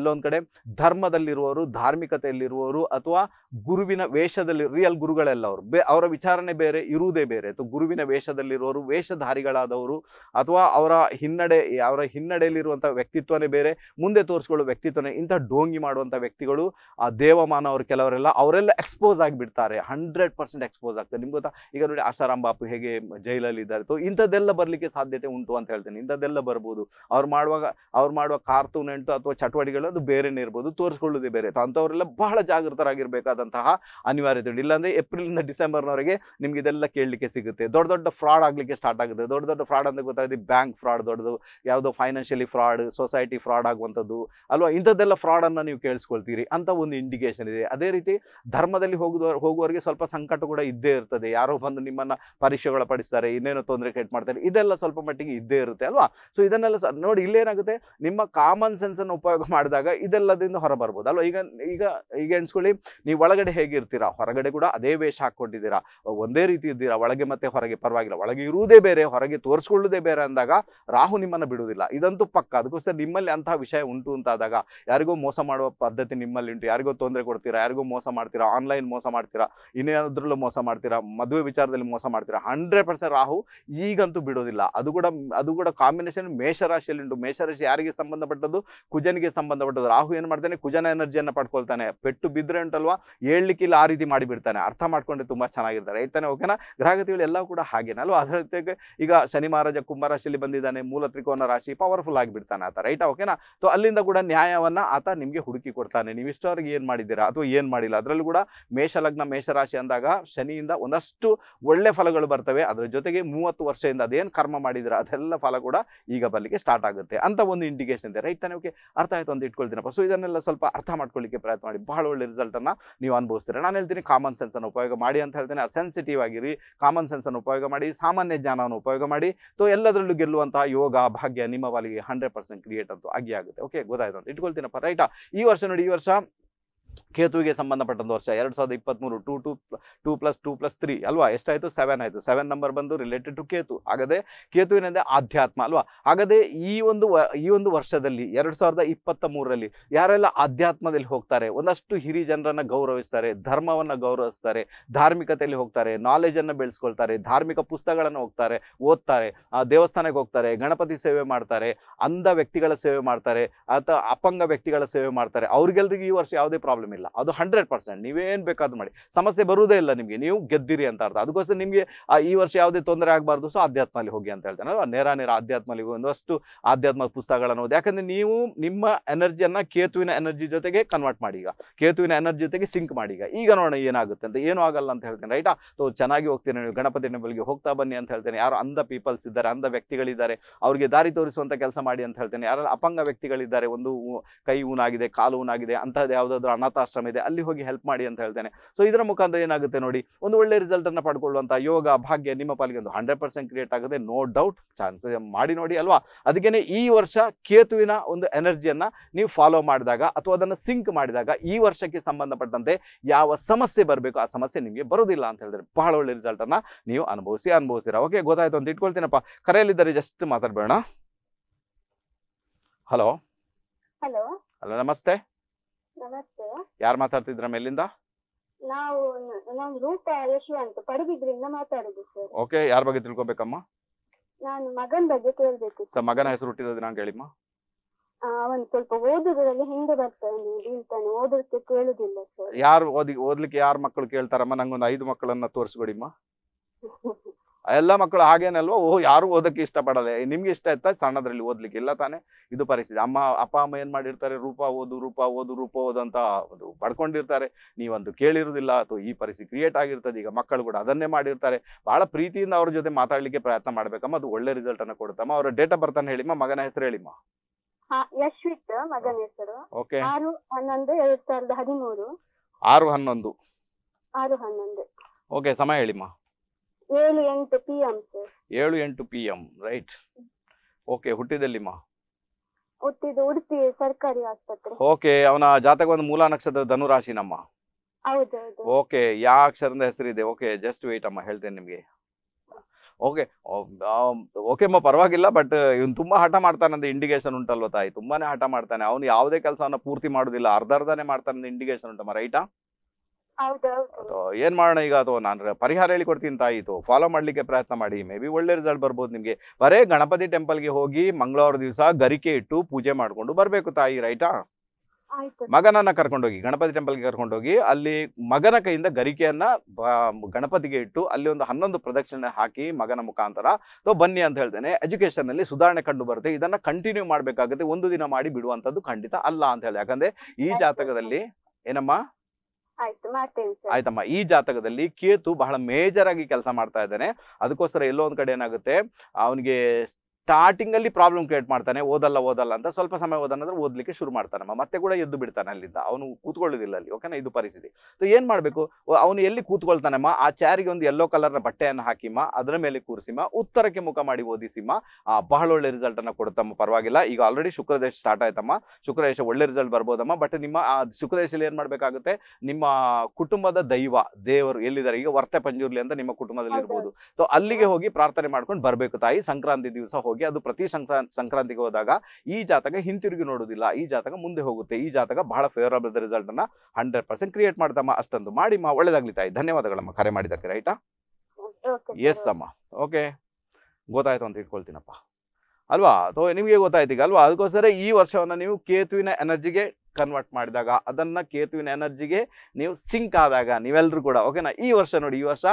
ಎಲ್ಲೊಂದು ಕಡೆ ಧರ್ಮದಲ್ಲಿರುವವರು ಧಾರ್ಮಿಕತೆಯಲ್ಲಿರುವವರು ಅಥವಾ ಗುರುವಿನ ವೇಷದಲ್ಲಿ ರಿಯಲ್ ಗುರುಗಳೆಲ್ಲ ಅವರು ಬೇ ಅವರ ವಿಚಾರಣೆ ಬೇರೆ ಇರುವುದೇ ಬೇರೆ ಅಥವಾ ಗುರುವಿನ ವೇಷದಲ್ಲಿರೋರು ವೇಷಧಾರಿಗಳಾದವರು ಅಥವಾ ಅವರ ಹಿನ್ನಡೆ ಅವರ ಹಿನ್ನಡೆಯಲ್ಲಿರುವಂಥ ವ್ಯಕ್ತಿತ್ವನೇ ಬೇರೆ ಮುಂದೆ ತೋರಿಸ್ಕೊಳ್ಳೋ ವ್ಯಕ್ತಿತ್ವನೇ ಇಂಥ ಡೋಂಗಿ ಮಾಡುವಂಥ ವ್ಯಕ್ತಿಗಳು ಆ ದೇವಮಾನ ಅವರು ಕೆಲವರೆಲ್ಲ ಅವರೆಲ್ಲ ಎಕ್ಸ್ಪೋಸ್ ಆಗಿಬಿಡ್ತಾರೆ ಹಂಡ್ರೆಡ್ ಪರ್ಸೆಂಟ್ ಎಕ್ಸ್ಪೋಸ್ ಆಗ್ತದೆ ನಿಮ್ಗೆ ಗೊತ್ತಾ ಈಗ ನೋಡಿ ಆಶಾರಾಮ್ ಬಾಪು ಹೇಗೆ ಜೈಲಲ್ಲಿ ಇದ್ದಾರೆ ಇಂಥದ್ದೆಲ್ಲ ಬರಲಿಕ್ಕೆ ಸಾಧ್ಯತೆ ಉಂಟು ಅಂತ ಹೇಳ್ತೇನೆ ಇಂಥದ್ದೆಲ್ಲ ಬರ್ಬೋದು ಅವ್ರು ಮಾಡುವಾಗ ಅವ್ರು ಮಾಡುವ ಕಾರ್ಟೂನ್ ಎಂಟು ಅಥವಾ ಚಟುವಟಿಕೆಗಳು ಅದು ಬೇರೆನೇ ಇರ್ಬೋದು ತೋರಿಸ್ಕೊಳ್ಳೋದೇ ಬೇರೆ ಅಂಥವರೆಲ್ಲ ಬಹಳ ಜಾಗೃತರಾಗಿರ್ಬೇಕಾದ ಮಾಡುವಂತಹ ಅನಿವಾರ್ಯತೆ ಇಲ್ಲ ಇಲ್ಲಾಂದರೆ ಏಪ್ರಿಲಿಂದ ಡಿಸೆಂಬರ್ನವರೆಗೆ ನಿಮ್ಗೆ ಇದೆಲ್ಲ ಕೇಳಲಿಕ್ಕೆ ಸಿಗುತ್ತೆ ದೊಡ್ಡ ದೊಡ್ಡ ಫ್ರಾಡ್ ಆಗಲಿಕ್ಕೆ ಸ್ಟಾರ್ಟ್ ಆಗುತ್ತೆ ದೊಡ್ಡ ದೊಡ್ಡ ಫ್ರಾಡ್ ಅಂತ ಗೊತ್ತಾಗುತ್ತೆ ಬ್ಯಾಂಕ್ ಫ್ರಾಡ್ ದೊಡ್ಡದು ಯಾವುದೋ ಫೈನಾನ್ಷಿಯಲಿ ಫ್ರಾಡ್ ಸೊಸೈಟಿ ಫ್ರಾಡ್ ಆಗುವಂಥದ್ದು ಅಲ್ವಾ ಇಂಥದ್ದೆಲ್ಲ ಫ್ರಾಡನ್ನು ನೀವು ಕೇಳಿಸ್ಕೊಳ್ತೀರಿ ಅಂತ ಒಂದು ಇಂಡಿಕೇಶನ್ ಇದೆ ಅದೇ ರೀತಿ ಧರ್ಮದಲ್ಲಿ ಹೋಗುವ ಹೋಗುವವರಿಗೆ ಸ್ವಲ್ಪ ಸಂಕಟ ಕೂಡ ಇದ್ದೇ ಇರ್ತದೆ ಯಾರೋ ಬಂದು ನಿಮ್ಮನ್ನ ಪರೀಕ್ಷೆಗಳ ಪಡಿಸ್ತಾರೆ ಇನ್ನೇನೋ ತೊಂದರೆ ಕೆಟ್ಟ ಮಾಡ್ತಾರೆ ಇದೆಲ್ಲ ಸ್ವಲ್ಪ ಮಟ್ಟಿಗೆ ಇದ್ದೇ ಇರುತ್ತೆ ಅಲ್ವಾ ಸೊ ಇದನ್ನೆಲ್ಲ ನೋಡಿ ಇಲ್ಲೇನಾಗುತ್ತೆ ನಿಮ್ಮ ಕಾಮನ್ ಸೆನ್ಸ್ ಅನ್ನು ಉಪಯೋಗ ಮಾಡಿದಾಗ ಇದೆಲ್ಲದರಿಂದ ಹೊರಬರ್ಬೋದು ಅಲ್ವಾ ಈಗ ಈಗ ಈಗ ಎಣಿಸ್ಕೊಳ್ಳಿ ನೀವು ಒಳಗಡೆ ಹೇಗಿರ್ತೀರಾ ಹೊರಗಡೆ ಕೂಡ ಅದೇ ವೇಷ ಹಾಕ್ಕೊಂಡಿದ್ದೀರಾ ಒಂದೇ ರೀತಿ ಇದ್ದೀರಾ ಒಳಗೆ ಮತ್ತೆ ಹೊರಗೆ ಪರವಾಗಿಲ್ಲ ಒಳಗೆ ಇರುವುದೇ ಬೇರೆ ಹೊರಗೆ ತೋರಿಸ್ಕೊಳ್ಳೋದೇ ಬೇರೆ ಅಂದಾಗ ರಾಹು ನಿಮ್ಮನ್ನು ಬಿಡುವುದಿಲ್ಲ ಇದಂತೂ ಪಕ್ಕ ಅದಕ್ಕೋಸ್ಕರ ನಿಮ್ಮಲ್ಲಿ ಅಂತಹ ವಿಷಯ ಉಂಟು ಅಂತ ಆದಾಗ ಯಾರಿಗೂ ಮೋಸ ಮಾಡುವ ಪದ್ಧತಿ ನಿಮ್ಮಲ್ಲಿ ಉಂಟು ಯಾರಿಗೋ ತೊಂದರೆ ಕೊಡ್ತೀರಾ ಯಾರಿಗೋ ಮೋಸ ಮಾಡ್ತೀರಾ ಆನ್ಲೈನ್ ಮೋಸ ಮಾಡ್ತೀರಾ ಇನ್ನೇನಾದ್ರಲ್ಲೂ ಮೋಸ ಮಾಡ್ತೀರಾ ಮದುವೆ ವಿಚಾರದಲ್ಲಿ ಮೋಸ ಮಾಡ್ತೀರಾ ಹಂಡ್ರೆಡ್ ಪರ್ಸೆಂಟ್ ರಾಹು ಈಗಂತೂ ಬಿಡೋದಿಲ್ಲ ಅದು ಕೂಡ ಅದು ಕೂಡ ಕಾಂಬಿನೇಷನ್ ಮೇಷರಾಶಿಯಲ್ಲಿ ಉಂಟು ಮೇಷರಾಶಿ ಯಾರಿಗೆ ಸಂಬಂಧಪಟ್ಟದ್ದು ಕುಜನಿಗೆ ಸಂಬಂಧಪಟ್ಟದ್ದು ರಾಹು ಏನು ಮಾಡ್ತಾನೆ ಕುಜನ ಎನರ್ಜಿಯನ್ನು ಪಡ್ಕೊಳ್ತಾನೆ ಪೆಟ್ಟು ಬಿದ್ದರೆ ಉಂಟಲ್ವಾ ಹೇಳಲಿಕ್ಕಿಲ್ಲ ಆ ರೀತಿ ಮಾಡಿಬಿಡ್ತಾನೆ ಅರ್ಥ ಮಾಡ್ಕೊಂಡ್ರೆ ತುಂಬ ಚೆನ್ನಾಗಿರ್ತಾರೆ ಹೇಳ್ತಾನೆ ಓಕೆನಾ ಎಲ್ಲ ಕೂಡ ಹಾಗೇನ ಅಲ್ವಾ ಅದರ ಜೊತೆಗೆ ಈಗ ಶನಿ ಮಹಾರಾಜ ಕುಂಭರಾಶಿಯಲ್ಲಿ ಬಂದಿದ್ದಾನೆ ಮೂಲ ತ್ರಿಕೋನ ರಾಶಿ ಪವರ್ಫುಲ್ ಆಗಿಬಿಡ್ತಾನೆ ಆತ ರೈಟಾ ಓಕೆನಾ ಸೊ ಅಲ್ಲಿಂದ ಕೂಡ ನ್ಯಾಯವನ್ನು ಆತ ನಿಮಗೆ ಹುಡುಕಿ ಕೊಡ್ತಾನೆ ನೀವು ಇಷ್ಟವರೆಗೆ ಏನು ಮಾಡಿದ್ದೀರಾ ಅಥವಾ ಏನು ಮಾಡಿಲ್ಲ ಅದರಲ್ಲೂ ಕೂಡ ಮೇಷಲಗ್ನ ಮೇಷರಾಶಿ ಅಂದಾಗ ಶನಿಯಿಂದ ಒಂದಷ್ಟು ಒಳ್ಳೆ ಫಲಗಳು ಬರ್ತವೆ ಅದರ ಜೊತೆಗೆ ಮೂವತ್ತು ವರ್ಷದಿಂದ ಅದೇನು ಕರ್ಮ ಮಾಡಿದ್ರ ಅದೆಲ್ಲ ಫಲ ಕೂಡ ಈಗ ಬರಲಿಕ್ಕೆ ಸ್ಟಾರ್ಟ್ ಆಗುತ್ತೆ ಅಂತ ಒಂದು ಇಂಡಿಕೇಶನ್ ಇದೆ ರೈಟ್ ತಾನೆ ಓಕೆ ಅರ್ಥ ಆಯ್ತು ಅಂತ ಇಟ್ಕೊಳ್ತೀನಪ್ಪ ಸೊ ಇದನ್ನೆಲ್ಲ ಸ್ವಲ್ಪ ಅರ್ಥ ಮಾಡ್ಕೊಳ್ಳಿಕ್ಕೆ ಪ್ರಯತ್ನ ಮಾಡಿ ಬಹಳ ಒಳ್ಳೆ ರಿಸಲ್ಟನ್ನು ನೀವು ಅನುಭವಿಸ್ತೀರ ನಾನು ಹೇಳ್ತೀನಿ ಕಾಮನ್ ಸೆನ್ಸನ್ನು ಉಪಯೋಗ ಮಾಡಿ ಅಂತ ಹೇಳ್ತೀನಿ ಸೆನ್ಸಿಟಿವ್ ಆಗಿರಿ ಕಾಮನ್ ಸೆನ್ಸನ್ನು ಉಪಯೋಗ ಮಾಡಿ ಸಾಮಾನ್ಯ ಜ್ಞಾನವನ್ನು ಉಪಯೋಗ ಮಾಡಿ ಸೊ ಎಲ್ಲದರಲ್ಲೂ ಗೆಲ್ಲುವಂತಹ ಯೋಗ ಭಾಗ್ಯ ನಿಮ್ಮ ವಾಲಿಗೆ ಹಂಡ್ರೆಡ್ ಪರ್ಸೆಂಟ್ ಕ್ರಿಯೇಟ್ ಅಂತೂ ಆಗಿ ಆಗುತ್ತೆ ಓಕೆ ಗೊತ್ತಾಯ್ತು ಅಂತ ಇಟ್ಕೊಳ್ತೀನಪ್ಪ ರೈಟಾ ಈ ವರ್ಷ ನೋಡಿ ಈ ವರ್ಷ ಕೇತುವಿಗೆ ಸಂಬಂಧಪಟ್ಟಂತ ವರ್ಷ ಎರಡು ಸಾವಿರದ ಇಪ್ಪತ್ತ್ಮೂರು two two two plus two plus three ಅಲ್ವಾ ಎಷ್ಟಾಯಿತು ಸೆವೆನ್ ಆಯಿತು ಸೆವೆನ್ ನಂಬರ್ ಬಂದು ರಿಲೇಟೆಡ್ ಟು ಕೇತು ಆಗದೆ ಕೇತುವಿನಿಂದ ಆಧ್ಯಾತ್ಮ ಅಲ್ವಾ ಆಗದೆ ಈ ಒಂದು ಈ ಒಂದು ವರ್ಷದಲ್ಲಿ ಎರಡು ಸಾವಿರದ ಇಪ್ಪತ್ತ ಮೂರರಲ್ಲಿ ಯಾರೆಲ್ಲ ಆಧ್ಯಾತ್ಮದಲ್ಲಿ ಹೋಗ್ತಾರೆ ಒಂದಷ್ಟು ಹಿರಿಯ ಜನರನ್ನು ಗೌರವಿಸ್ತಾರೆ ಧರ್ಮವನ್ನು ಗೌರವಿಸ್ತಾರೆ ಧಾರ್ಮಿಕತೆಯಲ್ಲಿ ಹೋಗ್ತಾರೆ ನಾಲೆಜನ್ನು ಬೆಳೆಸ್ಕೊಳ್ತಾರೆ ಧಾರ್ಮಿಕ ಪುಸ್ತಕಗಳನ್ನು ಹೋಗ್ತಾರೆ ಓದ್ತಾರೆ ದೇವಸ್ಥಾನಕ್ಕೆ ಹೋಗ್ತಾರೆ ಗಣಪತಿ ಸೇವೆ ಮಾಡ್ತಾರೆ ಅಂಧ ವ್ಯಕ್ತಿಗಳ ಸೇವೆ ಮಾಡ್ತಾರೆ ಅಥವಾ ಅಪಂಗ ವ್ಯಕ್ತಿಗಳ ಸೇವೆ ಮಾಡ್ತಾರೆ ಅವ್ರಿಗೆಲ್ರಿಗೂ ಈ ವರ್ಷ ಯಾವುದೇ ಪ್ರಾಬ್ಲಮ್ ಪ್ರಾಬ್ಲಮ್ ಇಲ್ಲ ಅದು ಹಂಡ್ರೆಡ್ ಪರ್ಸೆಂಟ್ ನೀವೇನು ಬೇಕಾದ್ರೂ ಮಾಡಿ ಸಮಸ್ಯೆ ಬರುವುದೇ ಇಲ್ಲ ನಿಮಗೆ ನೀವು ಗೆದ್ದಿರಿ ಅಂತ ಅರ್ಥ ಅದಕ್ಕೋಸ್ಕರ ನಿಮಗೆ ಈ ವರ್ಷ ಯಾವುದೇ ತೊಂದರೆ ಆಗಬಾರ್ದು ಸೊ ಆಧ್ಯಾತ್ಮಲ್ಲಿ ಹೋಗಿ ಅಂತ ಹೇಳ್ತೇನೆ ನೇರ ನೇರ ಆಧ್ಯಾತ್ಮಲ್ಲಿ ಒಂದಷ್ಟು ಆಧ್ಯಾತ್ಮ ಪುಸ್ತಕಗಳನ್ನು ಓದಿ ಯಾಕಂದ್ರೆ ನೀವು ನಿಮ್ಮ ಎನರ್ಜಿಯನ್ನು ಕೇತುವಿನ ಎನರ್ಜಿ ಜೊತೆಗೆ ಕನ್ವರ್ಟ್ ಮಾಡಿ ಈಗ ಕೇತುವಿನ ಎನರ್ಜಿ ಜೊತೆಗೆ ಸಿಂಕ್ ಮಾಡಿ ಈಗ ಈಗ ನೋಡೋಣ ಏನಾಗುತ್ತೆ ಅಂತ ಏನೂ ಆಗಲ್ಲ ಅಂತ ಹೇಳ್ತೇನೆ ರೈಟಾ ಸೊ ಚೆನ್ನಾಗಿ ಹೋಗ್ತೀನಿ ನೀವು ಗಣಪತಿ ಬಳಿಗೆ ಹೋಗ್ತಾ ಬನ್ನಿ ಅಂತ ಹೇಳ್ತೇನೆ ಯಾರು ಅಂಧ ಪೀಪಲ್ಸ್ ಇದ್ದಾರೆ ಅಂಧ ವ್ಯಕ್ತಿಗಳಿದ್ದಾರೆ ಅವರಿಗೆ ದಾರಿ ತೋರಿಸುವಂಥ ಕೆಲಸ ಮಾಡಿ ಅಂತ ಹೇಳ್ತೇನೆ ಯಾರು ಅಪಂಗ ವ್ಯಕ್ತಿಗಳಿದ್ದಾರೆ ಒಂದು ಕೈ ಊನಾಗಿದೆ ಕಾಲು ಊನಾಗಿದೆ ಅಂತಹದ್ದು ಯಾವುದಾದ್ರೂ ಅನಾಥ ಆಶ್ರಮ ಇದೆ ಅಲ್ಲಿ ಹೋಗಿ ಹೆಲ್ಪ್ ಮಾಡಿ ಅಂತ ಹೇಳ್ತೇನೆ ಸೊ ಇದರ ಮುಖಾಂತರ ಏನಾಗುತ್ತೆ ನೋಡಿ ಒಂದು ಒಳ್ಳೆ ರಿಸಲ್ಟ್ ಅನ್ನ ಪಡ್ಕೊಳ್ಳುವಂತಹ ಯೋಗ ಭಾಗ್ಯ ನಿಮ್ಮ ಪಾಲಿಗೆ ಒಂದು ಹಂಡ್ರೆಡ್ ಕ್ರಿಯೇಟ್ ಆಗುತ್ತೆ ನೋ ಡೌಟ್ ಚಾನ್ಸಸ್ ಮಾಡಿ ನೋಡಿ ಅಲ್ವಾ ಅದಕ್ಕೆ ಈ ವರ್ಷ ಕೇತುವಿನ ಒಂದು ಎನರ್ಜಿಯನ್ನ ನೀವು ಫಾಲೋ ಮಾಡಿದಾಗ ಅಥವಾ ಅದನ್ನು ಸಿಂಕ್ ಮಾಡಿದಾಗ ಈ ವರ್ಷಕ್ಕೆ ಸಂಬಂಧಪಟ್ಟಂತೆ ಯಾವ ಸಮಸ್ಯೆ ಬರಬೇಕು ಆ ಸಮಸ್ಯೆ ನಿಮಗೆ ಬರೋದಿಲ್ಲ ಅಂತ ಹೇಳಿದ್ರೆ ಬಹಳ ಒಳ್ಳೆ ರಿಸಲ್ಟ್ ಅನ್ನ ನೀವು ಅನುಭವಿಸಿ ಅನುಭವಿಸಿರ ಓಕೆ ಗೊತ್ತಾಯ್ತು ಅಂತ ಇಟ್ಕೊಳ್ತೀನಪ್ಪ ಕರೆಯಲ್ಲಿದ್ದಾರೆ ಜಸ್ಟ್ ಮಾತಾಡ್ಬೇಡ ಹಲೋ ಹಲೋ ಹಲೋ ನಮಸ್ತೆ ನಮಸ್ತೆ ಯಾರು ಮಾತಾಡ್ತಿದ್ರ ಮೇಲಿಂದ ನಾವು ನಾನು ರೂಪ ಯಶವಂತ್ ಪಡುಬಿದ್ರಿಂದ ಮಾತಾಡುದು ಸರ್ ಓಕೆ ಯಾರ ಬಗ್ಗೆ ತಿಳ್ಕೊಬೇಕಮ್ಮ ನಾನು ಮಗನ ಬಗ್ಗೆ ಕೇಳ್ಬೇಕು ಸರ್ ಮಗನ ಹೆಸರು ಹುಟ್ಟಿದ ನಾನು ಹೇಳಿಮ್ಮ ಅವನು ಸ್ವಲ್ಪ ಓದುದ್ರಲ್ಲಿ ಹಿಂದೆ ಬರ್ತಾನೆ ಬೀಳ್ತಾನೆ ಓದೋದಕ್ಕೆ ಕೇಳೋದಿಲ್ಲ ಸರ್ ಯಾರು ಓದಿ ಓದ್ಲಿಕ್ಕೆ ಯಾರು ಮಕ್ಕಳು ಕೇಳ್ತಾರಮ್ಮ ನಂಗೊಂದು ಐದು ಮಕ್ಕಳನ್ನ ತೋರಿಸ್ಬಿಡಿಮ್ಮ ಎಲ್ಲ ಮಕ್ಕಳು ಹಾಗೇನಲ್ವಾ ಓಹ್ ಯಾರು ಓದಕ್ಕೆ ಇಷ್ಟಪಡಲ್ಲ ನಿಮ್ಗೆ ಇಷ್ಟ ಇತ್ತ ಸಣ್ಣದ್ರಲ್ಲಿ ಓದ್ಲಿಕ್ಕೆ ಇಲ್ಲ ತಾನೇ ಇದು ಪರಿಸ್ಥಿತಿ ಅಮ್ಮ ಅಪ್ಪ ಅಮ್ಮ ಏನ್ ಮಾಡಿರ್ತಾರೆ ರೂಪ ಓದು ರೂಪ ಓದು ರೂಪ ಓದು ಅಂತ ಒಂದು ಪಡ್ಕೊಂಡಿರ್ತಾರೆ ನೀವಂದು ಕೇಳಿರೋದಿಲ್ಲ ಅಥವಾ ಈ ಪರಿಸ್ಥಿತಿ ಕ್ರಿಯೇಟ್ ಆಗಿರ್ತದೆ ಈಗ ಮಕ್ಕಳು ಕೂಡ ಅದನ್ನೇ ಮಾಡಿರ್ತಾರೆ ಬಹಳ ಪ್ರೀತಿಯಿಂದ ಅವ್ರ ಜೊತೆ ಮಾತಾಡಲಿಕ್ಕೆ ಪ್ರಯತ್ನ ಮಾಡ್ಬೇಕಮ್ಮ ಅದು ಒಳ್ಳೆ ರಿಸಲ್ಟ್ ಅನ್ನ ಕೊಡುತ್ತಮ್ಮ ಅವರ ಡೇಟ್ ಆಫ್ ಬರ್ತಾನೆ ಹೇಳಿಮ್ಮ ಮಗನ ಹೆಸರು ಹೇಳಿಮ್ಮ ಯಶ್ವಿತ್ ಮಗನ ಹೆಸರು ಆರು ಹನ್ನೊಂದು ಎರಡ್ ಆರು ಹನ್ನೊಂದು ಓಕೆ ಸಮಯ ಹೇಳಿಮ್ಮ ಏಳು ಎಂಟು ಪಿ ಎಂ ಏಳು ಎಂಟು ಪಿ ಎಂ ರೈಟ್ ಓಕೆ ಹುಟ್ಟಿದೆಲ್ಲಿಮ್ಮ ಉಡುಪಿ ಸರ್ಕಾರಿ ಆಸ್ಪತ್ರೆ ಓಕೆ ಅವನ ಜಾತಕ ಒಂದು ಮೂಲ ನಕ್ಷತ್ರ ಧನುರಾಶಿ ನಮ್ಮ ಓಕೆ ಯಾವ ಅಕ್ಷರದ ಹೆಸರಿದೆ ಓಕೆ ಜಸ್ಟ್ ವೇಟ್ ಅಮ್ಮ ಹೇಳ್ತೇನೆ ನಿಮಗೆ ಓಕೆ ಓಕೆ ಅಮ್ಮ ಪರವಾಗಿಲ್ಲ ಬಟ್ ಇವ್ನು ತುಂಬಾ ಹಠ ಮಾಡ್ತಾನೆ ಅಂದ್ರೆ ಇಂಡಿಕೇಶನ್ ಉಂಟಲ್ವ ತಾಯಿ ತುಂಬಾನೇ ಹಠ ಮಾಡ್ತಾನೆ ಅವ್ನು ಯಾವುದೇ ಕೆಲಸವನ್ನು ಪೂರ್ತಿ ಮಾಡುದಿಲ್ಲ ಅರ್ಧ ಅರ್ಧನೇ ಮಾಡ್ತಾನೆ ಇಂಡಿಕೇಶನ್ ಉಂಟಮ್ಮ ರೈಟಾ ಏನ್ ಮಾಡೋಣ ಈಗ ಅಥವಾ ನಾನು ಪರಿಹಾರ ಹೇಳಿ ಹೇಳಿಕೊಡ್ತೀನಿ ತಾಯಿತು ಫಾಲೋ ಮಾಡ್ಲಿಕ್ಕೆ ಪ್ರಯತ್ನ ಮಾಡಿ ಮೇ ಬಿ ಒಳ್ಳೆ ರಿಸಲ್ಟ್ ಬರ್ಬೋದು ನಿಮ್ಗೆ ಬರೇ ಗಣಪತಿ ಟೆಂಪಲ್ಗೆ ಹೋಗಿ ಮಂಗಳವಾರ ದಿವಸ ಗರಿಕೆ ಇಟ್ಟು ಪೂಜೆ ಮಾಡಿಕೊಂಡು ಬರ್ಬೇಕು ತಾಯಿ ರೈಟಾ ಮಗನನ್ನ ಕರ್ಕೊಂಡೋಗಿ ಗಣಪತಿ ಟೆಂಪಲ್ಗೆ ಕರ್ಕೊಂಡೋಗಿ ಅಲ್ಲಿ ಮಗನ ಕೈಯಿಂದ ಗರಿಕೆಯನ್ನ ಗಣಪತಿಗೆ ಇಟ್ಟು ಅಲ್ಲಿ ಒಂದು ಹನ್ನೊಂದು ಪ್ರದಕ್ಷಿಣೆ ಹಾಕಿ ಮಗನ ಮುಖಾಂತರ ಸೊ ಬನ್ನಿ ಅಂತ ಹೇಳ್ತೇನೆ ಎಜುಕೇಶನ್ ಅಲ್ಲಿ ಸುಧಾರಣೆ ಕಂಡು ಬರುತ್ತೆ ಇದನ್ನ ಕಂಟಿನ್ಯೂ ಮಾಡ್ಬೇಕಾಗುತ್ತೆ ಒಂದು ದಿನ ಮಾಡಿ ಬಿಡುವಂತದ್ದು ಖಂಡಿತ ಅಲ್ಲ ಅಂತ ಹೇಳಿ ಯಾಕಂದ್ರೆ ಈ ಜಾತಕದಲ್ಲಿ ಏನಮ್ಮ ಆಯ್ತಮ್ಮ ಈ ಜಾತಕದಲ್ಲಿ ಕೇತು ಬಹಳ ಮೇಜರ್ ಆಗಿ ಕೆಲಸ ಮಾಡ್ತಾ ಇದ್ದಾನೆ ಅದಕ್ಕೋಸ್ಕರ ಎಲ್ಲೋ ಒಂದ್ ಕಡೆ ಏನಾಗುತ್ತೆ ಅವನಿಗೆ ಸ್ಟಾರ್ಟಿಂಗಲ್ಲಿ ಪ್ರಾಬ್ಲಮ್ ಕ್ರಿಯೇಟ್ ಮಾಡ್ತಾನೆ ಓದಲ್ಲ ಓದಲ್ಲ ಅಂತ ಸ್ವಲ್ಪ ಸಮಯ ಓದನಂದ್ರೆ ಓದಲಿಕ್ಕೆ ಶುರು ಮಾಡ್ತಾನಮ್ಮ ಮತ್ತೆ ಕೂಡ ಎದ್ದು ಬಿಡ್ತಾನೆ ಅಲ್ಲಿಂದ ಅವನು ಕೂತ್ಕೊಳ್ಳೋದಿಲ್ಲ ಅಲ್ಲಿ ಓಕೆನಾ ಇದು ಪರಿಸ್ಥಿತಿ ಸೊ ಏನು ಮಾಡಬೇಕು ಅವನು ಎಲ್ಲಿ ಕೂತ್ಕೊಳ್ತಾನಮ್ಮ ಆ ಚಾರಿಗೆ ಒಂದು ಯೆಲ್ಲೋ ಕಲರ್ನ ಬಟ್ಟೆಯನ್ನು ಹಾಕಿಮ್ಮ ಅದರ ಮೇಲೆ ಕೂರಿಸಿಮ್ಮ ಉತ್ತರಕ್ಕೆ ಮುಖ ಮಾಡಿ ಓದಿಸಿಮ್ಮ ಬಹಳ ಒಳ್ಳೆ ರಿಸಲ್ಟ್ ರಿಸಲ್ಟನ್ನು ಕೊಡುತ್ತಮ್ಮ ಪರವಾಗಿಲ್ಲ ಈಗ ಆಲ್ರೆಡಿ ಶುಕ್ರದೇಶ ಸ್ಟಾರ್ಟ್ ಆಯ್ತಮ್ಮ ಶುಕ್ರದೇಶ ಒಳ್ಳೆ ರಿಸಲ್ಟ್ ಬರ್ಬೋದಮ್ಮ ಬಟ್ ನಿಮ್ಮ ಆ ಶುಕ್ರದೇಶದಲ್ಲಿ ಏನು ಮಾಡಬೇಕಾಗುತ್ತೆ ನಿಮ್ಮ ಕುಟುಂಬದ ದೈವ ದೇವರು ಎಲ್ಲಿದ್ದಾರೆ ಈಗ ವರ್ತೆ ಪಂಜೂರ್ಲಿ ಅಂತ ನಿಮ್ಮ ಕುಟುಂಬದಲ್ಲಿ ಇರ್ಬೋದು ಸೊ ಅಲ್ಲಿಗೆ ಹೋಗಿ ಪ್ರಾರ್ಥನೆ ಮಾಡ್ಕೊಂಡು ಬರಬೇಕು ತಾಯಿ ಸಂಕ್ರಾಂತಿ ದಿವಸ ಹೋಗಿ ಹೋಗಿ ಅದು ಪ್ರತಿ ಸಂಕ್ರಾಂತಿ ಸಂಕ್ರಾಂತಿಗೆ ಹೋದಾಗ ಈ ಜಾತಕ ಹಿಂತಿರುಗಿ ನೋಡೋದಿಲ್ಲ ಈ ಜಾತಕ ಮುಂದೆ ಹೋಗುತ್ತೆ ಈ ಜಾತಕ ಬಹಳ ಫೇವರಬಲ್ ರಿಸಲ್ಟ್ ಅನ್ನ ಹಂಡ್ರೆಡ್ ಪರ್ಸೆಂಟ್ ಕ್ರಿಯೇಟ್ ಮಾಡ್ತಮ್ಮ ಅಷ್ಟೊಂದು ಮಾಡಿ ಮಾ ಒಳ್ಳೇದಾಗ್ಲಿ ತಾಯಿ ಧನ್ಯವಾದಗಳಮ್ಮ ಕರೆ ಮಾಡಿದ್ದಕ್ಕೆ ರೈಟಾ ಎಸ್ ಅಮ್ಮ ಓಕೆ ಗೊತ್ತಾಯ್ತು ಅಂತ ಇಟ್ಕೊಳ್ತೀನಪ್ಪ ಅಲ್ವಾ ಅಥವಾ ನಿಮಗೆ ಗೊತ್ತಾಯ್ತೀಗ ಅಲ್ವಾ ಅದಕ್ಕೋಸ್ಕರ ಈ ವರ್ಷವನ್ನು ನೀವು ಕೇತುವಿನ ಎನರ್ಜಿಗೆ ಕನ್ವರ್ಟ್ ಮಾಡಿದಾಗ ಅದನ್ನು ಕೇತುವಿನ ಎನರ್ಜಿಗೆ ನೀವು ಸಿಂಕ್ ಆದಾಗ ನೀವೆಲ್ಲರೂ ಕೂಡ ಓಕೆನಾ ಈ ವರ್ಷ ನೋಡಿ ಈ ವರ್ಷ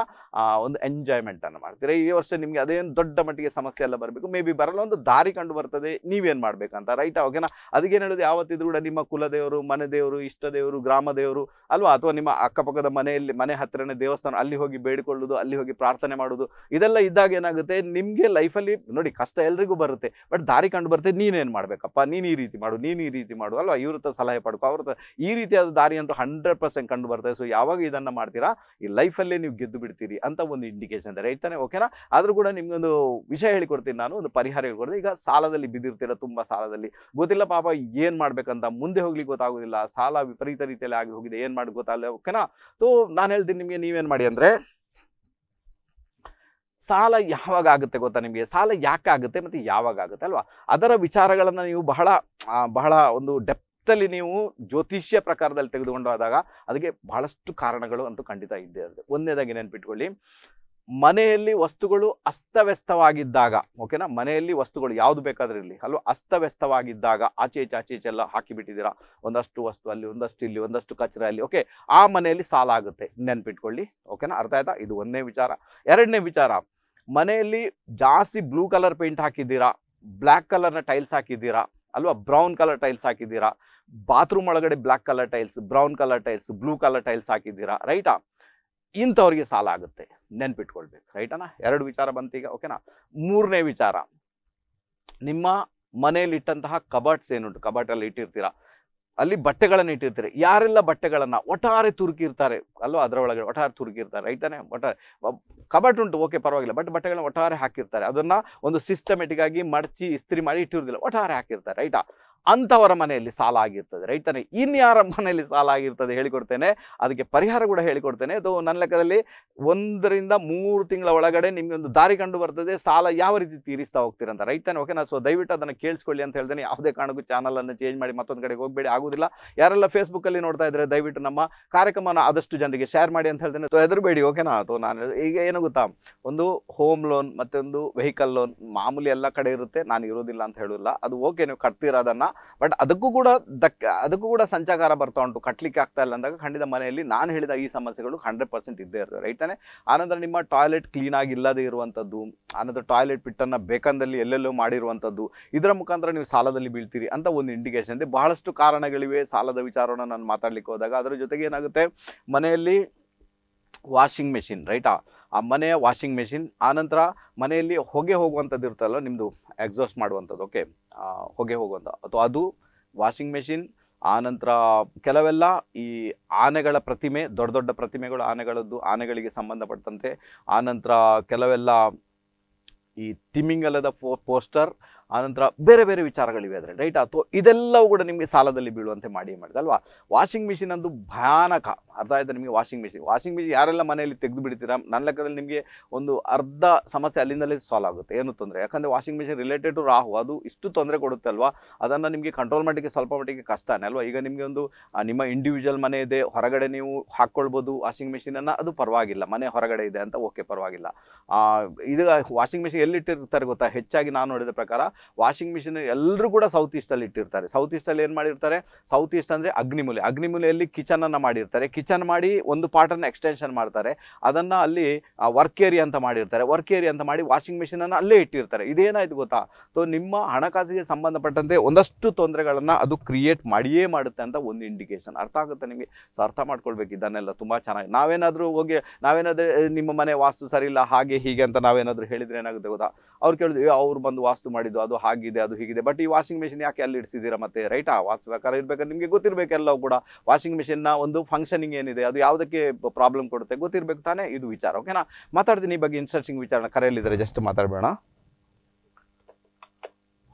ಒಂದು ಎಂಜಾಯ್ಮೆಂಟನ್ನು ಮಾಡ್ತೀರಾ ಈ ವರ್ಷ ನಿಮಗೆ ಅದೇನು ದೊಡ್ಡ ಮಟ್ಟಿಗೆ ಸಮಸ್ಯೆ ಎಲ್ಲ ಬರಬೇಕು ಮೇ ಬಿ ಬರಲ್ಲ ಒಂದು ದಾರಿ ಕಂಡು ಬರ್ತದೆ ನೀವೇನು ಮಾಡಬೇಕಂತ ರೈಟ್ ಓಕೆನಾ ಅದಕ್ಕೇನು ಹೇಳೋದು ಯಾವತ್ತಿದ್ರು ಕೂಡ ನಿಮ್ಮ ಕುಲದೇವರು ಮನೆ ದೇವರು ಇಷ್ಟ ದೇವರು ಗ್ರಾಮ ದೇವರು ಅಲ್ವಾ ಅಥವಾ ನಿಮ್ಮ ಅಕ್ಕಪಕ್ಕದ ಮನೆಯಲ್ಲಿ ಮನೆ ಹತ್ತಿರನೇ ದೇವಸ್ಥಾನ ಅಲ್ಲಿ ಹೋಗಿ ಬೇಡಿಕೊಳ್ಳೋದು ಅಲ್ಲಿ ಹೋಗಿ ಪ್ರಾರ್ಥನೆ ಮಾಡೋದು ಇದೆಲ್ಲ ಇದ್ದಾಗ ಏನಾಗುತ್ತೆ ನಿಮಗೆ ಲೈಫಲ್ಲಿ ನೋಡಿ ಕಷ್ಟ ಎಲ್ರಿಗೂ ಬರುತ್ತೆ ಬಟ್ ದಾರಿ ಕಂಡು ಬರುತ್ತೆ ನೀನೇನು ಮಾಡಬೇಕಪ್ಪ ನೀನು ಈ ರೀತಿ ಮಾಡು ನೀನು ಈ ರೀತಿ ಮಾಡು ಅಲ್ವಾ ಇವ್ರ ಸಲಹೆ ಸಹಾಯ ಪಡ್ಕೋ ಅವ್ರದ್ದು ಈ ರೀತಿಯಾದ ದಾರಿ ಅಂತೂ ಹಂಡ್ರೆಡ್ ಪರ್ಸೆಂಟ್ ಕಂಡು ಬರ್ತದೆ ಸೊ ಯಾವಾಗ ಇದನ್ನ ಮಾಡ್ತೀರಾ ಈ ಲೈಫಲ್ಲೇ ನೀವು ಗೆದ್ದು ಬಿಡ್ತೀರಿ ಅಂತ ಒಂದು ಇಂಡಿಕೇಶನ್ ರೈಟ್ ತಾನೆ ಓಕೆನಾ ಆದರೂ ಕೂಡ ನಿಮ್ಗೊಂದು ವಿಷಯ ಹೇಳಿಕೊಡ್ತೀನಿ ನಾನು ಒಂದು ಪರಿಹಾರ ಹೇಳ್ಕೊಡ್ತೀನಿ ಈಗ ಸಾಲದಲ್ಲಿ ಬಿದ್ದಿರ್ತೀರ ತುಂಬಾ ಸಾಲದಲ್ಲಿ ಗೊತ್ತಿಲ್ಲ ಪಾಪ ಏನು ಮಾಡ್ಬೇಕಂತ ಮುಂದೆ ಹೋಗ್ಲಿಕ್ಕೆ ಗೊತ್ತಾಗೋದಿಲ್ಲ ಸಾಲ ವಿಪರೀತ ರೀತಿಯಲ್ಲಿ ಆಗಿ ಹೋಗಿದೆ ಏನು ಮಾಡಿ ಗೊತ್ತಾಗಲ್ಲ ಓಕೆನಾ ಸೊ ನಾನು ಹೇಳ್ತೀನಿ ನಿಮಗೆ ನೀವೇನು ಮಾಡಿ ಅಂದ್ರೆ ಸಾಲ ಯಾವಾಗ ಆಗುತ್ತೆ ಗೊತ್ತಾ ನಿಮಗೆ ಸಾಲ ಯಾಕೆ ಆಗುತ್ತೆ ಮತ್ತೆ ಯಾವಾಗ ಆಗುತ್ತೆ ಅಲ್ವಾ ಅದರ ವಿಚಾರಗಳನ್ನು ನೀವು ಬಹಳ ಬಹಳ ಒಂದು ಡೆಪ್ ಅಲ್ಲಿ ನೀವು ಜ್ಯೋತಿಷ್ಯ ಪ್ರಕಾರದಲ್ಲಿ ತೆಗೆದುಕೊಂಡು ಅದಕ್ಕೆ ಬಹಳಷ್ಟು ಕಾರಣಗಳು ಅಂತೂ ಖಂಡಿತ ಇದ್ದೇ ಇರುತ್ತೆ ಒಂದನೇದಾಗಿ ನೆನ್ಪಿಟ್ಕೊಳ್ಳಿ ಮನೆಯಲ್ಲಿ ವಸ್ತುಗಳು ಅಸ್ತವ್ಯಸ್ತವಾಗಿದ್ದಾಗ ಓಕೆನಾ ಮನೆಯಲ್ಲಿ ವಸ್ತುಗಳು ಯಾವುದು ಬೇಕಾದ್ರೂ ಇರಲಿ ಅಲ್ವಾ ಅಸ್ತವ್ಯಸ್ತವಾಗಿದ್ದಾಗ ಆಚೆ ಈಚೆ ಆಚೆ ಈಚೆ ಎಲ್ಲ ಹಾಕಿಬಿಟ್ಟಿದ್ದೀರಾ ಒಂದಷ್ಟು ವಸ್ತು ಅಲ್ಲಿ ಒಂದಷ್ಟು ಇಲ್ಲಿ ಒಂದಷ್ಟು ಕಚರ ಅಲ್ಲಿ ಓಕೆ ಆ ಮನೆಯಲ್ಲಿ ಸಾಲ ಆಗುತ್ತೆ ನೆನ್ಪಿಟ್ಕೊಳ್ಳಿ ಓಕೆನಾ ಅರ್ಥ ಆಯ್ತಾ ಇದು ಒಂದನೇ ವಿಚಾರ ಎರಡನೇ ವಿಚಾರ ಮನೆಯಲ್ಲಿ ಜಾಸ್ತಿ ಬ್ಲೂ ಕಲರ್ ಪೇಂಟ್ ಹಾಕಿದ್ದೀರಾ ಬ್ಲ್ಯಾಕ್ ಕಲರ್ನ ಟೈಲ್ಸ್ ಹಾಕಿದ್ದೀರಾ ಅಲ್ವಾ ಬ್ರೌನ್ ಕಲರ್ ಟೈಲ್ಸ್ ಹಾಕಿದ್ದೀರಾ ಬಾತ್ರೂಮ್ ಒಳಗಡೆ black colour tiles brown colour tiles blue colour tiles ಹಾಕಿದ್ದೀರಾ ರೈಟಾ ಇಂಥವ್ರಿಗೆ ಸಾಲ ಆಗುತ್ತೆ ನೆನ್ಪಿಟ್ಕೊಳ್ಬೇಕು ರೈಟನಾ ಎರಡು ವಿಚಾರ ಬಂತೀಗ ಓಕೆನಾ ಮೂರನೇ ವಿಚಾರ ನಿಮ್ಮ ಮನೆಯಲ್ಲಿ ಇಟ್ಟಂತಹ ಕಬಾಟ್ಸ್ ಏನುಂಟು ಕಬಾಟಲ್ಲಿ ಇಟ್ಟಿರ್ತೀರಾ ಅಲ್ಲಿ ಬಟ್ಟೆಗಳನ್ನು ಇಟ್ಟಿರ್ತಾರೆ ಯಾರೆಲ್ಲ ಬಟ್ಟೆಗಳನ್ನು ಒಟ್ಟಾರೆ ತುರುಕಿರ್ತಾರೆ ಅಲ್ವಾ ಅದರ ಒಟ್ಟಾರೆ ತುರುಕಿರ್ತಾರೆ ರೈತನೇ ಒಟ್ಟಾರೆ ಕಬಾಟ್ ಉಂಟು ಓಕೆ ಪರವಾಗಿಲ್ಲ ಬಟ್ ಬಟ್ಟೆಗಳನ್ನ ಒಟ್ಟಾರೆ ಹಾಕಿರ್ತಾರೆ ಅದನ್ನು ಒಂದು ಸಿಸ್ಟಮೆಟಿಕ್ ಆಗಿ ಮಡಚಿ ಇಸ್ತ್ರಿ ಮಾಡಿ ಇಟ್ಟಿರೋದಿಲ್ಲ ಒಟ್ಟಾರೆ ಹಾಕಿರ್ತಾರೆ ರೈಟಾ ಅಂಥವರ ಮನೆಯಲ್ಲಿ ಸಾಲ ಆಗಿರ್ತದೆ ರೈತನೇ ಇನ್ಯಾರ ಮನೆಯಲ್ಲಿ ಸಾಲ ಆಗಿರ್ತದೆ ಹೇಳಿಕೊಡ್ತೇನೆ ಅದಕ್ಕೆ ಪರಿಹಾರ ಕೂಡ ಹೇಳಿಕೊಡ್ತೇನೆ ಅದು ನನ್ನ ಲೆಕ್ಕದಲ್ಲಿ ಒಂದರಿಂದ ಮೂರು ತಿಂಗಳ ಒಳಗಡೆ ನಿಮಗೆ ಒಂದು ದಾರಿ ಕಂಡು ಬರ್ತದೆ ಸಾಲ ಯಾವ ರೀತಿ ತೀರಿಸ್ತಾ ಹೋಗ್ತೀರಂತ ಅಂತ ಓಕೆ ಓಕೆನಾ ಸೊ ದಯವಿಟ್ಟು ಅದನ್ನು ಕೇಳಿಸ್ಕೊಳ್ಳಿ ಅಂತ ಹೇಳ್ತೇನೆ ಯಾವುದೇ ಕಾರಣಕ್ಕೂ ಚಾನಲನ್ನು ಚೇಂಜ್ ಮಾಡಿ ಮತ್ತೊಂದು ಕಡೆಗೆ ಹೋಗಬೇಡಿ ಆಗೋದಿಲ್ಲ ಯಾರೆಲ್ಲ ಫೇಸ್ಬುಕ್ಕಲ್ಲಿ ನೋಡ್ತಾ ಇದ್ದರೆ ದಯವಿಟ್ಟು ನಮ್ಮ ಕಾರ್ಯಕ್ರಮನ ಆದಷ್ಟು ಜನರಿಗೆ ಶೇರ್ ಮಾಡಿ ಅಂತ ಹೇಳ್ತೇನೆ ಸೊ ಹೆದರಬೇಡಿ ಓಕೆನಾ ಅಥವಾ ನಾನು ಈಗ ಏನು ಗೊತ್ತಾ ಒಂದು ಹೋಮ್ ಲೋನ್ ಮತ್ತೊಂದು ವೆಹಿಕಲ್ ಲೋನ್ ಮಾಮೂಲಿ ಎಲ್ಲ ಕಡೆ ಇರುತ್ತೆ ನಾನು ಇರೋದಿಲ್ಲ ಅಂತ ಹೇಳಿಲ್ಲ ಅದು ಓಕೆ ನೀವು ಕಟ್ತೀರ ಅದನ್ನು ಬಟ್ ಅದಕ್ಕೂ ಕೂಡ ದಕ್ ಅದಕ್ಕೂ ಕೂಡ ಸಂಚಾಕಾರ ಬರ್ತಾ ಉಂಟು ಕಟ್ಟಲಿಕ್ಕೆ ಆಗ್ತಾ ಇಲ್ಲ ಅಂದಾಗ ಖಂಡಿತ ಮನೆಯಲ್ಲಿ ನಾನು ಹೇಳಿದ ಈ ಸಮಸ್ಯೆಗಳು ಹಂಡ್ರೆಡ್ ಪರ್ಸೆಂಟ್ ಇದ್ದೇ ಇರ್ತವೆ ರೈಟ್ ತಾನೆ ಆನಂತರ ನಿಮ್ಮ ಟಾಯ್ಲೆಟ್ ಕ್ಲೀನ್ ಆಗಿ ಇರುವಂಥದ್ದು ಆನಂತರ ಟಾಯ್ಲೆಟ್ ಪಿಟ್ಟನ್ನು ಬೇಕಂದಲ್ಲಿ ಎಲ್ಲೆಲ್ಲೋ ಮಾಡಿರುವಂಥದ್ದು ಇದರ ಮುಖಾಂತರ ನೀವು ಸಾಲದಲ್ಲಿ ಬೀಳ್ತೀರಿ ಅಂತ ಒಂದು ಇಂಡಿಕೇಶನ್ ಇದೆ ಬಹಳಷ್ಟು ಕಾರಣಗಳಿವೆ ಸಾಲದ ವಿಚಾರವನ್ನು ನಾನು ಮಾತಾಡಲಿಕ್ಕೆ ಹೋದಾಗ ಅದರ ಜೊತೆಗೆ ಏನಾಗುತ್ತೆ ಮನೆಯಲ್ಲಿ ವಾಷಿಂಗ್ ಮೆಷಿನ್ ರೈಟಾ ಆ ಮನೆಯ ವಾಷಿಂಗ್ ಮೆಷಿನ್ ಆನಂತರ ಮನೆಯಲ್ಲಿ ಹೊಗೆ ಹೋಗುವಂಥದ್ದು ಇರುತ್ತಲ್ಲ ನಿಮ್ಮದು ಎಕ್ಸಾಸ್ಟ್ ಮಾಡುವಂಥದ್ದು ಓಕೆ ಹೊಗೆ ಹೋಗುವಂಥ ಅಥವಾ ಅದು ವಾಷಿಂಗ್ ಮೆಷಿನ್ ಆನಂತರ ಕೆಲವೆಲ್ಲ ಈ ಆನೆಗಳ ಪ್ರತಿಮೆ ದೊಡ್ಡ ದೊಡ್ಡ ಪ್ರತಿಮೆಗಳು ಆನೆಗಳದ್ದು ಆನೆಗಳಿಗೆ ಸಂಬಂಧಪಟ್ಟಂತೆ ಆನಂತರ ಕೆಲವೆಲ್ಲ ಈ ತಿಮಿಂಗಲದ ಪೋ ಪೋಸ್ಟರ್ ಆನಂತರ ಬೇರೆ ಬೇರೆ ವಿಚಾರಗಳಿವೆ ಅದರಲ್ಲಿ ರೈಟ್ ಅಥವಾ ಇದೆಲ್ಲವೂ ಕೂಡ ನಿಮಗೆ ಸಾಲದಲ್ಲಿ ಬೀಳುವಂತೆ ಮಾಡಿ ಮಾಡಿದೆ ಅಲ್ವಾ ವಾಷಿಂಗ್ ಮಿಷಿನ್ ಅಂದು ಭಯಾನಕ ಅರ್ಥ ಆಯ್ತಾ ನಿಮಗೆ ವಾಷಿಂಗ್ ಮಿಷಿನ್ ವಾಷಿಂಗ್ ಮಿಷಿನ್ ಯಾರೆಲ್ಲ ಮನೆಯಲ್ಲಿ ತೆಗೆದು ಬಿಡ್ತೀರಾ ನನ್ನ ಲೆಕ್ಕದಲ್ಲಿ ನಿಮಗೆ ಒಂದು ಅರ್ಧ ಸಮಸ್ಯೆ ಅಲ್ಲಿಂದಲೇ ಸಾಲ್ವ್ ಆಗುತ್ತೆ ಏನು ತೊಂದರೆ ಯಾಕಂದರೆ washing machine related to Rahu ಅದು ಇಷ್ಟು ತೊಂದರೆ ಕೊಡುತ್ತೆ ಅಲ್ವಾ ಅದನ್ನು ನಿಮಗೆ ಕಂಟ್ರೋಲ್ ಮಾಡಲಿಕ್ಕೆ ಸ್ವಲ್ಪ ಮಟ್ಟಿಗೆ ಕಷ್ಟ ಅಲ್ವಾ ಈಗ ನಿಮಗೆ ಒಂದು ನಿಮ್ಮ ಇಂಡಿವಿಜುವಲ್ ಮನೆ ಇದೆ ಹೊರಗಡೆ ನೀವು ಹಾಕ್ಕೊಳ್ಬೋದು ವಾಷಿಂಗ್ ಮಿಷಿನನ್ನು ಅದು ಪರವಾಗಿಲ್ಲ ಮನೆ ಹೊರಗಡೆ ಇದೆ ಅಂತ ಓಕೆ ಪರವಾಗಿಲ್ಲ ಇದು ವಾಷಿಂಗ್ ಮಿಷಿನ್ ಎಲ್ಲಿಟ್ಟಿರ್ತಾರೆ ಗೊತ್ತಾ ಹೆಚ್ಚಾಗಿ ನಾನು ನೋಡಿದ ಪ್ರಕಾರ ವಾಷಿಂಗ್ ಮಿಷಿನ್ ಎಲ್ಲರೂ ಕೂಡ ಸೌತ್ ಈಸ್ಟಲ್ಲಿ ಇಟ್ಟಿರ್ತಾರೆ ಸೌತ್ ಈಸ್ಟಲ್ಲಿ ಏನು ಮಾಡಿರ್ತಾರೆ ಸೌತ್ ಈಸ್ಟ್ ಅಂದರೆ ಅಗ್ನಿಮೂಲೆ ಅಗ್ನಿಮೂಲೆಯಲ್ಲಿ ಕಿಚನನ್ನು ಮಾಡಿರ್ತಾರೆ ಕಿಚನ್ ಮಾಡಿ ಒಂದು ಪಾರ್ಟನ್ನು ಎಕ್ಸ್ಟೆನ್ಷನ್ ಮಾಡ್ತಾರೆ ಅದನ್ನು ಅಲ್ಲಿ ವರ್ಕ್ ಏರಿಯಾ ಅಂತ ಮಾಡಿರ್ತಾರೆ ವರ್ಕ್ ಏರಿಯಾ ಅಂತ ಮಾಡಿ ವಾಷಿಂಗ್ ಮಿಷಿನನ್ನು ಅಲ್ಲೇ ಇಟ್ಟಿರ್ತಾರೆ ಇದೇನಾಯ್ತು ಗೊತ್ತಾ ಸೊ ನಿಮ್ಮ ಹಣಕಾಸಿಗೆ ಸಂಬಂಧಪಟ್ಟಂತೆ ಒಂದಷ್ಟು ತೊಂದರೆಗಳನ್ನು ಅದು ಕ್ರಿಯೇಟ್ ಮಾಡಿಯೇ ಮಾಡುತ್ತೆ ಅಂತ ಒಂದು ಇಂಡಿಕೇಶನ್ ಅರ್ಥ ಆಗುತ್ತೆ ನಿಮಗೆ ಸೊ ಅರ್ಥ ಮಾಡ್ಕೊಳ್ಬೇಕು ಇದನ್ನೆಲ್ಲ ತುಂಬ ಚೆನ್ನಾಗಿ ನಾವೇನಾದರೂ ಹೋಗಿ ನಾವೇನಾದರೂ ನಿಮ್ಮ ಮನೆ ವಾಸ್ತು ಸರಿ ಇಲ್ಲ ಹಾಗೆ ಹೀಗೆ ಅಂತ ನಾವೇನಾದರೂ ಹೇಳಿದರೆ ಏನಾಗುತ್ತೆ ಗೊತ್ತಾ ಅವ್ರು ಕೇಳಿದ್ವಿ ಅವ್ರು ಬಂದು ವಾಸ್ತು ಮಾಡಿದ್ದು ಅದು ಹಾಗಿದೆ ಅದು ಹೀಗಿದೆ ಬಟ್ ಈ ವಾಷಿಂಗ್ ಮೆಷಿನ್ ಯಾಕೆ ಅಲ್ಲಿ ಇಡಿಸಿದ್ದೀರಾ ಮತ್ತೆ ರೈಟ್ ರೈಟಾ ಪ್ರಕಾರ ಇರ್ಬೇಕಾದ್ರೆ ನಿಮಗೆ ಗೊತ್ತಿರಬೇಕು ಎಲ್ಲವೂ ಕೂಡ ವಾಷಿಂಗ್ ಮೆಷಿನ್ನ ಒಂದು ಫಂಕ್ಷನಿಂಗ್ ಏನಿದೆ ಅದು ಯಾವುದಕ್ಕೆ ಪ್ರಾಬ್ಲಮ್ ಕೊಡುತ್ತೆ ಗೊತ್ತಿರಬೇಕು ತಾನೇ ಇದು ವಿಚಾರ ಓಕೆನಾ ಮಾತಾಡ್ತೀನಿ ಈ ಬಗ್ಗೆ ಇನ್ಸ್ಟ್ರಕ್ಷನ್ ವಿಚಾರಣೆ ಕರೆಯಲ್ಲಿದ್ದಾರೆ ಜಸ್ಟ್ ಮಾತಾಡಬೇಡ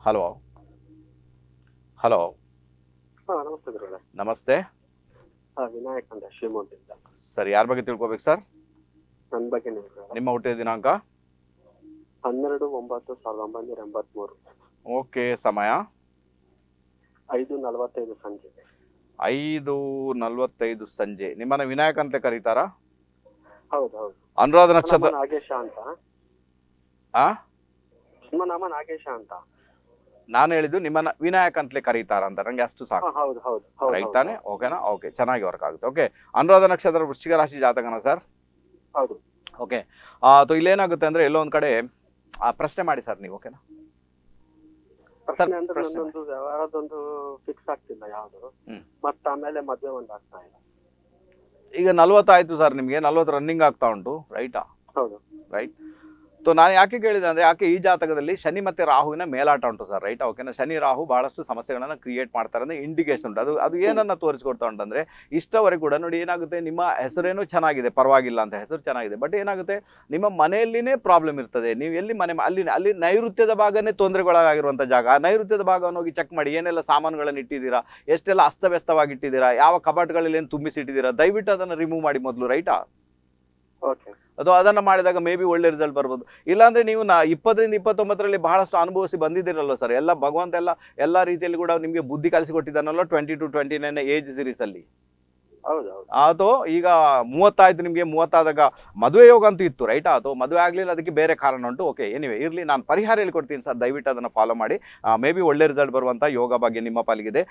ಹಲೋ ಹಲೋ ನಮಸ್ತೆ ವಿನಾಯಕ್ ಅಂತ ಶಿವಮೊಗ್ಗದಿಂದ ಸರ್ ಯಾರ ಬಗ್ಗೆ ತಿಳ್ಕೋಬೇಕು ಸರ್ ನನ್ನ ಬಗ್ಗೆ ನಿಮ್ಮ ಹುಟ್ಟಿದ ದಿನಾಂಕ ಹನ್ನೆರಡು ಒಂಬತ್ತು ಸಾವಿರದ ಒಂಬೈನೂರ ಎಂಬತ್ಮೂರು ಓಕೆ ಸಮಯ ಐದು ನಲವತ್ತೈದು ಸಂಜೆ ಐದು ನಲವತ್ತೈದು ಸಂಜೆ ನಿಮ್ಮನ್ನ ವಿನಾಯಕ ಅಂತ ಕರೀತಾರಾ ಹೌದು ಹೌದು ಅನುರಾಧ ನಕ್ಷತ್ರ ನಾಗೇಶ ಅಂತ ಆ ನಿಮ್ಮ ನಾಮ ನಾಗೇಶ ಅಂತ ನಾನು ಹೇಳಿದ್ದು ನಿಮ್ಮನ್ನ ವಿನಾಯಕ ಅಂತಲೇ ಕರೀತಾರ ಅಂತ ನಂಗೆ ಅಷ್ಟು ಸಾಕು ಹೌದು ಹೌದು ರೈಟ್ ತಾನೆ ಓಕೆನಾ ಓಕೆ ಚೆನ್ನಾಗಿ ವರ್ಕ್ ಆಗುತ್ತೆ ಓಕೆ ಅನುರಾಧ ನಕ್ಷತ್ರ ವೃಶ್ಚಿಕ ರಾಶಿ ಜಾತಕನ ಸರ್ ಹೌದು ಓಕೆ ಸೊ ಇಲ್ಲೇನಾಗುತ್ತೆ ಅಂದ್ರೆ ಒಂದ್ ಕಡೆ ಆ ಪ್ರಶ್ನೆ ಮಾಡಿ ಸರ್ ನೀವು ಓಕೆನಾ ಪ್ರಶ್ನೆ ಅಂದ್ರೆ ನಂದೊಂದು ವ್ಯವಹಾರದೊಂದು ಫಿಕ್ಸ್ ಆಗ್ತಿಲ್ಲ ಯಾವ್ದು ಮತ್ತ ಆಮೇಲೆ ಮದ್ವೆ ಒಂದ್ ಆಗ್ತಾ ಇಲ್ಲ ಈಗ ನಲ್ವತ್ತಾಯ್ತು ಸರ್ ನಿಮ್ಗೆ ನಲ್ವತ್ತು ರನ್ನಿಂಗ್ ಆಗ್ತಾ ಉಂಟು ರೈಟಾ ಹೌದು ರೈಟ್ ಸೊ ನಾನು ಯಾಕೆ ಕೇಳಿದೆ ಅಂದರೆ ಯಾಕೆ ಈ ಜಾತಕದಲ್ಲಿ ಶನಿ ಮತ್ತು ರಾಹುವಿನ ಮೇಲಾಟ ಉಂಟು ಸರ್ ರೈಟ್ ಓಕೆನಾ ಶನಿ ರಾಹು ಭಾಳಷ್ಟು ಸಮಸ್ಯೆಗಳನ್ನು ಕ್ರಿಯೇಟ್ ಮಾಡ್ತಾರೆ ಅಂದರೆ ಇಂಡಿಕೇಶನ್ ಉಂಟು ಅದು ಅದು ಏನನ್ನು ತೋರಿಸ್ಕೊಡ್ತಾ ಉಂಟಂದರೆ ಇಷ್ಟವರೆಗೂ ಕೂಡ ನೋಡಿ ಏನಾಗುತ್ತೆ ನಿಮ್ಮ ಹೆಸರೇನೂ ಚೆನ್ನಾಗಿದೆ ಪರವಾಗಿಲ್ಲ ಅಂತ ಹೆಸರು ಚೆನ್ನಾಗಿದೆ ಬಟ್ ಏನಾಗುತ್ತೆ ನಿಮ್ಮ ಮನೆಯಲ್ಲಿನೇ ಪ್ರಾಬ್ಲಮ್ ಇರ್ತದೆ ನೀವು ಎಲ್ಲಿ ಮನೆ ಅಲ್ಲಿ ಅಲ್ಲಿ ನೈಋತ್ಯದ ಭಾಗನೇ ತೊಂದರೆಗೊಳಗಾಗಿರುವಂಥ ಜಾಗ ಆ ನೈಋತ್ಯದ ಭಾಗವನ್ನು ಹೋಗಿ ಚೆಕ್ ಮಾಡಿ ಏನೆಲ್ಲ ಸಾಮಾನುಗಳನ್ನು ಇಟ್ಟಿದ್ದೀರಾ ಎಷ್ಟೆಲ್ಲ ಅಸ್ತವ್ಯಸ್ತವಾಗಿ ಇಟ್ಟಿದ್ದೀರಾ ಯಾವ ಕಬಾಟ್ಗಳಲ್ಲಿ ಏನು ಇಟ್ಟಿದ್ದೀರಾ ದಯವಿಟ್ಟು ಅದನ್ನು ರಿಮೂವ್ ಮಾಡಿ ಮೊದಲು ರೈಟಾ ಓಕೆ ಅದು ಅದನ್ನು ಮಾಡಿದಾಗ ಮೇ ಬಿ ಒಳ್ಳೆ ರಿಸಲ್ಟ್ ಬರ್ಬೋದು ಇಲ್ಲಾಂದರೆ ನೀವು ನಾ ಇಪ್ಪತ್ತರಿಂದ ಇಪ್ಪತ್ತೊಂಬತ್ತರಲ್ಲಿ ಬಹಳಷ್ಟು ಅನುಭವಿಸಿ ಬಂದಿದ್ದೀರಲ್ಲ ಸರ್ ಎಲ್ಲ ಭಗವಂತ ಎಲ್ಲ ಎಲ್ಲ ರೀತಿಯಲ್ಲಿ ಕೂಡ ನಿಮಗೆ ಬುದ್ಧಿ ಕಲಿಸಿಕೊಟ್ಟಿದ್ದಾನಲ್ಲ twenty two twenty nine age ಸಿರೀಸಲ್ಲಿ ಅದು ಈಗ ಮೂವತ್ತಾಯ್ತು ನಿಮಗೆ ಮೂವತ್ತಾದಾಗ ಮದುವೆ ಯೋಗ ಅಂತೂ ಇತ್ತು ರೈಟ್ ಅದು ಮದುವೆ ಆಗಲಿಲ್ಲ ಅದಕ್ಕೆ ಬೇರೆ ಕಾರಣ ಉಂಟು ಓಕೆ ಏನಿವೆ ಇರ್ಲಿ ನಾನು ಪರಿಹಾರ ಕೊಡ್ತೀನಿ ಸರ್ ದಯವಿಟ್ಟು ಅದನ್ನು ಫಾಲೋ ಮಾಡಿ ಮೇ ಬಿ ಒಳ್ಳೆ ರಿಸಲ್ಟ್ ಬರುವಂತ ಯೋಗ ಬಗ್ಗೆ ನಿಮ್ಮ ಪಾಲಿಗಿದೆ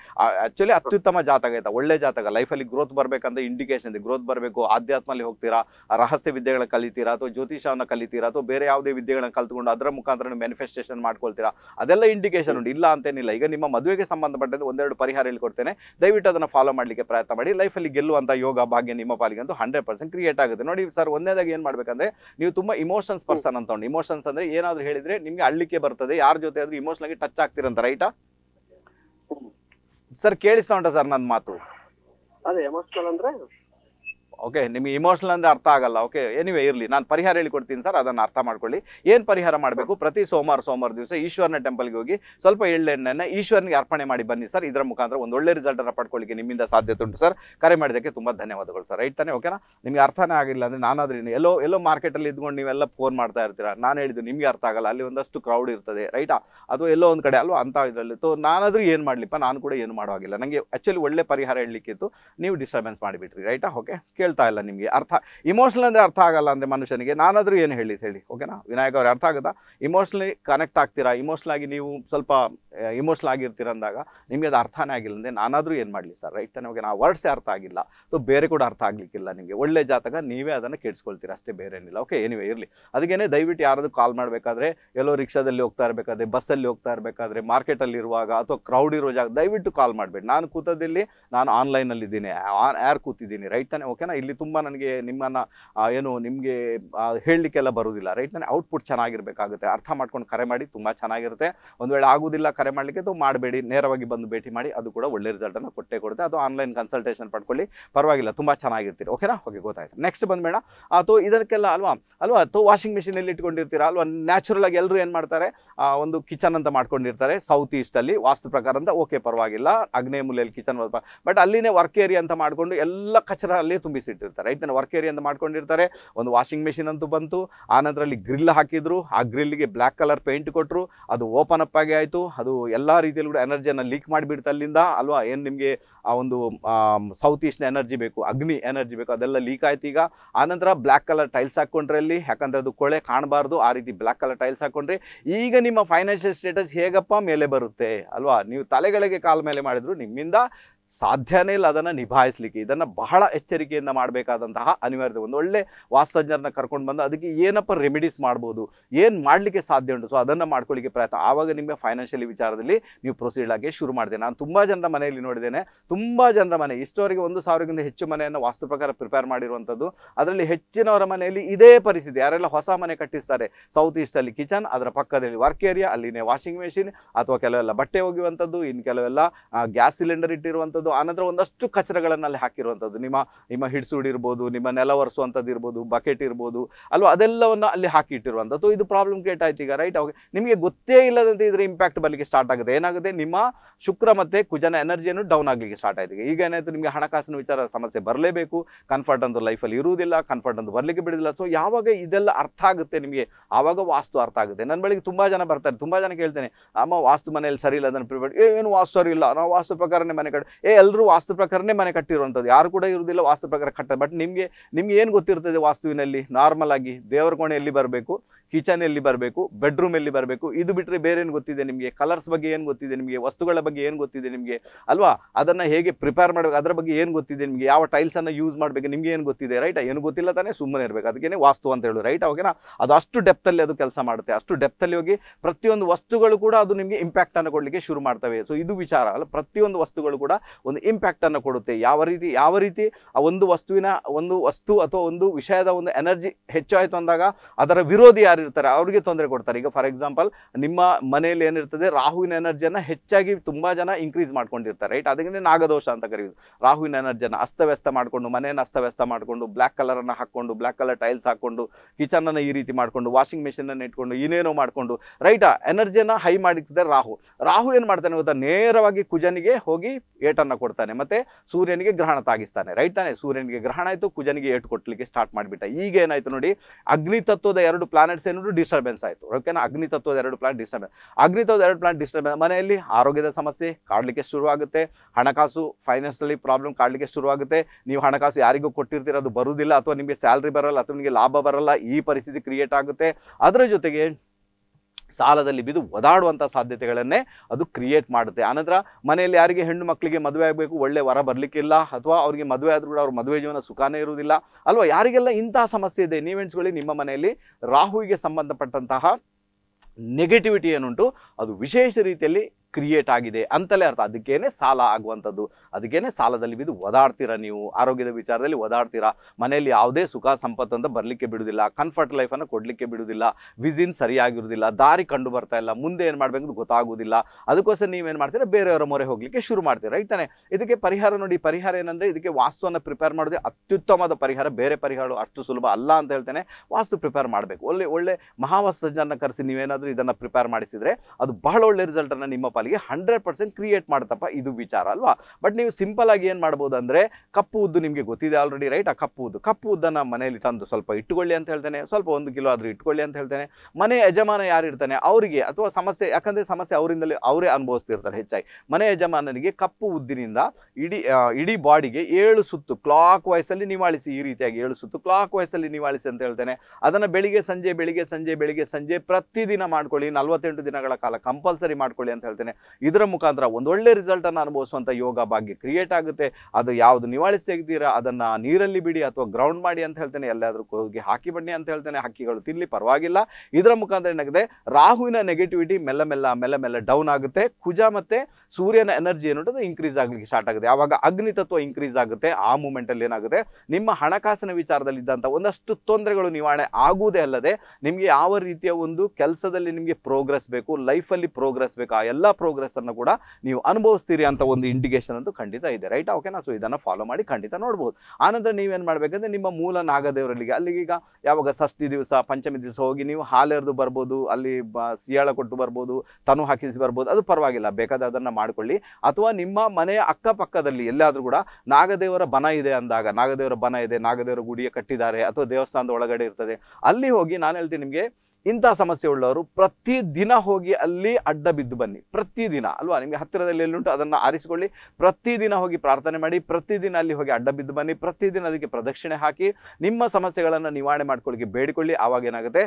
ಆಕ್ಚುಲಿ ಅತ್ಯುತ್ತಮ ಜಾತಕ ಆಯ್ತಾ ಒಳ್ಳೆ ಜಾತಕ ಲೈಫಲ್ಲಿ ಗ್ರೋತ್ ಬರಬೇಕಂತ ಇಂಡಿಕೇಶನ್ ಇದೆ ಗ್ರೋತ್ ಬರಬೇಕು ಆಧ್ಯಾತ್ಮಲ್ಲಿ ಹೋಗ್ತೀರಾ ರಹಸ್ಯ ವಿದ್ಯೆಗಳನ್ನ ಕಲಿತೀರಾ ಅಥವಾ ಜ್ಯೋತಿಷವನ್ನು ಕಲಿತೀರಾ ಅಥವಾ ಬೇರೆ ಯಾವುದೇ ವಿದ್ಯೆಗಳನ್ನ ಕಲ್ತ್ಕೊಂಡು ಅದರ ಮುಖಾಂತರ ಮ್ಯಾನಿಫೆಸ್ಟೇಷನ್ ಮಾಡ್ಕೊಳ್ತೀರಾ ಅದೆಲ್ಲ ಇಂಡಿಕೇಶನ್ ಉಂಟು ಇಲ್ಲ ಅಂತೇನಿಲ್ಲ ಈಗ ನಿಮ್ಮ ಮದುವೆಗೆ ಸಂಬಂಧಪಟ್ಟಂತೆ ಒಂದೆರಡು ಪರಿಹಾರ ಹೇಳ್ಕೊಡ್ತೇನೆ ದಯವಿಟ್ಟು ಅದನ್ನು ಫಾಲೋ ಮಾಡಲಿಕ್ಕೆ ಪ್ರಯತ್ನ ಮಾಡಿ ಲೈಫಲ್ಲಿ ಗೆಲ್ಲ ಗೆಲ್ಲುವಂಥ ಯೋಗ ಭಾಗ್ಯ ನಿಮ್ಮ ಅಂತ ಹಂಡ್ರೆಡ್ ಪರ್ಸೆಂಟ್ ಕ್ರಿಯೇಟ್ ಆಗುತ್ತೆ ನೋಡಿ ಸರ್ ಒಂದೇದಾಗಿ ಏನು ಮಾಡಬೇಕಂದ್ರೆ ನೀವು ತುಂಬಾ ಇಮೋಷನ್ಸ್ ಪರ್ಸನ್ ಅಂತ ಉಂಟು ಇಮೋಷನ್ಸ್ ಅಂದ್ರೆ ಏನಾದರೂ ಹೇಳಿದ್ರೆ ನಿಮಗೆ ಅಳ್ಳಿಕೆ ಬರ್ತದೆ ಯಾರ ಜೊತೆ ಆದ್ರೂ ಇಮೋಷನಲ್ ಆಗಿ ಟಚ್ ಆಗ್ತಿರಂತ ರೈಟ್ ಸರ್ ಕೇಳಿಸ್ತಾ ಉಂಟಾ ಸರ್ ನನ್ನ ಮಾತು ಅದೇ ಎಮೋಷನಲ್ ಅಂದ್ರೆ ಓಕೆ ನಿಮಗೆ ಇಮೋಷನಲ್ ಅಂದರೆ ಅರ್ಥ ಆಗಲ್ಲ ಓಕೆ ಎನಿವೇ ಇರಲಿ ನಾನು ಪರಿಹಾರ ಹೇಳಿಕೊಡ್ತೀನಿ ಸರ್ ಅದನ್ನು ಅರ್ಥ ಮಾಡ್ಕೊಳ್ಳಿ ಏನು ಪರಿಹಾರ ಮಾಡಬೇಕು ಪ್ರತಿ ಸೋಮವಾರ ಸೋಮವಾರ ದಿವಸ ಈಶ್ವರನ ಟೆಂಪಲ್ಗೆ ಹೋಗಿ ಸ್ವಲ್ಪ ಎಳ್ಳೆಣ್ಣೆಯನ್ನು ಈಶ್ವರನಿಗೆ ಅರ್ಪಣೆ ಮಾಡಿ ಬನ್ನಿ ಸರ್ ಇದರ ಮುಖಾಂತರ ಒಂದು ಒಳ್ಳೆ ರಿಸಲ್ಟನ್ನು ಪಡ್ಕೊಳ್ಳಿಕ್ಕೆ ನಿಮ್ಮಿಂದ ಸಾಧ್ಯತೆ ಉಂಟು ಸರ್ ಕರೆ ಮಾಡಿದ್ದಕ್ಕೆ ತುಂಬ ಧನ್ಯವಾದಗಳು ಸರ್ ರೈಟ್ ತಾನೆ ಓಕೆನಾ ನಿಮಗೆ ಅರ್ಥನೇ ಆಗಿಲ್ಲ ಅಂದರೆ ನಾನಾದ್ರೂ ಎಲ್ಲೋ ಎಲ್ಲೋ ಮಾರ್ಕೆಟಲ್ಲಿ ಇದ್ಕೊಂಡು ನೀವೆಲ್ಲ ಫೋನ್ ಮಾಡ್ತಾ ಇರ್ತೀರಾ ನಾನು ಹೇಳಿದ್ದು ನಿಮಗೆ ಅರ್ಥ ಆಗಲ್ಲ ಅಲ್ಲಿ ಒಂದಷ್ಟು ಕ್ರೌಡ್ ಇರ್ತದೆ ರೈಟಾ ಅದು ಎಲ್ಲೋ ಒಂದು ಕಡೆ ಅಲ್ವ ಅಂತ ಇದರಲ್ಲಿ ತೋ ನಾನಾದರೂ ಏನು ಮಾಡಲಿಪ್ಪ ನಾನು ಕೂಡ ಏನು ಮಾಡೋ ಆಗಿಲ್ಲ ನನಗೆ ಆ್ಯಕ್ಚುಲಿ ಒಳ್ಳೆ ಪರಿಹಾರ ಹೇಳಲಿಕ್ಕಿತ್ತು ನೀವು ಡಿಸ್ಟರ್ಬೆನ್ಸ್ ಮಾಡಿಬಿಟ್ರಿ ರೈಟಾ ಓಕೆ ಕೇಳಿ ಹೇಳ್ತಾ ಇಲ್ಲ ನಿಮಗೆ ಅರ್ಥ ಇಮೋಷ್ನಲ್ ಅಂದರೆ ಅರ್ಥ ಆಗಲ್ಲ ಅಂದರೆ ಮನುಷ್ಯನಿಗೆ ನಾನಾದರೂ ಏನು ಹೇಳಿ ಹೇಳಿ ಓಕೆನಾ ವಿನಾಯಕ ಅವ್ರು ಅರ್ಥ ಆಗುತ್ತಾ ಇಮೋಷ್ನಲಿ ಕನೆಕ್ಟ್ ಆಗ್ತೀರಾ ಇಮೋಷ್ನಲ್ ಆಗಿ ನೀವು ಸ್ವಲ್ಪ ಇಮೋಷ್ನಲ್ ಆಗಿರ್ತೀರ ಅಂದಾಗ ನಿಮಗೆ ಅದು ಅರ್ಥನೇ ಆಗಿಲ್ಲ ಅಂದರೆ ನಾನಾದರೂ ಏನು ಮಾಡಲಿ ಸರ್ ರೈಟ್ ನಮಗೆ ನಾವು ವರ್ಡ್ಸೇ ಅರ್ಥ ಆಗಿಲ್ಲ ಸೊ ಬೇರೆ ಕೂಡ ಅರ್ಥ ಆಗಲಿಕ್ಕಿಲ್ಲ ನಿಮಗೆ ಒಳ್ಳೆ ಜಾತಕ ನೀವೇ ಅದನ್ನು ಕೇಳಿಸ್ಕೊಳ್ತೀರಾ ಅಷ್ಟೇ ಬೇರೆ ಏನಿಲ್ಲ ಓಕೆ ಏನಿವೆ ಇರಲಿ ಅದಕ್ಕೇನೆ ದಯವಿಟ್ಟು ಯಾರಾದರೂ ಕಾಲ್ ಮಾಡಬೇಕಾದ್ರೆ ಎಲ್ಲೋ ರಿಕ್ಷಾದಲ್ಲಿ ಹೋಗ್ತಾ ಇರಬೇಕಾದ್ರೆ ಬಸ್ಸಲ್ಲಿ ಹೋಗ್ತಾ ಇರಬೇಕಾದ್ರೆ ಮಾರ್ಕೆಟಲ್ಲಿ ಇರುವಾಗ ಅಥವಾ ಕ್ರೌಡ್ ಇರೋ ಜಾಗ ದಯವಿಟ್ಟು ಕಾಲ್ ಮಾಡಬೇಡಿ ನಾನು ಕೂತದಲ್ಲಿ ನಾನು ಆನ್ಲೈನಲ್ಲಿದ್ದೀನಿ ಯಾರು ಕೂತಿದ್ದೀನಿ ರೈಟ್ ತಾನೆ ಓಕೆನಾ ಇಲ್ಲಿ ತುಂಬ ನನಗೆ ನಿಮ್ಮನ್ನ ಏನು ನಿಮಗೆ ಹೇಳಲಿಕ್ಕೆಲ್ಲ ಬರುವುದಿಲ್ಲ ರೈಟ್ ನನಗೆ ಔಟ್ಪುಟ್ ಚೆನ್ನಾಗಿರ್ಬೇಕಾಗುತ್ತೆ ಅರ್ಥ ಮಾಡ್ಕೊಂಡು ಕರೆ ಮಾಡಿ ತುಂಬ ಚೆನ್ನಾಗಿರುತ್ತೆ ಒಂದು ವೇಳೆ ಆಗೋದಿಲ್ಲ ಕರೆ ಮಾಡಲಿಕ್ಕೆ ಅದು ಮಾಡಬೇಡಿ ನೇರವಾಗಿ ಬಂದು ಭೇಟಿ ಮಾಡಿ ಅದು ಕೂಡ ಒಳ್ಳೆ ರಿಸಲ್ಟ್ ಅನ್ನು ಕೊಟ್ಟೆ ಕೊಡುತ್ತೆ ಅದು ಆನ್ಲೈನ್ ಕನ್ಸಲ್ಟೇಷನ್ ಪಡ್ಕೊಳ್ಳಿ ಪರವಾಗಿಲ್ಲ ತುಂಬ ಚೆನ್ನಾಗಿರ್ತೀರಿ ಓಕೆನಾ ಓಕೆ ಗೊತ್ತಾಯ್ತು ನೆಕ್ಸ್ಟ್ ಬಂದ್ಬೇಡ ಅಥವಾ ಇದಕ್ಕೆಲ್ಲ ಅಲ್ವಾ ಅಲ್ವಾ ತೋ ವಾಷಿಂಗ್ ಅಲ್ಲಿ ಇಟ್ಕೊಂಡಿರ್ತೀರಾ ಅಲ್ವಾ ನ್ಯಾಚುರಲ್ ಆಗಿ ಎಲ್ಲರೂ ಏನು ಮಾಡ್ತಾರೆ ಒಂದು ಕಿಚನ್ ಅಂತ ಮಾಡ್ಕೊಂಡಿರ್ತಾರೆ ಸೌತ್ ಈಸ್ಟ್ ಅಲ್ಲಿ ವಾಸ್ತು ಪ್ರಕಾರ ಅಂತ ಓಕೆ ಪರವಾಗಿಲ್ಲ ಅಗ್ನೇ ಮೂಲೆಯಲ್ಲಿ ಕಿಚನ್ ಬಟ್ ಅಲ್ಲಿನೇ ವರ್ಕ್ ಏರಿಯಾ ಅಂತ ಮಾಡಿಕೊಂಡು ಎಲ್ಲ ಕಚರ ಅಲ್ಲಿ ತುಂಬಿಸಿ ಇಟ್ಟಿರ್ತಾರೆ ರೈಟ್ ನನ್ನ ವರ್ಕ್ ಏರಿಯಾ ಅಂತ ಮಾಡ್ಕೊಂಡಿರ್ತಾರೆ ಒಂದು ವಾಷಿಂಗ್ ಮೆಷಿನ್ ಅಂತೂ ಬಂತು ಆನಂತರ ಅಲ್ಲಿ ಗ್ರಿಲ್ ಹಾಕಿದ್ರು ಆ ಗ್ರಿಲ್ಗೆ ಬ್ಲ್ಯಾಕ್ ಕಲರ್ ಪೇಂಟ್ ಕೊಟ್ಟರು ಅದು ಓಪನ್ ಅಪ್ ಆಗಿ ಆಯಿತು ಅದು ಎಲ್ಲ ರೀತಿಯಲ್ಲಿ ಕೂಡ ಎನರ್ಜಿಯನ್ನು ಲೀಕ್ ಮಾಡಿಬಿಡ್ತು ಅಲ್ಲಿಂದ ಅಲ್ವಾ ಏನು ನಿಮಗೆ ಆ ಒಂದು ಸೌತ್ ಈಸ್ಟ್ನ ಎನರ್ಜಿ ಬೇಕು ಅಗ್ನಿ ಎನರ್ಜಿ ಬೇಕು ಅದೆಲ್ಲ ಲೀಕ್ ಆಯ್ತು ಈಗ ಆನಂತರ ಬ್ಲ್ಯಾಕ್ ಕಲರ್ ಟೈಲ್ಸ್ ಹಾಕೊಂಡ್ರೆ ಅಲ್ಲಿ ಯಾಕಂದ್ರೆ ಅದು ಕೊಳೆ ಕಾಣಬಾರ್ದು ಆ ರೀತಿ ಬ್ಲ್ಯಾಕ್ ಕಲರ್ ಟೈಲ್ಸ್ ಹಾಕ್ಕೊಂಡ್ರೆ ಈಗ ನಿಮ್ಮ ಫೈನಾನ್ಷಿಯಲ್ ಸ್ಟೇಟಸ್ ಹೇಗಪ್ಪ ಮೇಲೆ ಬರುತ್ತೆ ಅಲ್ವಾ ನೀವು ತಲೆಗಳಿಗೆ ಕಾಲ್ ಮೇಲೆ ಮಾಡಿದ್ರು ನಿಮ್ಮಿಂದ ಸಾಧ್ಯನೇ ಇಲ್ಲ ಅದನ್ನು ನಿಭಾಯಿಸಲಿಕ್ಕೆ ಇದನ್ನು ಬಹಳ ಎಚ್ಚರಿಕೆಯಿಂದ ಮಾಡಬೇಕಾದಂತಹ ಅನಿವಾರ್ಯತೆ ಒಂದು ಒಳ್ಳೆ ವಾಸ್ತಜ್ಞರನ್ನ ಕರ್ಕೊಂಡು ಬಂದು ಅದಕ್ಕೆ ಏನಪ್ಪ ರೆಮಿಡೀಸ್ ಮಾಡ್ಬೋದು ಏನು ಮಾಡಲಿಕ್ಕೆ ಸಾಧ್ಯ ಉಂಟು ಸೊ ಅದನ್ನು ಮಾಡ್ಕೊಳ್ಳಿಕ್ಕೆ ಪ್ರಯತ್ನ ಆವಾಗ ನಿಮಗೆ ಫೈನಾನ್ಷಿಯಲಿ ವಿಚಾರದಲ್ಲಿ ನೀವು ಪ್ರೊಸೀಡ್ ಆಗಿ ಶುರು ಮಾಡಿದೆ ನಾನು ತುಂಬ ಜನರ ಮನೆಯಲ್ಲಿ ನೋಡಿದ್ದೇನೆ ತುಂಬ ಜನರ ಮನೆ ಇಷ್ಟವರೆಗೆ ಒಂದು ಸಾವಿರಕ್ಕಿಂತ ಹೆಚ್ಚು ಮನೆಯನ್ನು ವಾಸ್ತು ಪ್ರಕಾರ ಪ್ರಿಪೇರ್ ಮಾಡಿರುವಂಥದ್ದು ಅದರಲ್ಲಿ ಹೆಚ್ಚಿನವರ ಮನೆಯಲ್ಲಿ ಇದೇ ಪರಿಸ್ಥಿತಿ ಯಾರೆಲ್ಲ ಹೊಸ ಮನೆ ಕಟ್ಟಿಸ್ತಾರೆ ಸೌತ್ ಈಸ್ಟಲ್ಲಿ ಕಿಚನ್ ಅದರ ಪಕ್ಕದಲ್ಲಿ ವರ್ಕ್ ಏರಿಯಾ ಅಲ್ಲಿನೇ ವಾಷಿಂಗ್ ಮೆಷಿನ್ ಅಥವಾ ಕೆಲವೆಲ್ಲ ಬಟ್ಟೆ ಒಗೆಯುವಂಥದ್ದು ಇನ್ನು ಕೆಲವೆಲ್ಲ ಗ್ಯಾಸ್ ಸಿಲಿಂಡರ್ ಇಟ್ಟಿರುವಂಥದ್ದು ಇರುವಂಥದ್ದು ಆನಂತರ ಒಂದಷ್ಟು ಕಚರಗಳನ್ನು ಅಲ್ಲಿ ಹಾಕಿರುವಂಥದ್ದು ನಿಮ್ಮ ನಿಮ್ಮ ಹಿಡ್ಸುಡಿರ್ಬೋದು ನಿಮ್ಮ ನೆಲ ಒರೆಸುವಂಥದ್ದು ಇರ್ಬೋದು ಬಕೆಟ್ ಇರ್ಬೋದು ಅಲ್ವಾ ಅದೆಲ್ಲವನ್ನು ಅಲ್ಲಿ ಹಾಕಿಟ್ಟಿರುವಂಥದ್ದು ಇದು ಪ್ರಾಬ್ಲಮ್ ಕ್ರಿಯೇಟ್ ಆಯ್ತು ಈಗ ರೈಟ್ ಅವಾಗ ನಿಮಗೆ ಗೊತ್ತೇ ಇಲ್ಲದಂತೆ ಇದರ ಇಂಪ್ಯಾಕ್ಟ್ ಬರಲಿಕ್ಕೆ ಸ್ಟಾರ್ಟ್ ಆಗುತ್ತೆ ಏನಾಗುತ್ತೆ ನಿಮ್ಮ ಶುಕ್ರ ಮತ್ತೆ ಕುಜನ ಎನರ್ಜಿಯನ್ನು ಡೌನ್ ಆಗಲಿಕ್ಕೆ ಸ್ಟಾರ್ಟ್ ಆಯ್ತು ಈಗ ಏನಾಯ್ತು ನಿಮಗೆ ಹಣಕಾಸಿನ ವಿಚಾರ ಸಮಸ್ಯೆ ಬರಲೇಬೇಕು ಕನ್ಫರ್ಟ್ ಅಂತ ಲೈಫಲ್ಲಿ ಇರುವುದಿಲ್ಲ ಕನ್ಫರ್ಟ್ ಅಂತ ಬರಲಿಕ್ಕೆ ಬಿಡುದಿಲ್ಲ ಸೊ ಯಾವಾಗ ಇದೆಲ್ಲ ಅರ್ಥ ಆಗುತ್ತೆ ನಿಮಗೆ ಆವಾಗ ವಾಸ್ತು ಅರ್ಥ ಆಗುತ್ತೆ ನನ್ನ ಬಳಿಗೆ ತುಂಬಾ ಜನ ಬರ್ತಾರೆ ತುಂಬಾ ಜನ ಕೇಳ್ತೇನೆ ಅಮ್ಮ ವಾಸ್ತು ಮನೆಯಲ್ಲಿ ಸರಿ ಇಲ್ಲ ಅದನ್ನು ಪ್ರಿಪೇರ್ ಏನು ವಾಸ್ತು ಸರಿ ಇಲ್ಲ ನಾವು ವಾಸ್ತು ಪ್ರಕಾರನೇ ಮನೆ ಕಡೆ ಏ ಎಲ್ಲರೂ ವಾಸ್ತು ಪ್ರಕಾರನೇ ಮನೆ ಕಟ್ಟಿರುವಂಥದ್ದು ಯಾರು ಕೂಡ ಇರುವುದಿಲ್ಲ ವಾಸ್ತು ಪ್ರಕಾರ ಕಟ್ಟ ಬಟ್ ನಿಮಗೆ ನಿಮ್ಗೆ ಏನು ಗೊತ್ತಿರ್ತದೆ ವಾಸ್ತುವಿನಲ್ಲಿ ನಾರ್ಮಲ್ ಆಗಿ ದೇವರ ಕೋಣೆ ಎಲ್ಲಿ ಬರಬೇಕು ಕಿಚನ್ ಎಲ್ಲಿ ಬರಬೇಕು ಬೆಡ್ರೂಮ್ ಎಲ್ಲಿ ಬರಬೇಕು ಇದು ಬಿಟ್ಟರೆ ಬೇರೆ ಏನು ಗೊತ್ತಿದೆ ನಿಮಗೆ ಕಲರ್ಸ್ ಬಗ್ಗೆ ಏನು ಗೊತ್ತಿದೆ ನಿಮಗೆ ವಸ್ತುಗಳ ಬಗ್ಗೆ ಏನು ಗೊತ್ತಿದೆ ನಿಮಗೆ ಅಲ್ವಾ ಅದನ್ನು ಹೇಗೆ ಪ್ರಿಪೇರ್ ಮಾಡಬೇಕು ಅದರ ಬಗ್ಗೆ ಏನು ಗೊತ್ತಿದೆ ನಿಮಗೆ ಯಾವ ಟೈಲ್ಸನ್ನು ಯೂಸ್ ಮಾಡಬೇಕು ನಿಮಗೆ ಏನು ಗೊತ್ತಿದೆ ರೈಟ್ ಏನು ಗೊತ್ತಿಲ್ಲ ತಾನೇ ಸುಮ್ಮನೆ ಇರಬೇಕು ಅದಕ್ಕೇನೆ ವಾಸ್ತು ಅಂತ ಹೇಳಿ ರೈಟ್ ಓಕೆನಾ ಅದು ಅಷ್ಟು ಡೆಪ್ತಲ್ಲಿ ಅದು ಕೆಲಸ ಮಾಡುತ್ತೆ ಅಷ್ಟು ಡೆಪ್ತಲ್ಲಿ ಹೋಗಿ ಪ್ರತಿಯೊಂದು ವಸ್ತುಗಳು ಕೂಡ ಅದು ನಿಮಗೆ ಇಂಪ್ಯಾಕ್ಟನ್ನು ಕೊಡಲಿಕ್ಕೆ ಶುರು ಮಾಡ್ತವೆ ಸೊ ಇದು ವಿಚಾರ ಅಲ್ಲ ಪ್ರತಿಯೊಂದು ವಸ್ತುಗಳು ಕೂಡ ಒಂದು ಇಂಪ್ಯಾಕ್ಟನ್ನು ಕೊಡುತ್ತೆ ಯಾವ ರೀತಿ ಯಾವ ರೀತಿ ಆ ಒಂದು ವಸ್ತುವಿನ ಒಂದು ವಸ್ತು ಅಥವಾ ಒಂದು ವಿಷಯದ ಒಂದು ಎನರ್ಜಿ ಹೆಚ್ಚಾಯಿತು ಅಂದಾಗ ಅದರ ವಿರೋಧಿ ಯಾರಿರ್ತಾರೆ ಅವರಿಗೆ ತೊಂದರೆ ಕೊಡ್ತಾರೆ ಈಗ ಫಾರ್ ಎಕ್ಸಾಂಪಲ್ ನಿಮ್ಮ ಮನೆಯಲ್ಲಿ ಏನಿರ್ತದೆ ರಾಹುವಿನ ಎನರ್ಜಿಯನ್ನು ಹೆಚ್ಚಾಗಿ ತುಂಬ ಜನ ಇನ್ಕ್ರೀಸ್ ಮಾಡ್ಕೊಂಡಿರ್ತಾರೆ ರೈಟ್ ಅದಕ್ಕೆ ನಾಗದೋಷ ಅಂತ ಕರೆಯುವುದು ರಾಹುವಿನ ಎನರ್ಜಿಯನ್ನು ಅಸ್ತವ್ಯಸ್ತ ಮಾಡಿಕೊಂಡು ಮನೆಯನ್ನು ಅಸ್ತವ್ಯಸ್ತ ಮಾಡಿಕೊಂಡು ಬ್ಲ್ಯಾಕ್ ಕಲರನ್ನು ಹಾಕ್ಕೊಂಡು ಬ್ಲ್ಯಾಕ್ ಕಲರ್ ಟೈಲ್ಸ್ ಹಾಕ್ಕೊಂಡು ಕಿಚನನ್ನು ಈ ರೀತಿ ಮಾಡಿಕೊಂಡು ವಾಷಿಂಗ್ ಮೆಷಿನನ್ನು ಇಟ್ಕೊಂಡು ಏನೇನೋ ಮಾಡಿಕೊಂಡು ರೈಟಾ ಎನರ್ಜಿಯನ್ನು ಹೈ ಮಾಡಿರ್ತದೆ ರಾಹು ರಾಹು ಏನು ಮಾಡ್ತಾನೆ ಗೊತ್ತಾ ನೇರವಾಗಿ ಕುಜನಿಗೆ ಹೋಗಿ ಏಟ್ ಏಟನ್ನು ಕೊಡ್ತಾನೆ ಮತ್ತೆ ಸೂರ್ಯನಿಗೆ ಗ್ರಹಣ ತಾಗಿಸ್ತಾನೆ ರೈಟ್ ತಾನೆ ಸೂರ್ಯನಿಗೆ ಗ್ರಹಣ ಆಯಿತು ಕುಜನಿಗೆ ಏಟ್ ಕೊಟ್ಟಲಿಕ್ಕೆ ಸ್ಟಾರ್ಟ್ ಮಾಡಿಬಿಟ್ಟ ಈಗ ಏನಾಯಿತು ನೋಡಿ ಅಗ್ನಿ ತತ್ವದ ಎರಡು ಪ್ಲಾನೆಟ್ಸ್ ಏನಾದ್ರು ಡಿಸ್ಟರ್ಬೆನ್ಸ್ ಆಯಿತು ಓಕೆನಾ ಅಗ್ನಿ ತತ್ವದ ಎರಡು ಪ್ಲಾನೆಟ್ ಡಿಸ್ಟರ್ಬೆನ್ಸ್ ಅಗ್ನಿ ತತ್ವದ ಎರಡು ಪ್ಲಾನೆಟ್ ಡಿಸ್ಟರ್ಬೆನ್ಸ್ ಮನೆಯಲ್ಲಿ ಆರೋಗ್ಯದ ಸಮಸ್ಯೆ ಕಾಡಲಿಕ್ಕೆ ಶುರುವಾಗುತ್ತೆ ಹಣಕಾಸು ಫೈನಾನ್ಷಿಯಲಿ ಪ್ರಾಬ್ಲಮ್ ಕಾಡಲಿಕ್ಕೆ ಶುರುವಾಗುತ್ತೆ ನೀವು ಹಣಕಾಸು ಯಾರಿಗೂ ಕೊಟ್ಟಿರ್ತೀರ ಅದು ಬರುವುದಿಲ್ಲ ಅಥವಾ ನಿಮಗೆ ಸ್ಯಾಲ್ರಿ ಬರಲ್ಲ ಅಥವಾ ನಿಮಗೆ ಲಾಭ ಬರಲ್ಲ ಈ ಪರಿಸ್ಥಿತಿ ಕ್ರಿಯೇಟ್ ಆಗುತ್ತೆ ಅದರ ಜೊತೆಗೆ ಸಾಲದಲ್ಲಿ ಬಿದ್ದು ಒದಾಡುವಂಥ ಸಾಧ್ಯತೆಗಳನ್ನೇ ಅದು ಕ್ರಿಯೇಟ್ ಮಾಡುತ್ತೆ ಆನಂತರ ಮನೆಯಲ್ಲಿ ಯಾರಿಗೆ ಹೆಣ್ಣು ಮಕ್ಕಳಿಗೆ ಮದುವೆ ಆಗಬೇಕು ಒಳ್ಳೆ ವರ ಬರಲಿಕ್ಕಿಲ್ಲ ಅಥವಾ ಅವರಿಗೆ ಮದುವೆ ಆದರೂ ಕೂಡ ಅವ್ರ ಮದುವೆ ಜೀವನ ಸುಖಾನೇ ಇರುವುದಿಲ್ಲ ಅಲ್ವಾ ಯಾರಿಗೆಲ್ಲ ಇಂಥ ಸಮಸ್ಯೆ ಇದೆ ನೀವೆಂಟ್ಸ್ಕೊಳ್ಳಿ ನಿಮ್ಮ ಮನೆಯಲ್ಲಿ ರಾಹುವಿಗೆ ಸಂಬಂಧಪಟ್ಟಂತಹ ನೆಗೆಟಿವಿಟಿ ಏನುಂಟು ಅದು ವಿಶೇಷ ರೀತಿಯಲ್ಲಿ ಕ್ರಿಯೇಟ್ ಆಗಿದೆ ಅಂತಲೇ ಅರ್ಥ ಅದಕ್ಕೇನೆ ಸಾಲ ಆಗುವಂಥದ್ದು ಅದಕ್ಕೇನೆ ಸಾಲದಲ್ಲಿ ಬಿದ್ದು ಓದಾಡ್ತೀರಾ ನೀವು ಆರೋಗ್ಯದ ವಿಚಾರದಲ್ಲಿ ಓದಾಡ್ತೀರಾ ಮನೆಯಲ್ಲಿ ಯಾವುದೇ ಸುಖ ಸಂಪತ್ತು ಅಂತ ಬರಲಿಕ್ಕೆ ಬಿಡುವುದಿಲ್ಲ ಕಂಫರ್ಟ್ ಲೈಫನ್ನು ಕೊಡಲಿಕ್ಕೆ ಬಿಡುವುದಿಲ್ಲ ವಿಸಿನ್ ಸರಿಯಾಗಿರುವುದಿಲ್ಲ ದಾರಿ ಕಂಡು ಬರ್ತಾ ಇಲ್ಲ ಮುಂದೆ ಏನು ಮಾಡಬೇಕು ಗೊತ್ತಾಗುವುದಿಲ್ಲ ಅದಕ್ಕೋಸ್ಕರ ನೀವೇನು ಮಾಡ್ತೀರಾ ಬೇರೆಯವರ ಮೊರೆ ಹೋಗಲಿಕ್ಕೆ ಶುರು ಮಾಡ್ತೀರಾ ರೈತಾನೆ ಇದಕ್ಕೆ ಪರಿಹಾರ ನೋಡಿ ಪರಿಹಾರ ಏನಂದರೆ ಇದಕ್ಕೆ ವಾಸ್ತುವನ್ನು ಪ್ರಿಪೇರ್ ಮಾಡೋದೇ ಅತ್ಯುತ್ತಮವಾದ ಪರಿಹಾರ ಬೇರೆ ಪರಿಹಾರ ಅಷ್ಟು ಸುಲಭ ಅಲ್ಲ ಅಂತ ಹೇಳ್ತೇನೆ ವಾಸ್ತು ಪ್ರಿಪೇರ್ ಮಾಡಬೇಕು ಒಳ್ಳೆ ಒಳ್ಳೆ ಮಹಾವಾಸ್ತಜ್ಞರನ್ನ ಕರೆಸಿ ನೀವೇನಾದರೂ ಇದನ್ನು ಪ್ರಿಪೇರ್ ಮಾಡಿಸಿದರೆ ಅದು ಬಹಳ ಒಳ್ಳೆ ರಿಸಲ್ಟನ್ನು ನಿಮ್ಮ ಹಂಡ್ರೆಡ್ ಪರ್ಸೆಂಟ್ ಕ್ರಿಯೇಟ್ ಮಾಡ್ತಪ್ಪ ಇದು ವಿಚಾರ ಅಲ್ವಾ ಬಟ್ ನೀವು ಸಿಂಪಲ್ ಆಗಿ ಏನು ಮಾಡ್ಬೋದು ಅಂದರೆ ಕಪ್ಪು ಉದ್ದು ನಿಮಗೆ ಗೊತ್ತಿದೆ ಆಲ್ರೆಡಿ ರೈಟ್ ಆ ಕಪ್ಪು ಉದ್ದು ಕಪ್ಪು ಉದ್ದನ್ನು ಮನೆಯಲ್ಲಿ ತಂದು ಸ್ವಲ್ಪ ಇಟ್ಟುಕೊಳ್ಳಿ ಅಂತ ಹೇಳ್ತೇನೆ ಸ್ವಲ್ಪ ಒಂದು ಕಿಲೋ ಆದರೂ ಇಟ್ಕೊಳ್ಳಿ ಅಂತ ಹೇಳ್ತೇನೆ ಮನೆ ಯಜಮಾನ ಯಾರು ಇರ್ತಾನೆ ಅವರಿಗೆ ಅಥವಾ ಸಮಸ್ಯೆ ಯಾಕಂದರೆ ಸಮಸ್ಯೆ ಅವರಿಂದಲೇ ಅವರೇ ಅನುಭವಿಸ್ತಿರ್ತಾರೆ ಹೆಚ್ಚಾಗಿ ಮನೆ ಯಜಮಾನನಿಗೆ ಕಪ್ಪು ಉದ್ದಿನಿಂದ ಇಡೀ ಇಡೀ ಬಾಡಿಗೆ ಏಳು ಸುತ್ತು ಕ್ಲಾಕ್ ವಯಸ್ಸಲ್ಲಿ ನಿವಾಳಿಸಿ ಈ ರೀತಿಯಾಗಿ ಏಳು ಸುತ್ತು ಕ್ಲಾಕ್ ವಯಸ್ಸಲ್ಲಿ ನಿವಾಳಿಸಿ ಅಂತ ಹೇಳ್ತೇನೆ ಅದನ್ನು ಬೆಳಿಗ್ಗೆ ಸಂಜೆ ಬೆಳಿಗ್ಗೆ ಸಂಜೆ ಬೆಳಿಗ್ಗೆ ಸಂಜೆ ಪ್ರತಿದಿನ ಮಾಡ್ಕೊಳ್ಳಿ ನಲವತ್ತೆಂಟು ದಿನಗಳ ಕಾಲ ಕಂಪಲ್ಸರಿ ಮಾಡ್ಕೊಳ್ಳಿ ಅಂತ ಹೇಳ್ತೇನೆ ಮಾಡ್ತಾನೆ ಇದರ ಮುಖಾಂತರ ಒಂದೊಳ್ಳೆ ಅನ್ನು ಅನುಭವಿಸುವಂಥ ಯೋಗ ಭಾಗ್ಯ ಕ್ರಿಯೇಟ್ ಆಗುತ್ತೆ ಅದು ಯಾವ್ದು ನಿವಾಳಿಸಿ ತೆಗೆದಿರಾ ಅದನ್ನ ನೀರಲ್ಲಿ ಬಿಡಿ ಅಥವಾ ಗ್ರೌಂಡ್ ಮಾಡಿ ಅಂತ ಹೇಳ್ತೇನೆ ಎಲ್ಲಾದ್ರೂ ಹೋಗಿ ಹಾಕಿ ಬನ್ನಿ ಅಂತ ಹೇಳ್ತೇನೆ ಹಕ್ಕಿಗಳು ತಿನ್ಲಿ ಪರವಾಗಿಲ್ಲ ಇದರ ಮುಖಾಂತರ ಏನಾಗಿದೆ ರಾಹುವಿನ ನೆಗೆಟಿವಿಟಿ ಮೆಲ್ಲ ಮೆಲ್ಲ ಮೆಲ್ಲ ಮೆಲ್ಲ ಡೌನ್ ಆಗುತ್ತೆ ಕುಜ ಮತ್ತೆ ಸೂರ್ಯನ ಎನರ್ಜಿ ಏನೋದು ಇನ್ಕ್ರೀಸ್ ಆಗಲಿಕ್ಕೆ ಸ್ಟಾರ್ಟ್ ಆಗುತ್ತೆ ಯಾವಾಗ ಅಗ್ನಿ ತತ್ವ ಇನ್ಕ್ರೀಸ್ ಆಗುತ್ತೆ ಆ ಮೂಮೆಂಟಲ್ಲಿ ಏನಾಗುತ್ತೆ ನಿಮ್ಮ ಹಣಕಾಸಿನ ವಿಚಾರದಲ್ಲಿ ಇದ್ದಂಥ ಒಂದಷ್ಟು ತೊಂದರೆಗಳು ನಿವಾರಣೆ ಆಗುವುದೇ ಅಲ್ಲದೆ ನಿಮಗೆ ಯಾವ ರೀತಿಯ ಒಂದು ಕೆಲಸದಲ್ಲಿ ನಿಮಗೆ ಪ್ರೋಗ್ರೆಸ್ ಬೇಕು ಲೈಫಲ್ಲಿ ಪ್ರೋಗ್ರೆಸ್ ಬೇಕು ಆ ಎಲ್ಲ ಪ್ರೋಗ್ರೆಸ್ ಅನ್ನು ಕೂಡ ನೀವು ಅನುಭವಿಸ್ತೀರಿ ಅಂತ ಒಂದು ಇಂಡಿಕೇಶನ್ ಅಂತೂ ಖಂಡಿತ ಇದೆ ರೈಟ್ ಓಕೆನಾ ಸೊ ಇದನ್ನು ಫಾಲೋ ಮಾಡಿ ಖಂಡಿತ ನೋಡ್ಬೋದು ಆನಂತರ ನೀವೇನು ಮಾಡಬೇಕಂದ್ರೆ ನಿಮ್ಮ ಮೂಲ ನಾಗದೇವರಲ್ಲಿಗೆ ಅಲ್ಲಿಗೀಗ ಯಾವಾಗ ಷಷ್ಠಿ ದಿವಸ ಪಂಚಮಿ ದಿವಸ ಹೋಗಿ ನೀವು ಹಾಲೆರೆದು ಬರ್ಬೋದು ಅಲ್ಲಿ ಬ ಸಿಯಾಳ ಕೊಟ್ಟು ಬರ್ಬೋದು ತನು ಹಾಕಿಸಿ ಬರ್ಬೋದು ಅದು ಪರವಾಗಿಲ್ಲ ಬೇಕಾದ ಅದನ್ನು ಮಾಡಿಕೊಳ್ಳಿ ಅಥವಾ ನಿಮ್ಮ ಮನೆಯ ಅಕ್ಕಪಕ್ಕದಲ್ಲಿ ಎಲ್ಲಾದರೂ ಕೂಡ ನಾಗದೇವರ ಬನ ಇದೆ ಅಂದಾಗ ನಾಗದೇವರ ಬನ ಇದೆ ನಾಗದೇವರ ಗುಡಿಯ ಕಟ್ಟಿದ್ದಾರೆ ಅಥವಾ ದೇವಸ್ಥಾನದ ಒಳಗಡೆ ಇರ್ತದೆ ಅಲ್ಲಿ ಹೋಗಿ ನಾನು ಹೇಳ್ತೀನಿ ನಿಮಗೆ ಇಂಥ ಸಮಸ್ಯೆ ಉಳ್ಳವರು ಪ್ರತಿದಿನ ಹೋಗಿ ಅಲ್ಲಿ ಅಡ್ಡ ಬಿದ್ದು ಬನ್ನಿ ಪ್ರತಿದಿನ ಅಲ್ವಾ ನಿಮಗೆ ಹತ್ತಿರದಲ್ಲಿ ಎಲ್ಲುಂಟು ಅದನ್ನು ಆರಿಸಿಕೊಳ್ಳಿ ಪ್ರತಿದಿನ ಹೋಗಿ ಪ್ರಾರ್ಥನೆ ಮಾಡಿ ಪ್ರತಿದಿನ ಅಲ್ಲಿ ಹೋಗಿ ಅಡ್ಡ ಬಿದ್ದು ಬನ್ನಿ ಪ್ರತಿದಿನ ಅದಕ್ಕೆ ಪ್ರದಕ್ಷಿಣೆ ಹಾಕಿ ನಿಮ್ಮ ಸಮಸ್ಯೆಗಳನ್ನು ನಿವಾರಣೆ ಮಾಡ್ಕೊಳ್ಳಿಕ್ಕೆ ಬೇಡಿಕೊಳ್ಳಿ ಆವಾಗ ಏನಾಗುತ್ತೆ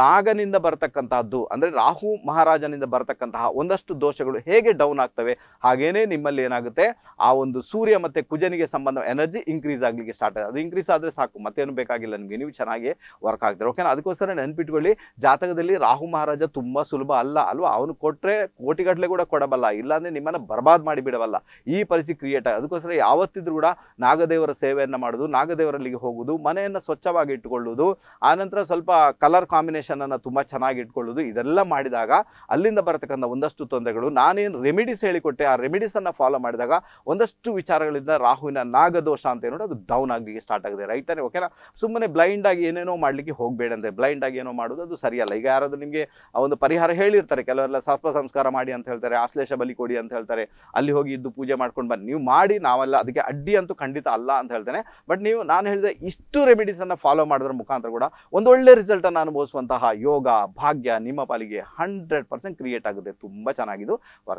ನಾಗನಿಂದ ಬರತಕ್ಕಂತಹದ್ದು ಅಂದರೆ ರಾಹು ಮಹಾರಾಜನಿಂದ ಬರತಕ್ಕಂತಹ ಒಂದಷ್ಟು ದೋಷಗಳು ಹೇಗೆ ಡೌನ್ ಆಗ್ತವೆ ಹಾಗೇನೇ ನಿಮ್ಮಲ್ಲಿ ಏನಾಗುತ್ತೆ ಆ ಒಂದು ಸೂರ್ಯ ಮತ್ತು ಕುಜನಿಗೆ ಸಂಬಂಧ ಎನರ್ಜಿ ಇನ್ಕ್ರೀಸ್ ಆಗಲಿಕ್ಕೆ ಸ್ಟಾರ್ಟ್ ಆಗುತ್ತೆ ಅದು ಇನ್ಕ್ರೀಸ್ ಆದರೆ ಸಾಕು ಮತ್ತೇನು ಬೇಕಾಗಿಲ್ಲ ನಿಮಗೆ ನೀವು ಚೆನ್ನಾಗಿ ವರ್ಕ್ ಆಗ್ತಾರೆ ಓಕೆನಾ ಅದಕ್ಕೋಸ್ಕರ ನೆನಪಿಟ್ಕೊಳ್ಳಿ ಜಾತಕದಲ್ಲಿ ರಾಹು ಮಹಾರಾಜ ತುಂಬ ಸುಲಭ ಅಲ್ಲ ಅಲ್ವಾ ಅವನು ಕೊಟ್ಟರೆ ಕೋಟಿಗಟ್ಟಲೆ ಕೂಡ ಕೊಡಬಲ್ಲ ಇಲ್ಲಾಂದರೆ ನಿಮ್ಮನ್ನು ಬರ್ಬಾದ್ ಮಾಡಿ ಬಿಡಬಲ್ಲ ಈ ಪರಿಸ್ಥಿತಿ ಕ್ರಿಯೇಟ್ ಆಗಿ ಅದಕ್ಕೋಸ್ಕರ ಯಾವತ್ತಿದ್ರು ಕೂಡ ನಾಗದೇವರ ಸೇವೆಯನ್ನು ಮಾಡೋದು ನಾಗದೇವರಲ್ಲಿಗೆ ಹೋಗುದು ಮನೆಯನ್ನು ಸ್ವಚ್ಛವಾಗಿ ಇಟ್ಕೊಳ್ಳೋದು ಆನಂತರ ಸ್ವಲ್ಪ ಕಲರ್ ಕಾಂಬಿನೇಷನನ್ನು ತುಂಬ ಚೆನ್ನಾಗಿ ಇಟ್ಕೊಳ್ಳೋದು ಇದೆಲ್ಲ ಮಾಡಿದಾಗ ಅಲ್ಲಿಂದ ಬರತಕ್ಕಂಥ ಒಂದಷ್ಟು ತೊಂದರೆಗಳು ನಾನೇನು ರೆಮಿಡೀಸ್ ಹೇಳಿಕೊಟ್ಟೆ ಆ ರೆಮಿಡೀಸನ್ನು ಫಾಲೋ ಮಾಡಿದಾಗ ಒಂದಷ್ಟು ವಿಚಾರಗಳಿಂದ ರಾಹುವಿನ ನಾಗದೋಷ ಅಂತ ಏನೋ ಅದು ಡೌನ್ ಆಗಲಿಕ್ಕೆ ಸ್ಟಾರ್ಟ್ ಆಗಿದೆ ರೈತನೇ ಓಕೆನಾ ಸುಮ್ಮನೆ ಬ್ಲೈಂಡ್ ಆಗಿ ಏನೇನೋ ಮಾಡಲಿಕ್ಕೆ ಹೋಗಬೇಡ ಬ್ಲೈಂಡಾಗಿ ಬ್ಲೈಂಡ್ ಆಗಿ ಏನೋ ಮಾಡೋದು ಅದು ಸರಿಯಲ್ಲ ಈಗ ಯಾರಾದರೂ ನಿಮಗೆ ಆ ಒಂದು ಪರಿಹಾರ ಹೇಳಿರ್ತಾರೆ ಕೆಲವರೆಲ್ಲ ಸರ್ಪ ಸಂಸ್ಕಾರ ಮಾಡಿ ಅಂತ ಹೇಳ್ತಾರೆ ಆಶ್ಲೇಷ ಬಲಿ ಕೊಡಿ ಅಂತ ಹೇಳ್ತಾರೆ ಅಲ್ಲಿ ಹೋಗಿ ಇದ್ದು ಪೂಜೆ ಮಾಡ್ಕೊಂಡು ಬನ್ನಿ ನೀವು ಮಾಡಿ ನಾವೆಲ್ಲ ಅದಕ್ಕೆ ಅಡ್ಡಿ ಅಂತೂ ಖಂಡಿತ ಅಲ್ಲ ಅಂತ ಹೇಳ್ತೇನೆ ಬಟ್ ನೀವು ನಾನು ಹೇಳಿದ ಇಷ್ಟು ರೆಮಿಡೀಸನ್ನು ಫಾಲೋ ಮಾಡಿದ್ರ ಮುಖಾಂತರ ಕೂಡ ಒಂದು ಒಳ್ಳೆ ರಿಸಲ್ಟನ್ನು ಅನುಭವಿಸುವಂತಹ ಯೋಗ ಭಾಗ್ಯ ನಿಮ್ಮ ಪಾಲಿಗೆ ಹಂಡ್ರೆಡ್ ಪರ್ಸೆಂಟ್ ಕ್ರಿಯೇಟ್ ಆಗುತ್ತೆ ತುಂಬ ಚೆನ್ನಾಗಿದ್ದು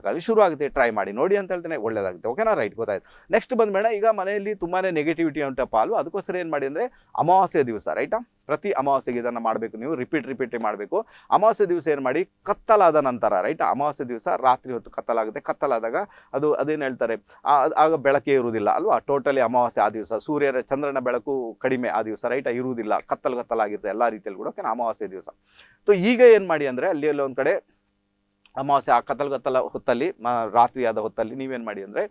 ಆಗಿ ಶುರು ಆಗುತ್ತೆ ಟ್ರೈ ಮಾಡಿ ನೋಡಿ ಅಂತ ಹೇಳ್ತೇನೆ ಒಳ್ಳೇದಾಗುತ್ತೆ ಓಕೆನಾ ರೈಟ್ ಗೊತ್ತಾಯ್ತು ನೆಕ್ಸ್ಟ್ ಬಂದ್ಬೇಡ ಈಗ ಮನೆಯಲ್ಲಿ ತುಂಬಾ ನೆಗೆಟಿವಿಟಿ ಉಂಟು ಪಾಲು ಅದಕ್ಕೋಸ್ಕರ ಏನು ಮಾಡಿ ಅಂದರೆ ಅಮಾವಾಸ್ಯ ದಿವಸ ರೈಟಾ ಪ್ರತಿ ಅಮಾವಾಸ್ಯೆಗೆ ಇದನ್ನು ಮಾಡಬೇಕು ನೀವು ರಿಪೀಟ್ ರಿಪೀಟ್ ಮಾಡಬೇಕು ಅಮಾವಾಸ್ಯ ದಿವಸ ಏನು ಮಾಡಿ ಕತ್ತಲಾದ ನಂತರ ರೈಟ್ ಅಮಾವಾಸ್ಯ ದಿವಸ ರಾತ್ರಿ ಹೊತ್ತು ಕತ್ತಲಾಗುತ್ತೆ ಕತ್ತಲಾದಾಗ ಅದು ಅದೇನು ಹೇಳ್ತಾರೆ ಆಗ ಬೆಳಕೆ ಇರುವುದಿಲ್ಲ ಅಲ್ವಾ ಟೋಟಲಿ ಅಮಾವಾಸ್ಯೆ ಆ ದಿವಸ ಸೂರ್ಯನ ಚಂದ್ರನ ಬೆಳಕು ಕಡಿಮೆ ಆ ದಿವಸ ರೈಟ್ ಇರುವುದಿಲ್ಲ ಕತ್ತಲು ಕತ್ತಲಾಗಿರುತ್ತೆ ಎಲ್ಲ ರೀತಿಯಲ್ಲಿ ಕೂಡ ಓಕೆನಾ ದಿವಸ ಈಗ ಏನು ಮಾಡಿ ಅಂದರೆ ಅಲ್ಲಿ ಅಲ್ಲಿ ಒಂದು ಕಡೆ ಅಮಾವಾಸ್ಯೆ ಆ ಕತ್ತಲು ಕತ್ತಲ ಹೊತ್ತಲ್ಲಿ ರಾತ್ರಿ ಆದ ಹೊತ್ತಲ್ಲಿ ನೀವೇನು ಮಾಡಿ ಅಂದರೆ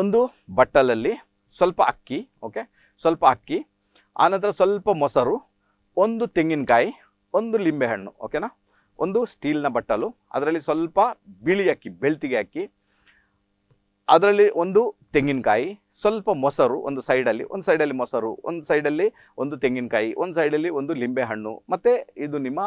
ಒಂದು ಬಟ್ಟಲಲ್ಲಿ ಸ್ವಲ್ಪ ಅಕ್ಕಿ ಓಕೆ ಸ್ವಲ್ಪ ಅಕ್ಕಿ ಆನಂತರ ಸ್ವಲ್ಪ ಮೊಸರು ಒಂದು ತೆಂಗಿನಕಾಯಿ ಒಂದು ಲಿಂಬೆಹಣ್ಣು ಓಕೆನಾ ಒಂದು ಸ್ಟೀಲ್ನ ಬಟ್ಟಲು ಅದರಲ್ಲಿ ಸ್ವಲ್ಪ ಬಿಳಿ ಅಕ್ಕಿ ಬೆಳ್ತಿಗೆ ಅಕ್ಕಿ ಅದರಲ್ಲಿ ಒಂದು ತೆಂಗಿನಕಾಯಿ ಸ್ವಲ್ಪ ಮೊಸರು ಒಂದು ಸೈಡಲ್ಲಿ ಒಂದು ಸೈಡಲ್ಲಿ ಮೊಸರು ಒಂದು ಸೈಡಲ್ಲಿ ಒಂದು ತೆಂಗಿನಕಾಯಿ ಒಂದು ಸೈಡಲ್ಲಿ ಒಂದು ಲಿಂಬೆಹಣ್ಣು ಮತ್ತು ಇದು ನಿಮ್ಮ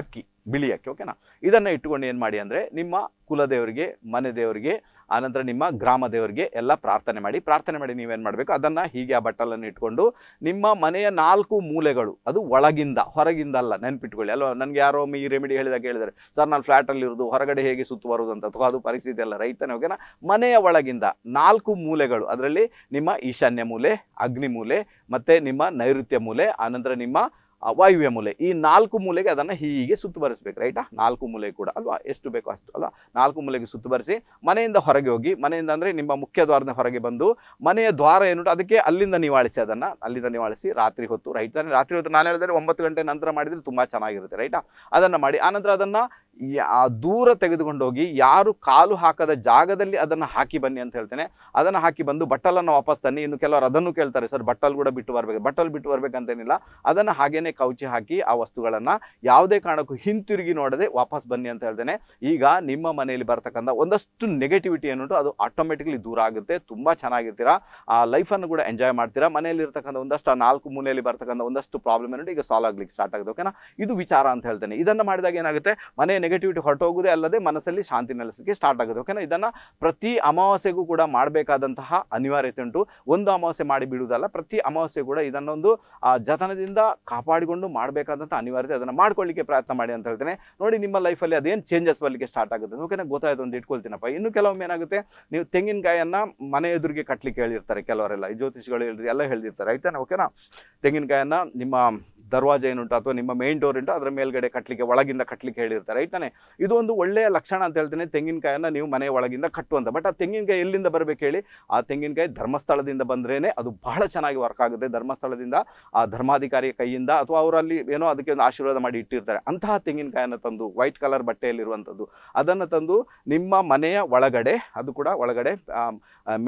ಅಕ್ಕಿ ಬಿಳಿ ಅಕ್ಕಿ ಓಕೆನಾ ಇದನ್ನು ಇಟ್ಕೊಂಡು ಏನು ಮಾಡಿ ಅಂದರೆ ನಿಮ್ಮ ಕುಲದೇವರಿಗೆ ಮನೆ ದೇವರಿಗೆ ಆನಂತರ ನಿಮ್ಮ ಗ್ರಾಮ ದೇವರಿಗೆ ಎಲ್ಲ ಪ್ರಾರ್ಥನೆ ಮಾಡಿ ಪ್ರಾರ್ಥನೆ ಮಾಡಿ ನೀವೇನು ಮಾಡಬೇಕು ಅದನ್ನು ಹೀಗೆ ಆ ಬಟ್ಟಲನ್ನು ಇಟ್ಕೊಂಡು ನಿಮ್ಮ ಮನೆಯ ನಾಲ್ಕು ಮೂಲೆಗಳು ಅದು ಒಳಗಿಂದ ಹೊರಗಿಂದ ಅಲ್ಲ ನೆನಪಿಟ್ಕೊಳ್ಳಿ ಅಲ್ವಾ ನನಗೆ ಯಾರೋ ಈ ರೆಮಿಡಿ ಹೇಳಿದಾಗ ಹೇಳಿದರೆ ಸರ್ ನಾನು ಇರೋದು ಹೊರಗಡೆ ಹೇಗೆ ಸುತ್ತು ಬರುವುದು ಅಂತ ಅಥವಾ ಅದು ಪರಿಸ್ಥಿತಿ ಅಲ್ಲ ರೈತನೇ ಓಕೆನಾ ಮನೆಯ ಒಳಗಿಂದ ನಾಲ್ಕು ಮೂಲೆಗಳು ಅದರಲ್ಲಿ ನಿಮ್ಮ ಈಶಾನ್ಯ ಮೂಲೆ ಅಗ್ನಿ ಮೂಲೆ ಮತ್ತು ನಿಮ್ಮ ನೈಋತ್ಯ ಮೂಲೆ ಆನಂತರ ನಿಮ್ಮ ವಾಯುವ್ಯ ಮೂಲೆ ಈ ನಾಲ್ಕು ಮೂಲೆಗೆ ಅದನ್ನು ಹೀಗೆ ಸುತ್ತುಬರಿಸ್ಬೇಕು ರೈಟಾ ನಾಲ್ಕು ಮೂಲೆ ಕೂಡ ಅಲ್ವಾ ಎಷ್ಟು ಬೇಕೋ ಅಷ್ಟು ಅಲ್ವಾ ನಾಲ್ಕು ಮೂಲೆಗೆ ಸುತ್ತುಬರಿಸಿ ಮನೆಯಿಂದ ಹೊರಗೆ ಹೋಗಿ ಮನೆಯಿಂದ ಅಂದರೆ ನಿಮ್ಮ ಮುಖ್ಯ ದ್ವಾರದ ಹೊರಗೆ ಬಂದು ಮನೆಯ ದ್ವಾರ ಏನುಂಟು ಅದಕ್ಕೆ ಅಲ್ಲಿಂದ ನಿವಾಳಿಸಿ ಅದನ್ನು ಅಲ್ಲಿಂದ ನಿವಾಳಿಸಿ ರಾತ್ರಿ ಹೊತ್ತು ರೈಟ್ ತಾನೆ ರಾತ್ರಿ ಹೊತ್ತು ನಾನು ಹೇಳಿದ್ರೆ ಒಂಬತ್ತು ಗಂಟೆ ನಂತರ ಮಾಡಿದರೆ ತುಂಬ ಚೆನ್ನಾಗಿರುತ್ತೆ ರೈಟಾ ಅದನ್ನು ಮಾಡಿ ಆನಂತರ ಅದನ್ನು ಯಾ ದೂರ ತೆಗೆದುಕೊಂಡೋಗಿ ಯಾರು ಕಾಲು ಹಾಕದ ಜಾಗದಲ್ಲಿ ಅದನ್ನು ಹಾಕಿ ಬನ್ನಿ ಅಂತ ಹೇಳ್ತೇನೆ ಅದನ್ನು ಹಾಕಿ ಬಂದು ಬಟ್ಟಲನ್ನು ವಾಪಸ್ ತನ್ನಿ ಇನ್ನು ಕೆಲವರು ಅದನ್ನು ಕೇಳ್ತಾರೆ ಸರ್ ಬಟ್ಟಲ್ ಕೂಡ ಬಿಟ್ಟು ಬರಬೇಕು ಬಟ್ಟಲು ಬಿಟ್ಟು ಬರಬೇಕಂತೇನಿಲ್ಲ ಅದನ್ನು ಹಾಗೇನೆ ಕೌಚಿ ಹಾಕಿ ಆ ವಸ್ತುಗಳನ್ನು ಯಾವುದೇ ಕಾರಣಕ್ಕೂ ಹಿಂತಿರುಗಿ ನೋಡದೆ ವಾಪಸ್ ಬನ್ನಿ ಅಂತ ಹೇಳ್ತೇನೆ ಈಗ ನಿಮ್ಮ ಮನೆಯಲ್ಲಿ ಬರ್ತಕ್ಕಂಥ ಒಂದಷ್ಟು ನೆಗೆಟಿವಿಟಿ ಏನುಂಟು ಅದು ಆಟೋಮೆಟಿಕ್ಲಿ ದೂರ ಆಗುತ್ತೆ ತುಂಬ ಚೆನ್ನಾಗಿರ್ತೀರಾ ಆ ಲೈಫನ್ನು ಕೂಡ ಎಂಜಾಯ್ ಮಾಡ್ತೀರಾ ಮನೆಯಲ್ಲಿ ಇರ್ತಕ್ಕಂಥ ಒಂದಷ್ಟು ನಾಲ್ಕು ಮೂಲೆಯಲ್ಲಿ ಬರ್ತಕ್ಕಂಥ ಒಂದಷ್ಟು ಪ್ರಾಬ್ಲಮ್ ಏನು ಈಗ ಸಾಲ್ವ್ ಆಗ್ಲಿಕ್ಕೆ ಸ್ಟಾರ್ಟ್ ಆಗುತ್ತೆ ಓಕೆನಾ ಇದು ವಿಚಾರ ಅಂತ ಹೇಳ್ತೇನೆ ಇದನ್ನು ಮಾಡಿದಾಗ ಏನಾಗುತ್ತೆ ಮನೆ ನೆಗೆಟಿವಿಟಿ ಹೊರಟೋಗೋದೇ ಅಲ್ಲದೆ ಮನಸ್ಸಲ್ಲಿ ಶಾಂತಿ ನೆಲೆಸಕ್ಕೆ ಸ್ಟಾರ್ಟ್ ಆಗುತ್ತೆ ಓಕೆನಾ ಇದನ್ನು ಪ್ರತಿ ಅಮಾವಾಸ್ಯೆಗೂ ಕೂಡ ಮಾಡಬೇಕಾದಂತಹ ಅನಿವಾರ್ಯತೆ ಉಂಟು ಒಂದು ಅಮಾವಾಸ್ಯೆ ಮಾಡಿ ಬಿಡುವುದಲ್ಲ ಪ್ರತಿ ಅಮಾವಾಸ್ಯೆ ಕೂಡ ಇದನ್ನೊಂದು ಆ ಜತನದಿಂದ ಕಾಪಾಡಿಕೊಂಡು ಮಾಡಬೇಕಾದಂಥ ಅನಿವಾರ್ಯತೆ ಅದನ್ನು ಮಾಡ್ಕೊಳ್ಳಿಕ್ಕೆ ಪ್ರಯತ್ನ ಮಾಡಿ ಅಂತ ಹೇಳ್ತೇನೆ ನೋಡಿ ನಿಮ್ಮ ಲೈಫಲ್ಲಿ ಅದೇನು ಚೇಂಜಸ್ ಬರಲಿಕ್ಕೆ ಸ್ಟಾರ್ಟ್ ಆಗುತ್ತೆ ಓಕೆನಾ ಗೊತ್ತಾಯ್ತು ಅಂತ ಇಟ್ಕೊಳ್ತೀನಪ್ಪ ಇನ್ನು ಕೆಲವೊಮ್ಮೆ ಏನಾಗುತ್ತೆ ನೀವು ತೆಂಗಿನಕಾಯಿಯನ್ನು ಮನೆ ಎದುರಿಗೆ ಕಟ್ಟಲಿಕ್ಕೆ ಹೇಳಿರ್ತಾರೆ ಕೆಲವರೆಲ್ಲ ಜ್ಯೋತಿಷಿಗಳು ಹೇಳಿದ್ರೆ ಎಲ್ಲ ಹೇಳಿರ್ತಾರೆ ಆಯ್ತಾನೆ ಓಕೆನಾ ತೆಂಗಿನಕಾಯನ್ನು ನಿಮ್ಮ ದರ್ವಾಜ ಏನುಂಟು ಅಥವಾ ನಿಮ್ಮ ಮೇನ್ ಡೋರ್ ಉಂಟು ಅದರ ಮೇಲ್ಗಡೆ ಕಟ್ಟಲಿಕ್ಕೆ ಒಳಗಿಂದ ಕಟ್ಟಲಿಕ್ಕೆ ಹೇಳಿರ್ತಾರೆ ರೈಟ್ ತಾನೆ ಇದು ಒಂದು ಒಳ್ಳೆಯ ಲಕ್ಷಣ ಅಂತ ಹೇಳ್ತೇನೆ ತೆಂಗಿನಕಾಯನ್ನು ನೀವು ಮನೆ ಒಳಗಿಂದ ಕಟ್ಟುವಂತ ಬಟ್ ಆ ತೆಂಗಿನಕಾಯಿ ಎಲ್ಲಿಂದ ಬರಬೇಕು ಹೇಳಿ ಆ ತೆಂಗಿನಕಾಯಿ ಧರ್ಮಸ್ಥಳದಿಂದ ಬಂದ್ರೇ ಅದು ಬಹಳ ಚೆನ್ನಾಗಿ ವರ್ಕ್ ಆಗುತ್ತೆ ಧರ್ಮಸ್ಥಳದಿಂದ ಆ ಧರ್ಮಾಧಿಕಾರಿ ಕೈಯಿಂದ ಅಥವಾ ಅವರಲ್ಲಿ ಏನೋ ಅದಕ್ಕೆ ಒಂದು ಆಶೀರ್ವಾದ ಮಾಡಿ ಇಟ್ಟಿರ್ತಾರೆ ಅಂತಹ ತೆಂಗಿನಕಾಯನ್ನು ತಂದು ವೈಟ್ ಕಲರ್ ಬಟ್ಟೆಯಲ್ಲಿರುವಂಥದ್ದು ಅದನ್ನು ತಂದು ನಿಮ್ಮ ಮನೆಯ ಒಳಗಡೆ ಅದು ಕೂಡ ಒಳಗಡೆ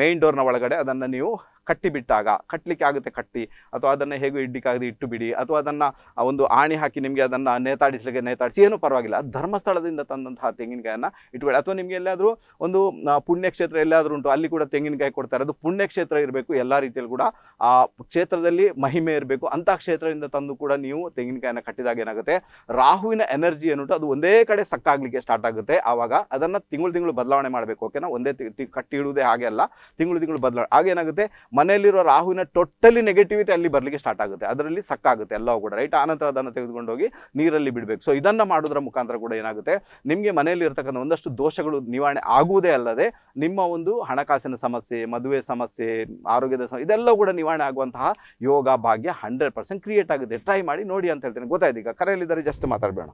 ಮೇನ್ ಡೋರ್ನ ಒಳಗಡೆ ಅದನ್ನು ನೀವು ಕಟ್ಟಿ ಬಿಟ್ಟಾಗ ಕಟ್ಟಲಿಕ್ಕೆ ಆಗುತ್ತೆ ಕಟ್ಟಿ ಅಥವಾ ಅದನ್ನು ಹೇಗೂ ಇಡ್ಲಿಕ್ಕಾಗದೆ ಇಟ್ಟು ಬಿಡಿ ಅಥವಾ ಅದನ್ನು ಒಂದು ಆಣಿ ಹಾಕಿ ನಿಮಗೆ ಅದನ್ನು ನೇತಾಡಿಸಲಿಕ್ಕೆ ನೇತಾಡಿಸಿ ಏನೂ ಪರವಾಗಿಲ್ಲ ಧರ್ಮಸ್ಥಳದಿಂದ ತಂದಂತಹ ತೆಂಗಿನಕಾಯನ್ನು ಇಟ್ಬಿಡಿ ಅಥವಾ ನಿಮಗೆ ಎಲ್ಲಾದರೂ ಒಂದು ಪುಣ್ಯಕ್ಷೇತ್ರ ಎಲ್ಲಾದರೂ ಉಂಟು ಅಲ್ಲಿ ಕೂಡ ತೆಂಗಿನಕಾಯಿ ಕೊಡ್ತಾರೆ ಅದು ಪುಣ್ಯಕ್ಷೇತ್ರ ಇರಬೇಕು ಎಲ್ಲ ರೀತಿಯಲ್ಲಿ ಕೂಡ ಆ ಕ್ಷೇತ್ರದಲ್ಲಿ ಮಹಿಮೆ ಇರಬೇಕು ಅಂಥ ಕ್ಷೇತ್ರದಿಂದ ತಂದು ಕೂಡ ನೀವು ತೆಂಗಿನಕಾಯನ್ನು ಕಟ್ಟಿದಾಗ ಏನಾಗುತ್ತೆ ರಾಹುವಿನ ಎನರ್ಜಿ ಏನುಂಟು ಅದು ಒಂದೇ ಕಡೆ ಸಕ್ಕಾಗಲಿಕ್ಕೆ ಸ್ಟಾರ್ಟ್ ಆಗುತ್ತೆ ಆವಾಗ ಅದನ್ನು ತಿಂಗಳು ತಿಂಗಳು ಬದಲಾವಣೆ ಮಾಡಬೇಕು ಓಕೆನಾ ಒಂದೇ ಕಟ್ಟಿ ಇಡುವುದೇ ಹಾಗೆ ಅಲ್ಲ ತಿಂಗಳು ತಿಂಗಳು ಬದಲಾವಣೆ ಆಗೇನಾಗುತ್ತೆ ಮನೆಯಲ್ಲಿರೋ ರಾಹುವಿನ ಟೋಟಲಿ ನೆಗೆಟಿವಿಟಿ ಅಲ್ಲಿ ಬರಲಿಕ್ಕೆ ಸ್ಟಾರ್ಟ್ ಆಗುತ್ತೆ ಅದರಲ್ಲಿ ಸಕ್ಕಾಗುತ್ತೆ ಎಲ್ಲವೂ ಕೂಡ ರೈಟ್ ಆನಂತರ ಅದನ್ನು ತೆಗೆದುಕೊಂಡೋಗಿ ನೀರಲ್ಲಿ ಬಿಡಬೇಕು ಸೊ ಇದನ್ನು ಮಾಡೋದ್ರ ಮುಖಾಂತರ ಕೂಡ ಏನಾಗುತ್ತೆ ನಿಮಗೆ ಮನೆಯಲ್ಲಿ ಇರತಕ್ಕಂಥ ಒಂದಷ್ಟು ದೋಷಗಳು ನಿವಾರಣೆ ಆಗುವುದೇ ಅಲ್ಲದೆ ನಿಮ್ಮ ಒಂದು ಹಣಕಾಸಿನ ಸಮಸ್ಯೆ ಮದುವೆ ಸಮಸ್ಯೆ ಆರೋಗ್ಯದ ಸಮಸ್ಯೆ ಇದೆಲ್ಲ ಕೂಡ ನಿವಾರಣೆ ಆಗುವಂತಹ ಯೋಗ ಭಾಗ್ಯ ಹಂಡ್ರೆಡ್ ಪರ್ಸೆಂಟ್ ಕ್ರಿಯೇಟ್ ಆಗುತ್ತೆ ಟ್ರೈ ಮಾಡಿ ನೋಡಿ ಅಂತ ಹೇಳ್ತೇನೆ ಗೊತ್ತಾಯ್ತು ಈಗ ಕರೆಯಲ್ಲಿದ್ದಾರೆ ಜಸ್ಟ್ ಮಾತಾಡಬೇಡ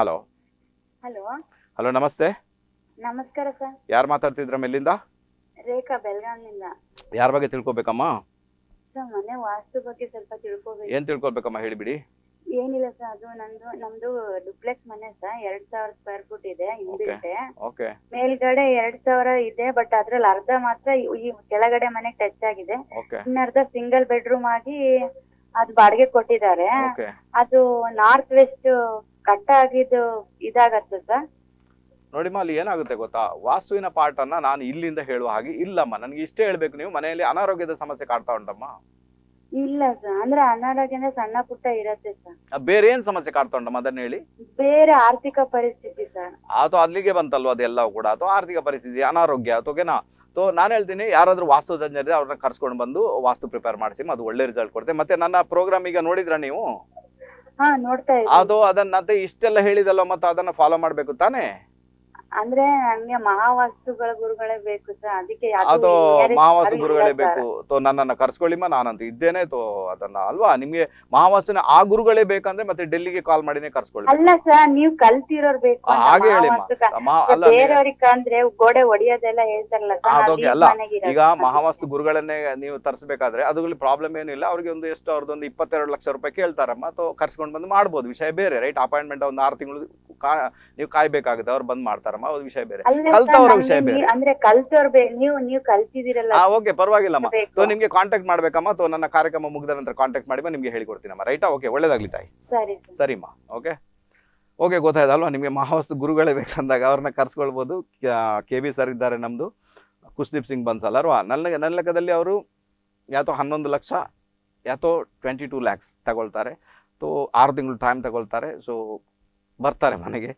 ಹಲೋ ಹಲೋ ಹಲೋ ನಮಸ್ತೆ ನಮಸ್ಕಾರ ಸರ್ ಯಾರು ಮಾತಾಡ್ತಿದ್ರ ಮೇಲಿಂದ ರೇಖಾ ಬೆಳಗಾವಿಯಿಂದ ಯಾರ ಬಗ್ಗೆ ತಿಳ್ಕೊಬೇಕಮ್ಮ ಮನೆ ವಾಸ್ತು ಬಗ್ಗೆ ಸ್ವಲ್ಪ ತಿಳ್ಕೊಬೇಕು ಏನ್ ತಿಳ್ಕೊಬೇಕಮ್ಮ ಹೇಳಿಬಿಡಿ ಏನಿಲ್ಲ ಸರ್ ಅದು ನಂದು ನಮ್ದು ಡುಪ್ಲೆಕ್ಸ್ ಮನೆ ಸರ್ ಎರಡ್ ಸಾವಿರ ಸ್ಕ್ವೇರ್ ಫುಟ್ ಇದೆ ಮೇಲ್ಗಡೆ ಎರಡ್ ಸಾವಿರ ಇದೆ ಬಟ್ ಅದ್ರಲ್ಲಿ ಅರ್ಧ ಮಾತ್ರ ಈ ಕೆಳಗಡೆ ಮನೆ ಟಚ್ ಆಗಿದೆ ಇನ್ನರ್ಧ ಸಿಂಗಲ್ ಬೆಡ್ರೂಮ್ ಆಗಿ ಅದ್ ಬಾಡಿಗೆ ಕೊಟ್ಟಿದ್ದಾರೆ ಅದು ನಾರ್ತ್ ವೆಸ್ಟ್ ಕಟ್ ಆಗಿದ್ದು ಇದಾಗತ್ತೆ ಸರ್ ನೋಡಿಮ್ಮ ಅಲ್ಲಿ ಏನಾಗುತ್ತೆ ಗೊತ್ತಾ ವಾಸುವಿನ ಪಾಠನ ನಾನು ಇಲ್ಲಿಂದ ಹೇಳುವ ಹಾಗೆ ಇಲ್ಲಮ್ಮ ನನ್ಗೆ ಇಷ್ಟೇ ಹೇಳ್ಬೇಕು ನೀವು ಮನೆಯಲ್ಲಿ ಅನಾರೋಗ್ಯದ ಸಮಸ್ಯೆ ಕಾಡ್ತಾ ಉಂಟಮ್ಮ ಇಲ್ಲ ಸರ್ ಅಂದ್ರೆ ಅನಾರೋಗ್ಯ ಸಣ್ಣ ಪುಟ್ಟ ಇರತ್ತೆ ಸರ್ ಬೇರೆ ಏನ್ ಸಮಸ್ಯೆ ಕಾಡ್ತಾ ಉಂಟಮ್ಮ ಅದನ್ನ ಹೇಳಿ ಬೇರೆ ಆರ್ಥಿಕ ಪರಿಸ್ಥಿತಿ ಸರ್ ಅದು ಅಲ್ಲಿಗೆ ಬಂತಲ್ವ ಅದೆಲ್ಲ ಕೂಡ ಅಥವಾ ಆರ್ಥಿಕ ಪರಿಸ್ಥಿತಿ ಅನಾರೋಗ್ಯ ಅಥವಾ ಸೊ ನಾನು ಹೇಳ್ತೀನಿ ಯಾರಾದ್ರೂ ವಾಸ್ತು ತಜ್ಞರಿದ್ರೆ ಅವ್ರನ್ನ ಕರ್ಸ್ಕೊಂಡು ಬಂದು ವಾಸ್ತು ಪ್ರಿಪೇರ್ ಮಾಡಿಸಿ ಅದು ಒಳ್ಳೆ ರಿಸಲ್ಟ್ ಕೊಡುತ್ತೆ ಮತ್ತೆ ನನ್ನ ಪ್ರೋಗ್ರಾಮ್ ಈಗ ನೋಡಿದ್ರ ನೀವು ಅದು ಅದನ್ನ ಅಂತ ಇಷ್ಟೆಲ್ಲ ಹೇಳಿದಲ್ಲ ಮತ್ತೆ ಅದನ್ನ ಫಾಲೋ ಮಾಡ್ಬೇಕು ತಾನೇ ಅಂದ್ರೆ ನನ್ಗೆ ಮಹಾವಸ್ತುಗಳ ಗುರುಗಳೇ ಬೇಕು ಸರ್ ಅದಕ್ಕೆ ಮಹಾವಾಸ್ತು ಗುರುಗಳೇ ಬೇಕು ತೋ ನನ್ನನ್ನ ಕರ್ಸ್ಕೊಳ್ಳಿಮ್ಮ ನಾನಂತ ಇದ್ದೇನೆ ತೋ ಅದನ್ನ ಅಲ್ವಾ ನಿಮ್ಗೆ ಮಹಾವಾಸ್ತುನ ಆ ಗುರುಗಳೇ ಬೇಕಂದ್ರೆ ಮತ್ತೆ ಡೆಲ್ಲಿಗೆ ಕಾಲ್ ಮಾಡಿನೇ ಕರ್ಸ್ಕೊಳ್ಳಿ ಅಲ್ಲ ಸರ್ ನೀವು ಕಲ್ತಿರೋರ್ ಬೇಕು ಹಾಗೆ ಹೇಳಿ ಅಂದ್ರೆ ಗೋಡೆ ಒಡೆಯೋದೆಲ್ಲ ಹೇಳ್ತಾರಲ್ಲ ಅಲ್ಲ ಈಗ ಮಹಾವಾಸ್ತು ಗುರುಗಳನ್ನೇ ನೀವು ತರಿಸ್ಬೇಕಾದ್ರೆ ಅದ್ರಲ್ಲಿ ಪ್ರಾಬ್ಲಮ್ ಏನು ಇಲ್ಲ ಅವ್ರಿಗೆ ಒಂದು ಎಷ್ಟು ಒಂದು ಇಪ್ಪತ್ತೆರಡು ಲಕ್ಷ ರೂಪಾಯಿ ಕೇಳ್ತಾರಮ್ಮ ತೋ ಕರ್ಸ್ಕೊಂಡ್ ಬಂದು ಮಾಡ್ಬೋದು ವಿಷಯ ಬೇರೆ ರೈಟ್ ಅಪಾಯಿಂಟ್ಮೆಂಟ್ ಒಂದು ಆರು ತಿಂಗಳು ನೀವು ಕಾಯ್ಬೇಕಾಗುತ್ತೆ ಅವ್ರು ಬಂದ್ ಮಾಡ್ತಾರೆ ಮೇಡಮ್ ಅದು ವಿಷಯ ಬೇರೆ ಕಲ್ತವರ ವಿಷಯ ಬೇರೆ ಅಂದ್ರೆ ಕಲ್ತವ್ರ ನೀವು ನೀವು ಕಲ್ತಿದಿರಲ್ಲ ಹಾ ಓಕೆ ಪರವಾಗಿಲ್ಲಮ್ಮ ಸೋ ನಿಮ್ಗೆ ಕಾಂಟ್ಯಾಕ್ಟ್ ಮಾಡ್ಬೇಕಮ್ಮ ಸೊ ನನ್ನ ಕಾರ್ಯಕ್ರಮ ಮುಗಿದ ನಂತರ ಕಾಂಟ್ಯಾಕ್ಟ್ ಮಾಡಿ ನಿಮ್ಗೆ ಹೇಳಿಕೊಡ್ತೀನಮ್ಮ ರೈಟಾ ಓಕೆ ಒಳ್ಳೇದಾಗ್ಲಿ ತಾಯಿ ಸರಿ ಸರಿಮ್ಮ ಓಕೆ ಓಕೆ ಅಲ್ವಾ ನಿಮಗೆ ಮಹಾವಸ್ತು ಗುರುಗಳೇ ಬೇಕಂದಾಗ ಅವ್ರನ್ನ ಕರ್ಸ್ಕೊಳ್ಬೋದು ಕೆ ಬಿ ಸರ್ ಇದ್ದಾರೆ ನಮ್ಮದು ಕುಸ್ದೀಪ್ ಸಿಂಗ್ ಬನ್ಸಲ್ ಅಲ್ವಾ ನನ್ನ ನನ್ನ ಲೆಕ್ಕದಲ್ಲಿ ಅವರು ಯಾತೋ ಹನ್ನೊಂದು ಲಕ್ಷ ಯಾತೋ ಟ್ವೆಂಟಿ ಟೂ ಲ್ಯಾಕ್ಸ್ ತಗೊಳ್ತಾರೆ ಸೊ ಆರು ತಿಂಗಳು ಟೈಮ್ ತಗೊಳ್ತಾರೆ ಸೊ ಬರ್ತಾರೆ ಮನೆಗೆ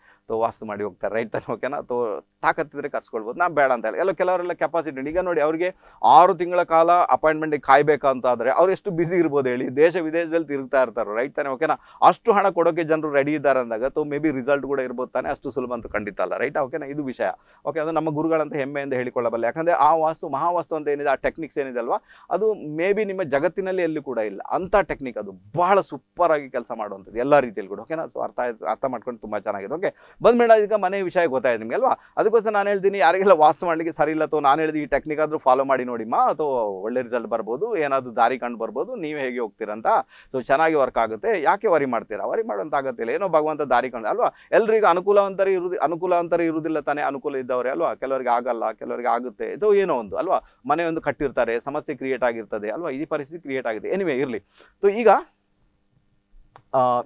ವಾಸ್ತು ಮಾಡಿ ಹೋಗ್ತಾರೆ ರೈಟ್ ತಾನೆ ಓಕೆನಾ ತೋ ತಾಕತ್ತಿದ್ರೆ ಕರ್ಸ್ಕೊಳ್ಬೋದು ನಾ ಬೇಡ ಅಂತ ಹೇಳಿ ಎಲ್ಲ ಕೆಲವರೆಲ್ಲ ಕೆಪಾಸಿಟಿ ಈಗ ನೋಡಿ ಅವರಿಗೆ ಆರು ತಿಂಗಳ ಕಾಲ ಅಪಾಯಿಂಟ್ಮೆಂಟಿಗೆ ಕಾಯ್ಬೇಕಂತಾದ್ರೆ ಅವ್ರು ಎಷ್ಟು ಬಿಸಿ ಇರ್ಬೋದು ಹೇಳಿ ದೇಶ ವಿದೇಶದಲ್ಲಿ ತಿರುಗ್ತಾ ಇರ್ತಾರೆ ರೈಟ್ ತಾನೆ ಓಕೆನಾ ಅಷ್ಟು ಹಣ ಕೊಡೋಕೆ ಜನರು ರೆಡಿ ಇದ್ದಾರೆ ಅಂದಾಗ ತೋ ಮೇ ಬಿ ರಿಸಲ್ಟ್ ಕೂಡ ಇರ್ಬೋದು ತಾನೆ ಅಷ್ಟು ಸುಲಭ ಅಂತ ಖಂಡಿತ ಅಲ್ಲ ರೈಟ್ ಓಕೆನಾ ಇದು ವಿಷಯ ಓಕೆ ಅದು ನಮ್ಮ ಗುರುಗಳಂತ ಹೆಮ್ಮೆಯಿಂದ ಹೇಳಿಕೊಳ್ಳಬಲ್ಲ ಯಾಕಂದರೆ ಆ ವಾಸ್ತು ಮಹಾವಾಸ್ತು ಅಂತ ಏನಿದೆ ಆ ಟೆಕ್ನಿಕ್ಸ್ ಏನಿದೆ ಅಲ್ವಾ ಅದು ಮೇ ಬಿ ನಿಮ್ಮ ಜಗತ್ತಿನಲ್ಲಿ ಎಲ್ಲೂ ಕೂಡ ಇಲ್ಲ ಅಂಥ ಟೆಕ್ನಿಕ್ ಅದು ಬಹಳ ಸೂಪರ್ ಆಗಿ ಕೆಲಸ ಮಾಡುವಂಥದ್ದು ಎಲ್ಲ ರೀತಿಯಲ್ಲಿ ಕೂಡ ಓಕೆನಾ ಸೊ ಅರ್ಥ ಅರ್ಥ ಮಾಡ್ಕೊಂಡು ತುಂಬ ಚೆನ್ನಾಗಿದೆ ಓಕೆ ಬಂದ್ಮೇಲೆ ಈಗ ಮನೆ ವಿಷಯ ಗೊತ್ತಾಯಿತು ನಿಮಗೆ ಅಲ್ವಾ ಅದು ಅದಕ್ಕೋಸ್ಕರ ನಾನು ಹೇಳ್ತೀನಿ ಯಾರಿಗೆಲ್ಲ ವಾಸ ಮಾಡಲಿಕ್ಕೆ ಸರಿ ಇಲ್ಲ ಅಥವಾ ನಾನು ಹೇಳಿದ ಈ ಟೆಕ್ನಿಕ್ ಆದರೂ ಫಾಲೋ ಮಾಡಿ ನೋಡಿಮ್ಮ ಅಥವಾ ಒಳ್ಳೆ ರಿಸಲ್ಟ್ ಬರ್ಬೋದು ಏನಾದರೂ ದಾರಿ ಕಂಡು ಬರ್ಬೋದು ನೀವು ಹೇಗೆ ಹೋಗ್ತೀರಂತ ಸೊ ಚೆನ್ನಾಗಿ ವರ್ಕ್ ಆಗುತ್ತೆ ಯಾಕೆ ವರಿ ಮಾಡ್ತೀರಾ ವರಿ ಮಾಡುವಂಥ ಆಗತ್ತಿಲ್ಲ ಏನೋ ಭಗವಂತ ದಾರಿ ಕಂಡು ಅಲ್ವಾ ಎಲ್ಲರಿಗೂ ಅನುಕೂಲವಂತರಿ ಇರುದು ಅನುಕೂಲವಂತರ ಇರುವುದಿಲ್ಲ ತಾನೇ ಅನುಕೂಲ ಇದ್ದವ್ರೆ ಅಲ್ವಾ ಕೆಲವರಿಗೆ ಆಗಲ್ಲ ಕೆಲವರಿಗೆ ಆಗುತ್ತೆ ಇದು ಏನೋ ಒಂದು ಅಲ್ವಾ ಮನೆಯೊಂದು ಕಟ್ಟಿರ್ತಾರೆ ಸಮಸ್ಯೆ ಕ್ರಿಯೇಟ್ ಆಗಿರ್ತದೆ ಅಲ್ವಾ ಈ ಪರಿಸ್ಥಿತಿ ಕ್ರಿಯೇಟ್ ಆಗಿದೆ ಎನಿವೆ ಇರಲಿ ಸೊ ಈಗ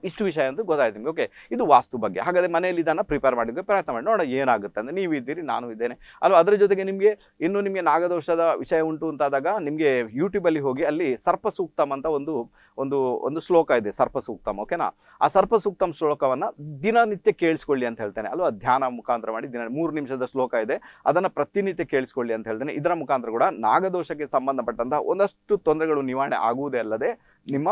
ಇಷ್ಟು ವಿಷಯ ಅಂತ ಗೊತ್ತಾಯ್ತು ನಿಮಗೆ ಓಕೆ ಇದು ವಾಸ್ತು ಬಗ್ಗೆ ಹಾಗಾದರೆ ಮನೆಯಲ್ಲಿ ಇದನ್ನು ಪ್ರಿಪೇರ್ ಮಾಡೋಕ್ಕೆ ಪ್ರಯತ್ನ ಮಾಡಿ ನೋಡೋಣ ಏನಾಗುತ್ತೆ ಅಂದರೆ ನೀವು ಇದ್ದೀರಿ ನಾನು ಇದ್ದೇನೆ ಅಲ್ವಾ ಅದರ ಜೊತೆಗೆ ನಿಮಗೆ ಇನ್ನೂ ನಿಮಗೆ ನಾಗದೋಷದ ವಿಷಯ ಉಂಟು ಅಂತಾದಾಗ ನಿಮಗೆ ಯೂಟ್ಯೂಬಲ್ಲಿ ಹೋಗಿ ಅಲ್ಲಿ ಸರ್ಪ ಸೂಕ್ತಮ್ ಅಂತ ಒಂದು ಒಂದು ಒಂದು ಶ್ಲೋಕ ಇದೆ ಸರ್ಪ ಸೂಕ್ತಮ್ ಓಕೆನಾ ಆ ಸರ್ಪ ಸೂಕ್ತಮ್ ಶ್ಲೋಕವನ್ನು ದಿನನಿತ್ಯ ಕೇಳಿಸ್ಕೊಳ್ಳಿ ಅಂತ ಹೇಳ್ತೇನೆ ಅಲ್ವಾ ಧ್ಯಾನ ಮುಖಾಂತರ ಮಾಡಿ ದಿನ ಮೂರು ನಿಮಿಷದ ಶ್ಲೋಕ ಇದೆ ಅದನ್ನು ಪ್ರತಿನಿತ್ಯ ಕೇಳಿಸ್ಕೊಳ್ಳಿ ಅಂತ ಹೇಳ್ತೇನೆ ಇದರ ಮುಖಾಂತರ ಕೂಡ ನಾಗದೋಷಕ್ಕೆ ಸಂಬಂಧಪಟ್ಟಂತಹ ಒಂದಷ್ಟು ತೊಂದರೆಗಳು ನಿವಾರಣೆ ಆಗುವುದೇ ಅಲ್ಲದೆ ನಿಮ್ಮ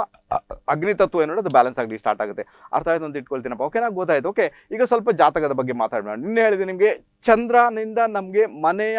ತತ್ವ ಏನೋ ಅದು ಬ್ಯಾಲೆನ್ಸ್ ಆಗಲಿ ಸ್ಟಾರ್ಟ್ ಆಗುತ್ತೆ ಅರ್ಥ ಆಯ್ತು ಅಂತ ಇಟ್ಕೊಳ್ತೀನಪ್ಪ ಓಕೆ ನಾವು ಗೊತ್ತಾಯ್ತು ಓಕೆ ಈಗ ಸ್ವಲ್ಪ ಜಾತಕದ ಬಗ್ಗೆ ಮಾತಾಡೋಣ ನಿನ್ನೆ ಹೇಳಿದೆ ನಿಮಗೆ ಚಂದ್ರನಿಂದ ನಮಗೆ ಮನೆಯ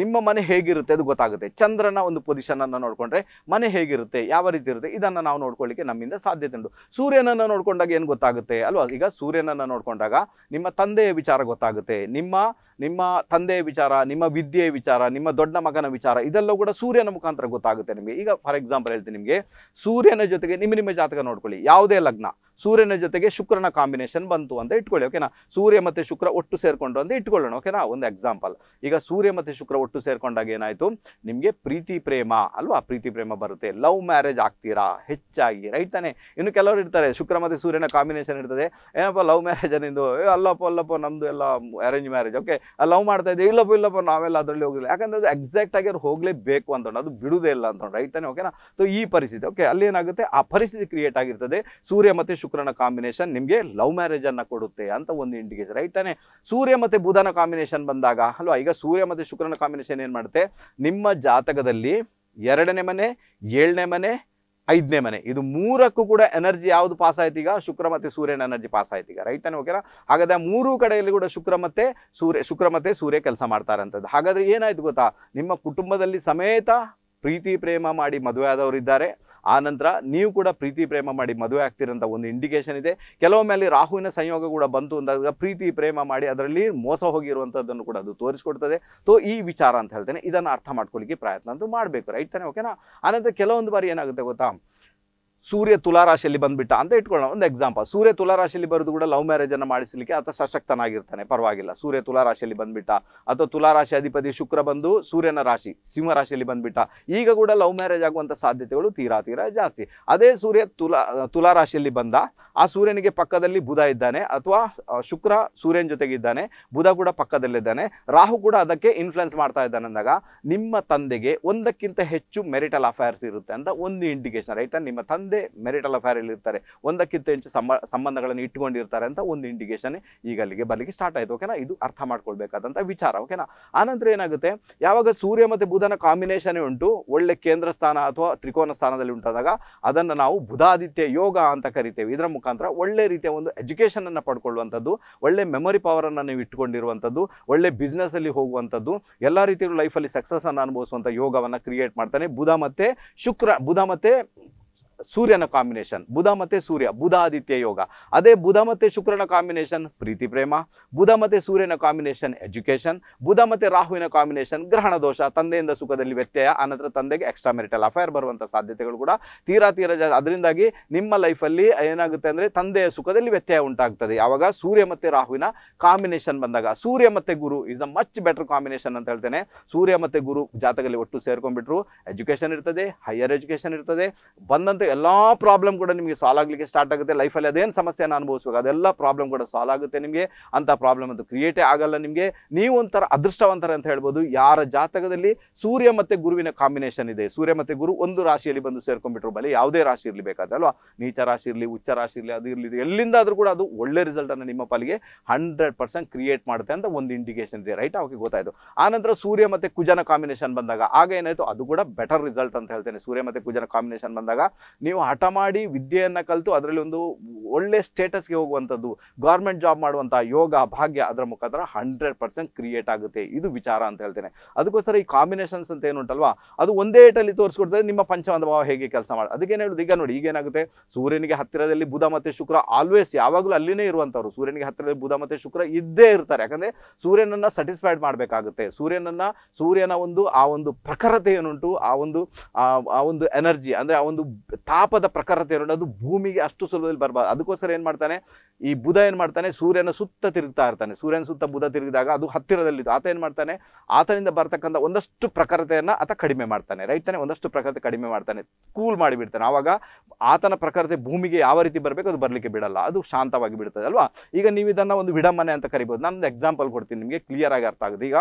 ನಿಮ್ಮ ಮನೆ ಹೇಗಿರುತ್ತೆ ಅದು ಗೊತ್ತಾಗುತ್ತೆ ಚಂದ್ರನ ಒಂದು ಪೊಸಿಷನನ್ನು ನೋಡಿಕೊಂಡ್ರೆ ಮನೆ ಹೇಗಿರುತ್ತೆ ಯಾವ ರೀತಿ ಇರುತ್ತೆ ಇದನ್ನು ನಾವು ನೋಡ್ಕೊಳ್ಳಿಕ್ಕೆ ನಮ್ಮಿಂದ ಸಾಧ್ಯತೆ ಉಂಟು ಸೂರ್ಯನನ್ನು ನೋಡಿಕೊಂಡಾಗ ಏನು ಗೊತ್ತಾಗುತ್ತೆ ಅಲ್ವಾ ಈಗ ಸೂರ್ಯನನ್ನು ನೋಡಿಕೊಂಡಾಗ ನಿಮ್ಮ ತಂದೆಯ ವಿಚಾರ ಗೊತ್ತಾಗುತ್ತೆ ನಿಮ್ಮ ನಿಮ್ಮ ತಂದೆಯ ವಿಚಾರ ನಿಮ್ಮ ವಿದ್ಯೆಯ ವಿಚಾರ ನಿಮ್ಮ ದೊಡ್ಡ ಮಗನ ವಿಚಾರ ಇದೆಲ್ಲವೂ ಕೂಡ ಸೂರ್ಯನ ಮುಖಾಂತರ ಗೊತ್ತಾಗುತ್ತೆ ನಿಮಗೆ ಈಗ ಫಾರ್ ಎಕ್ಸಾಂಪಲ್ ಹೇಳ್ತೀನಿ ನಿಮಗೆ ಸೂರ್ಯನ ಜೊತೆಗೆ ನಿಮ್ಮ ನಿಮ್ಮ ಜಾತಕ ನೋಡ್ಕೊಳ್ಳಿ ಯಾವುದೇ ಲಗ್ನ ಸೂರ್ಯನ ಜೊತೆಗೆ ಶುಕ್ರನ ಕಾಂಬಿನೇಷನ್ ಬಂತು ಅಂತ ಇಟ್ಕೊಳ್ಳಿ ಓಕೆನಾ ಸೂರ್ಯ ಮತ್ತು ಶುಕ್ರ ಒಟ್ಟು ಸೇರಿಕೊಂಡು ಅಂತ ಇಟ್ಕೊಳ್ಳೋಣ ಓಕೆನಾ ಒಂದು ಎಕ್ಸಾಂಪಲ್ ಈಗ ಸೂರ್ಯ ಮತ್ತು ಶುಕ್ರ ಒಟ್ಟು ಸೇರಿಕೊಂಡಾಗ ಏನಾಯಿತು ನಿಮಗೆ ಪ್ರೀತಿ ಪ್ರೇಮ ಅಲ್ವಾ ಪ್ರೀತಿ ಪ್ರೇಮ ಬರುತ್ತೆ ಲವ್ ಮ್ಯಾರೇಜ್ ಆಗ್ತೀರಾ ಹೆಚ್ಚಾಗಿ ರೈಟ್ ತಾನೆ ಇನ್ನು ಕೆಲವರು ಇರ್ತಾರೆ ಶುಕ್ರ ಮತ್ತು ಸೂರ್ಯನ ಕಾಂಬಿನೇಷನ್ ಇರ್ತದೆ ಏನಪ್ಪ ಲವ್ ಮ್ಯಾರೇಜ್ ಅನ್ನಿಂದು ಅಲ್ಲಪ್ಪ ಅಲ್ಲಪ್ಪ ನಮ್ಮದು ಎಲ್ಲ ಅರೇಂಜ್ ಮ್ಯಾರೇಜ್ ಓಕೆ ಲವ್ ಮಾಡ್ತಾ ಇದ್ದೀವಿ ಇಲ್ಲಪ್ಪ ಇಲ್ಲಪ್ಪ ನಾವೆಲ್ಲ ಅದರಲ್ಲಿ ಹೋಗಿಲ್ಲ ಯಾಕಂದ್ರೆ ಅದು ಎಕ್ಸಾಕ್ಟ್ ಆಗಿ ಅವ್ರು ಹೋಗಲೇಬೇಕು ಅಂತೊಂಡು ಅದು ಬಿಡುದೇ ಇಲ್ಲ ಅಂತೊಂಡು ರೈಟ್ ತಾನೆ ಓಕೆನಾ ಸೊ ಈ ಪರಿಸ್ಥಿತಿ ಓಕೆ ಅಲ್ಲಿ ಏನಾಗುತ್ತೆ ಆ ಪರಿಸ್ಥಿತಿ ಕ್ರಿಯೇಟ್ ಆಗಿರ್ತದೆ ಸೂರ್ಯ ಮತ್ತು ಶುಕ್ರನ ಕಾಂಬಿನೇಷನ್ ನಿಮಗೆ ಲವ್ ಮ್ಯಾರೇಜ್ ಅನ್ನ ಕೊಡುತ್ತೆ ಅಂತ ಒಂದು ಇಂಡಿಕೇಶನ್ ರೈಟ್ ತಾನೆ ಸೂರ್ಯ ಮತ್ತು ಬುಧನ ಕಾಂಬಿನೇಷನ್ ಬಂದಾಗ ಅಲ್ವಾ ಈಗ ಸೂರ್ಯ ಮತ್ತು ಶುಕ್ರನ ಕಾಂಬಿನೇಷನ್ ಏನು ಮಾಡುತ್ತೆ ನಿಮ್ಮ ಜಾತಕದಲ್ಲಿ ಎರಡನೇ ಮನೆ ಏಳನೇ ಮನೆ ಐದನೇ ಮನೆ ಇದು ಮೂರಕ್ಕೂ ಕೂಡ ಎನರ್ಜಿ ಯಾವುದು ಪಾಸ್ ಆಯ್ತು ಈಗ ಶುಕ್ರ ಮತ್ತೆ ಸೂರ್ಯನ ಎನರ್ಜಿ ಪಾಸ್ ಆಯ್ತು ಈಗ ರೈಟ್ ಅನ್ನು ಓಕೆನಾ ಹಾಗಾದ್ರೆ ಮೂರು ಕಡೆಯಲ್ಲಿ ಕೂಡ ಶುಕ್ರ ಮತ್ತೆ ಸೂರ್ಯ ಶುಕ್ರ ಮತ್ತೆ ಸೂರ್ಯ ಕೆಲಸ ಮಾಡ್ತಾರಂಥದ್ದು ಹಾಗಾದ್ರೆ ಏನಾಯ್ತು ಗೊತ್ತಾ ನಿಮ್ಮ ಕುಟುಂಬದಲ್ಲಿ ಸಮೇತ ಪ್ರೀತಿ ಪ್ರೇಮ ಮಾಡಿ ಮದುವೆ ಆದವರು ಇದ್ದಾರೆ ಆನಂತರ ನೀವು ಕೂಡ ಪ್ರೀತಿ ಪ್ರೇಮ ಮಾಡಿ ಮದುವೆ ಆಗ್ತಿರೋಂಥ ಒಂದು ಇಂಡಿಕೇಶನ್ ಇದೆ ಕೆಲವೊಮ್ಮೆ ಅಲ್ಲಿ ರಾಹುವಿನ ಸಂಯೋಗ ಕೂಡ ಬಂತು ಅಂದಾಗ ಪ್ರೀತಿ ಪ್ರೇಮ ಮಾಡಿ ಅದರಲ್ಲಿ ಮೋಸ ಹೋಗಿರುವಂಥದ್ದನ್ನು ಕೂಡ ಅದು ತೋರಿಸ್ಕೊಡ್ತದೆ ಸೊ ಈ ವಿಚಾರ ಅಂತ ಹೇಳ್ತೇನೆ ಇದನ್ನು ಅರ್ಥ ಮಾಡ್ಕೊಳ್ಳಿಕ್ಕೆ ಪ್ರಯತ್ನ ಅಂತೂ ಮಾಡಬೇಕು ರೈಟ್ ತಾನೆ ಓಕೆನಾ ಆನಂತರ ಕೆಲವೊಂದು ಬಾರಿ ಏನಾಗುತ್ತೆ ಗೊತ್ತಾ ಸೂರ್ಯ ತುಲಾರಾಶಿಯಲ್ಲಿ ಬಂದ್ಬಿಟ್ಟ ಅಂತ ಇಟ್ಕೊಳ್ಳೋಣ ಒಂದು ಎಕ್ಸಾಂಪಲ್ ಸೂರ್ಯ ತುಲಾರಾಶಿಯಲ್ಲಿ ಬರೋದು ಕೂಡ ಲವ್ ಮ್ಯಾರೇಜನ್ನು ಮಾಡಿಸಲಿಕ್ಕೆ ಅಥವಾ ಸಶಕ್ತನಾಗಿರ್ತಾನೆ ಪರವಾಗಿಲ್ಲ ಸೂರ್ಯ ತುಲಾರಾಶಿಯಲ್ಲಿ ಬಂದ್ಬಿಟ್ಟ ಅಥವಾ ತುಲಾರಾಶಿ ಅಧಿಪತಿ ಶುಕ್ರ ಬಂದು ಸೂರ್ಯನ ರಾಶಿ ಸಿಂಹ ರಾಶಿಯಲ್ಲಿ ಬಂದ್ಬಿಟ್ಟ ಈಗ ಕೂಡ ಲವ್ ಮ್ಯಾರೇಜ್ ಆಗುವಂಥ ಸಾಧ್ಯತೆಗಳು ತೀರಾ ತೀರಾ ಜಾಸ್ತಿ ಅದೇ ಸೂರ್ಯ ತುಲಾ ತುಲಾರಾಶಿಯಲ್ಲಿ ಬಂದ ಆ ಸೂರ್ಯನಿಗೆ ಪಕ್ಕದಲ್ಲಿ ಬುಧ ಇದ್ದಾನೆ ಅಥವಾ ಶುಕ್ರ ಸೂರ್ಯನ ಜೊತೆಗಿದ್ದಾನೆ ಬುಧ ಕೂಡ ಪಕ್ಕದಲ್ಲಿದ್ದಾನೆ ರಾಹು ಕೂಡ ಅದಕ್ಕೆ ಇನ್ಫ್ಲುಯೆನ್ಸ್ ಮಾಡ್ತಾ ಇದ್ದಾನೆ ಅಂದಾಗ ನಿಮ್ಮ ತಂದೆಗೆ ಒಂದಕ್ಕಿಂತ ಹೆಚ್ಚು ಮೆರಿಟಲ್ ಅಫೇರ್ಸ್ ಇರುತ್ತೆ ಅಂತ ಒಂದು ಇಂಡಿಕೇಶನ್ ರೈಟ್ ನಿಮ್ಮ ತಂದೆ ಒಂದೇ ಮೆರಿಟಲ್ ಅಲ್ಲಿ ಇರ್ತಾರೆ ಒಂದಕ್ಕಿಂತ ಹೆಚ್ಚು ಸಂಬ ಸಂಬಂಧಗಳನ್ನು ಇಟ್ಕೊಂಡಿರ್ತಾರೆ ಅಂತ ಒಂದು ಇಂಡಿಕೇಶನ್ ಈಗ ಅಲ್ಲಿಗೆ ಬರಲಿಕ್ಕೆ ಸ್ಟಾರ್ಟ್ ಆಯಿತು ಓಕೆನಾ ಇದು ಅರ್ಥ ಮಾಡ್ಕೊಳ್ಬೇಕಾದಂಥ ವಿಚಾರ ಓಕೆನಾ ಆನಂತರ ಏನಾಗುತ್ತೆ ಯಾವಾಗ ಸೂರ್ಯ ಮತ್ತೆ ಬುಧನ ಕಾಂಬಿನೇಷನ್ ಉಂಟು ಒಳ್ಳೆ ಕೇಂದ್ರ ಸ್ಥಾನ ಅಥವಾ ತ್ರಿಕೋನ ಸ್ಥಾನದಲ್ಲಿ ಉಂಟಾದಾಗ ಅದನ್ನು ನಾವು ಬುಧಾದಿತ್ಯ ಯೋಗ ಅಂತ ಕರಿತೇವೆ ಇದರ ಮುಖಾಂತರ ಒಳ್ಳೆ ರೀತಿಯ ಒಂದು ಎಜುಕೇಷನನ್ನು ಪಡ್ಕೊಳ್ಳುವಂಥದ್ದು ಒಳ್ಳೆ ಮೆಮೊರಿ ಪವರನ್ನು ನೀವು ಇಟ್ಟುಕೊಂಡಿರುವಂಥದ್ದು ಒಳ್ಳೆ ಬಿಸ್ನೆಸ್ಸಲ್ಲಿ ಹೋಗುವಂಥದ್ದು ಎಲ್ಲ ರೀತಿಯ ಲೈಫಲ್ಲಿ ಅನ್ನು ಅನುಭವಿಸುವಂಥ ಯೋಗವನ್ನು ಕ್ರಿಯೇಟ್ ಮಾಡ್ತಾನೆ ಬುಧ ಮತ್ತೆ ಶುಕ್ರ ಬುಧ ಮತ್ತೆ ಸೂರ್ಯನ ಕಾಂಬಿನೇಷನ್ ಬುಧ ಮತ್ತೆ ಸೂರ್ಯ ಬುಧ ಆದಿತ್ಯ ಯೋಗ ಅದೇ ಬುಧ ಮತ್ತೆ ಶುಕ್ರನ ಕಾಂಬಿನೇಷನ್ ಪ್ರೀತಿ ಪ್ರೇಮ ಬುಧ ಮತ್ತೆ ಸೂರ್ಯನ ಕಾಂಬಿನೇಷನ್ ಎಜುಕೇಷನ್ ಬುಧ ಮತ್ತೆ ರಾಹುವಿನ ಕಾಂಬಿನೇಷನ್ ಗ್ರಹಣ ದೋಷ ತಂದೆಯಿಂದ ಸುಖದಲ್ಲಿ ವ್ಯತ್ಯಯ ಆನಂತರ ತಂದೆಗೆ ಎಕ್ಸ್ಟ್ರಾ ಮೆರಿಟಲ್ ಅಫೈರ್ ಬರುವಂಥ ಸಾಧ್ಯತೆಗಳು ಕೂಡ ತೀರಾ ತೀರ ಅದರಿಂದಾಗಿ ನಿಮ್ಮ ಲೈಫಲ್ಲಿ ಏನಾಗುತ್ತೆ ಅಂದರೆ ತಂದೆಯ ಸುಖದಲ್ಲಿ ವ್ಯತ್ಯಯ ಉಂಟಾಗ್ತದೆ ಯಾವಾಗ ಸೂರ್ಯ ಮತ್ತೆ ರಾಹುವಿನ ಕಾಂಬಿನೇಷನ್ ಬಂದಾಗ ಸೂರ್ಯ ಮತ್ತೆ Guru is a much better combination ಅಂತ ಹೇಳ್ತೇನೆ ಸೂರ್ಯ ಮತ್ತೆ ಗುರು ಜಾತಕದಲ್ಲಿ ಒಟ್ಟು ಸೇರ್ಕೊಂಡ್ಬಿಟ್ರು ಎಜುಕೇಷನ್ ಇರ್ತದೆ ಹೈಯರ್ ಎಜುಕೇಶನ್ ಇರ್ತದೆ ಬಂದಂತ ಎಲ್ಲಾ ಎಲ್ಲ ಪ್ರಾಬ್ಲಮ್ ಕೂಡ ನಿಮಗೆ ಸಾಲ್ವ್ ಆಗಲಿಕ್ಕೆ ಸ್ಟಾರ್ಟ್ ಆಗುತ್ತೆ ಲೈಫಲ್ಲಿ ಅದೇನು ಸಮಸ್ಯೆಯನ್ನು ಅನುಭವಿಸಬೇಕು ಅದೆಲ್ಲ ಪ್ರಾಬ್ಲಮ್ ಕೂಡ ಸಾಲ್ ಆಗುತ್ತೆ ನಿಮಗೆ ಅಂತ ಪ್ರಾಬ್ಲಮ್ ಅದು ಕ್ರಿಯೇಟೇ ಆಗಲ್ಲ ನಿಮಗೆ ನೀವು ಒಂಥರ ಅದೃಷ್ಟವಂತರ ಅಂತ ಹೇಳ್ಬೋದು ಯಾರ ಜಾತಕದಲ್ಲಿ ಸೂರ್ಯ ಮತ್ತೆ ಗುರುವಿನ ಕಾಂಬಿನೇಷನ್ ಇದೆ ಸೂರ್ಯ ಮತ್ತೆ ಗುರು ಒಂದು ರಾಶಿಯಲ್ಲಿ ಬಂದು ಸೇರ್ಕೊಂಡ್ಬಿಟ್ರು ಬಲೆ ಯಾವುದೇ ರಾಶಿ ಇರಲಿ ಬೇಕಾದಲ್ವಾ ನೀಚ ರಾಶಿ ಇರಲಿ ಉಚ್ಚ ರಾಶಿ ಇರಲಿ ಅದು ಇರಲಿ ಎಲ್ಲಿಂದಾದರೂ ಕೂಡ ಅದು ಒಳ್ಳೆ ರಿಸಲ್ಟನ್ನು ನಿಮ್ಮ ಪಾಲಿಗೆ ಹಂಡ್ರೆಡ್ ಪರ್ಸೆಂಟ್ ಕ್ರಿಯೇಟ್ ಮಾಡುತ್ತೆ ಅಂತ ಒಂದು ಇಂಡಿಕೇಶನ್ ಇದೆ ರೈಟ್ ಅವಕ್ಕೆ ಗೊತ್ತಾಯಿತು ಆನಂತರ ಸೂರ್ಯ ಮತ್ತೆ ಕುಜನ ಕಾಂಬಿನೇಷನ್ ಬಂದಾಗ ಆಗ ಏನಾಯಿತು ಅದು ಕೂಡ ಬೆಟರ್ ರಿಸಲ್ಟ್ ಅಂತ ಹೇಳ್ತೇನೆ ಸೂರ್ಯ ಮತ್ತೆ ಕುಜನ ಕಾಂಬಿನೇಷನ್ ಬಂದಾಗ ನೀವು ಹಠ ಮಾಡಿ ವಿದ್ಯೆಯನ್ನು ಕಲಿತು ಅದರಲ್ಲಿ ಒಂದು ಒಳ್ಳೆ ಸ್ಟೇಟಸ್ಗೆ ಹೋಗುವಂಥದ್ದು ಗೌರ್ಮೆಂಟ್ ಜಾಬ್ ಮಾಡುವಂಥ ಯೋಗ ಭಾಗ್ಯ ಅದರ ಮುಖಾಂತರ ಹಂಡ್ರೆಡ್ ಪರ್ಸೆಂಟ್ ಕ್ರಿಯೇಟ್ ಆಗುತ್ತೆ ಇದು ವಿಚಾರ ಅಂತ ಹೇಳ್ತೇನೆ ಅದಕ್ಕೋಸ್ಕರ ಈ ಕಾಂಬಿನೇಷನ್ಸ್ ಅಂತ ಏನು ಉಂಟಲ್ವಾ ಅದು ಒಂದೇ ಏಟಲ್ಲಿ ತೋರಿಸ್ಕೊಡ್ತದೆ ನಿಮ್ಮ ಪಂಚಮದ ಭಾವ ಹೇಗೆ ಕೆಲಸ ಮಾಡಿ ಅದಕ್ಕೇನು ಹೇಳೋದು ಈಗ ನೋಡಿ ಈಗೇನಾಗುತ್ತೆ ಸೂರ್ಯನಿಗೆ ಹತ್ತಿರದಲ್ಲಿ ಬುಧ ಮತ್ತು ಶುಕ್ರ ಆಲ್ವೇಸ್ ಯಾವಾಗಲೂ ಅಲ್ಲಿನೇ ಇರುವಂಥವ್ರು ಸೂರ್ಯನಿಗೆ ಹತ್ತಿರದಲ್ಲಿ ಬುಧ ಮತ್ತು ಶುಕ್ರ ಇದ್ದೇ ಇರ್ತಾರೆ ಯಾಕಂದರೆ ಸೂರ್ಯನನ್ನು ಸ್ಯಾಟಿಸ್ಫೈಡ್ ಮಾಡಬೇಕಾಗುತ್ತೆ ಸೂರ್ಯನನ್ನು ಸೂರ್ಯನ ಒಂದು ಆ ಒಂದು ಪ್ರಖರತೆ ಏನುಂಟು ಆ ಒಂದು ಆ ಒಂದು ಎನರ್ಜಿ ಅಂದರೆ ಆ ಒಂದು ತಾಪದ ಪ್ರಖರತೆ ಇರೋದು ಭೂಮಿಗೆ ಅಷ್ಟು ಸುಲಭದಲ್ಲಿ ಬರಬಾರ್ದು ಅದಕ್ಕೋಸ್ಕರ ಏನು ಮಾಡ್ತಾನೆ ಈ ಬುಧ ಏನು ಮಾಡ್ತಾನೆ ಸೂರ್ಯನ ಸುತ್ತ ತಿರುಗ್ತಾ ಇರ್ತಾನೆ ಸೂರ್ಯನ ಸುತ್ತ ಬುಧ ತಿರುಗಿದಾಗ ಅದು ಹತ್ತಿರದಲ್ಲಿದ್ದು ಆತ ಏನು ಮಾಡ್ತಾನೆ ಆತನಿಂದ ಬರ್ತಕ್ಕಂಥ ಒಂದಷ್ಟು ಪ್ರಖರತೆಯನ್ನು ಆತ ಕಡಿಮೆ ಮಾಡ್ತಾನೆ ರೈತನೇ ಒಂದಷ್ಟು ಪ್ರಖರತೆ ಕಡಿಮೆ ಮಾಡ್ತಾನೆ ಕೂಲ್ ಮಾಡಿಬಿಡ್ತಾನೆ ಆವಾಗ ಆತನ ಪ್ರಖರತೆ ಭೂಮಿಗೆ ಯಾವ ರೀತಿ ಬರಬೇಕು ಅದು ಬರಲಿಕ್ಕೆ ಬಿಡಲ್ಲ ಅದು ಶಾಂತವಾಗಿ ಬಿಡ್ತದೆ ಅಲ್ವಾ ಈಗ ನೀವು ಇದನ್ನು ಒಂದು ವಿಡಂಬನೆ ಅಂತ ಕರಿಬೋದು ನಾನು ಎಕ್ಸಾಂಪಲ್ ಕೊಡ್ತೀನಿ ನಿಮಗೆ ಕ್ಲಿಯರ್ ಆಗಿ ಅರ್ಥ ಆಗುತ್ತೆ ಈಗ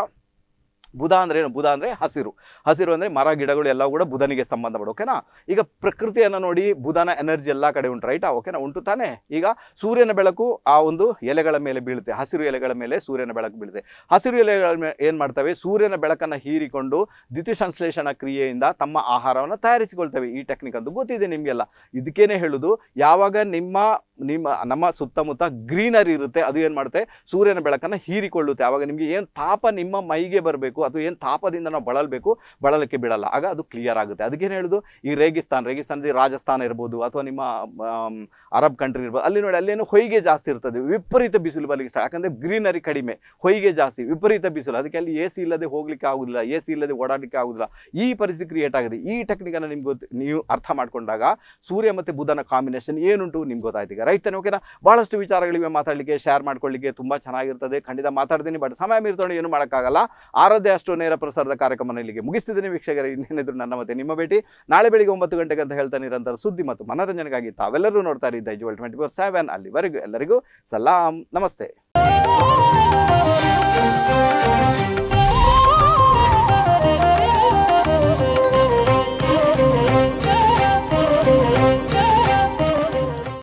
ಬುಧ ಅಂದರೆ ಏನು ಬುಧ ಅಂದರೆ ಹಸಿರು ಹಸಿರು ಅಂದರೆ ಮರ ಗಿಡಗಳು ಎಲ್ಲ ಕೂಡ ಬುಧನಿಗೆ ಸಂಬಂಧ ಓಕೆನಾ ಈಗ ಪ್ರಕೃತಿಯನ್ನು ನೋಡಿ ಬುಧನ ಎನರ್ಜಿ ಎಲ್ಲ ಕಡೆ ಉಂಟು ರೈಟಾ ಓಕೆನಾ ಉಂಟು ತಾನೆ ಈಗ ಸೂರ್ಯನ ಬೆಳಕು ಆ ಒಂದು ಎಲೆಗಳ ಮೇಲೆ ಬೀಳುತ್ತೆ ಹಸಿರು ಎಲೆಗಳ ಮೇಲೆ ಸೂರ್ಯನ ಬೆಳಕು ಬೀಳುತ್ತೆ ಹಸಿರು ಎಲೆಗಳ ಮೇಲೆ ಏನು ಮಾಡ್ತವೆ ಸೂರ್ಯನ ಬೆಳಕನ್ನು ಹೀರಿಕೊಂಡು ದ್ವಿತೀಯ ಸಂಶ್ಲೇಷಣ ಕ್ರಿಯೆಯಿಂದ ತಮ್ಮ ಆಹಾರವನ್ನು ತಯಾರಿಸಿಕೊಳ್ತವೆ ಈ ಟೆಕ್ನಿಕ್ ಅಂತ ಗೊತ್ತಿದೆ ನಿಮಗೆಲ್ಲ ಇದಕ್ಕೇನೆ ಹೇಳೋದು ಯಾವಾಗ ನಿಮ್ಮ ನಿಮ್ಮ ನಮ್ಮ ಸುತ್ತಮುತ್ತ ಗ್ರೀನರಿ ಇರುತ್ತೆ ಅದು ಏನು ಮಾಡುತ್ತೆ ಸೂರ್ಯನ ಬೆಳಕನ್ನು ಹೀರಿಕೊಳ್ಳುತ್ತೆ ಆವಾಗ ನಿಮಗೆ ಏನು ತಾಪ ನಿಮ್ಮ ಮೈಗೆ ಬರಬೇಕು ಅದು ಏನು ತಾಪದಿಂದ ನಾವು ಬಳಲಬೇಕು ಬಳಲಕ್ಕೆ ಬಿಡಲ್ಲ ಆಗ ಅದು ಕ್ಲಿಯರ್ ಆಗುತ್ತೆ ಅದಕ್ಕೇನು ಹೇಳೋದು ಈ ರೇಗಿಸ್ತಾನ್ ರೇಗಿಸ್ತಾನದಲ್ಲಿ ರಾಜಸ್ಥಾನ ಇರ್ಬೋದು ಅಥವಾ ನಿಮ್ಮ ಅರಬ್ ಕಂಟ್ರಿ ಇರ್ಬೋದು ಅಲ್ಲಿ ನೋಡಿ ಅಲ್ಲೇನು ಹೊಯ್ಗೆ ಜಾಸ್ತಿ ಇರ್ತದೆ ವಿಪರೀತ ಬಿಸಿಲು ಬರಲಿಕ್ಕೆ ಇಷ್ಟ ಯಾಕಂದರೆ ಗ್ರೀನರಿ ಕಡಿಮೆ ಹೊಯ್ಗೆ ಜಾಸ್ತಿ ವಿಪರೀತ ಬಿಸಿಲು ಅದಕ್ಕೆ ಅಲ್ಲಿ ಎ ಸಿ ಇಲ್ಲದೆ ಹೋಗ್ಲಿಕ್ಕೆ ಆಗೋದಿಲ್ಲ ಎ ಸಿ ಇಲ್ಲದೆ ಓಡಾಡಲಿಕ್ಕೆ ಆಗೋದಿಲ್ಲ ಈ ಪರಿಸ್ಥಿತಿ ಕ್ರಿಯೇಟ್ ಆಗಿದೆ ಈ ಟೆಕ್ನಿಕನ್ನು ನಿಮ್ಗೆ ನೀವು ಅರ್ಥ ಮಾಡಿಕೊಂಡಾಗ ಸೂರ್ಯ ಮತ್ತು ಬುಧನ ಕಾಂಬಿನೇಷನ್ ಏನುಂಟು ನಿಮ್ಗೆ ಗೊತ್ತಾಯ್ತು ಇದೆ ರೈಟ್ ತಾನೆ ಓಕೆನಾ ಭಾಳಷ್ಟು ವಿಚಾರಗಳಿವೆ ಮಾತಾಡಲಿಕ್ಕೆ ಶೇರ್ ಮಾಡ್ಕೊಳ್ಳಿಕ್ಕೆ ತುಂಬ ಚೆನ್ನಾಗಿರ್ತದೆ ಖಂಡಿತ ಮಾತಾಡ್ತೀನಿ ಬಟ್ ಸಮಯ ಮೀರ್ತೋಣ ಏನು ಮಾಡೋಕ್ಕಾಗಲ್ಲ ಆರಾಧ್ಯ ಅಷ್ಟು ನೇರ ಪ್ರಸಾರದ ಕಾರ್ಯಕ್ರಮ ಇಲ್ಲಿಗೆ ಮುಗಿಸ್ತಿದ್ದೀನಿ ವೀಕ್ಷಕರ ಇನ್ನೇನಿದ್ರು ನನ್ನ ಮತ್ತೆ ನಿಮ್ಮ ಭೇಟಿ ನಾಳೆ ಬೆಳಿಗ್ಗೆ ಒಂಬತ್ತು ಗಂಟೆಗೆ ಅಂತ ಹೇಳ್ತಾ ನಿರಂತರ ಸುದ್ದಿ ಮತ್ತು ಮನೋರಂಜನೆಗಾಗಿ ತಾವೆಲ್ಲರೂ ನೋಡ್ತಾ ಇದ್ದ ಜುವಲ್ ಟ್ವೆಂಟಿ ಫೋರ್ ಸೆವೆನ್ ಅಲ್ಲಿವರೆಗೂ ಎಲ್ಲರಿಗೂ ಸಲಾಂ ನಮಸ್ತೆ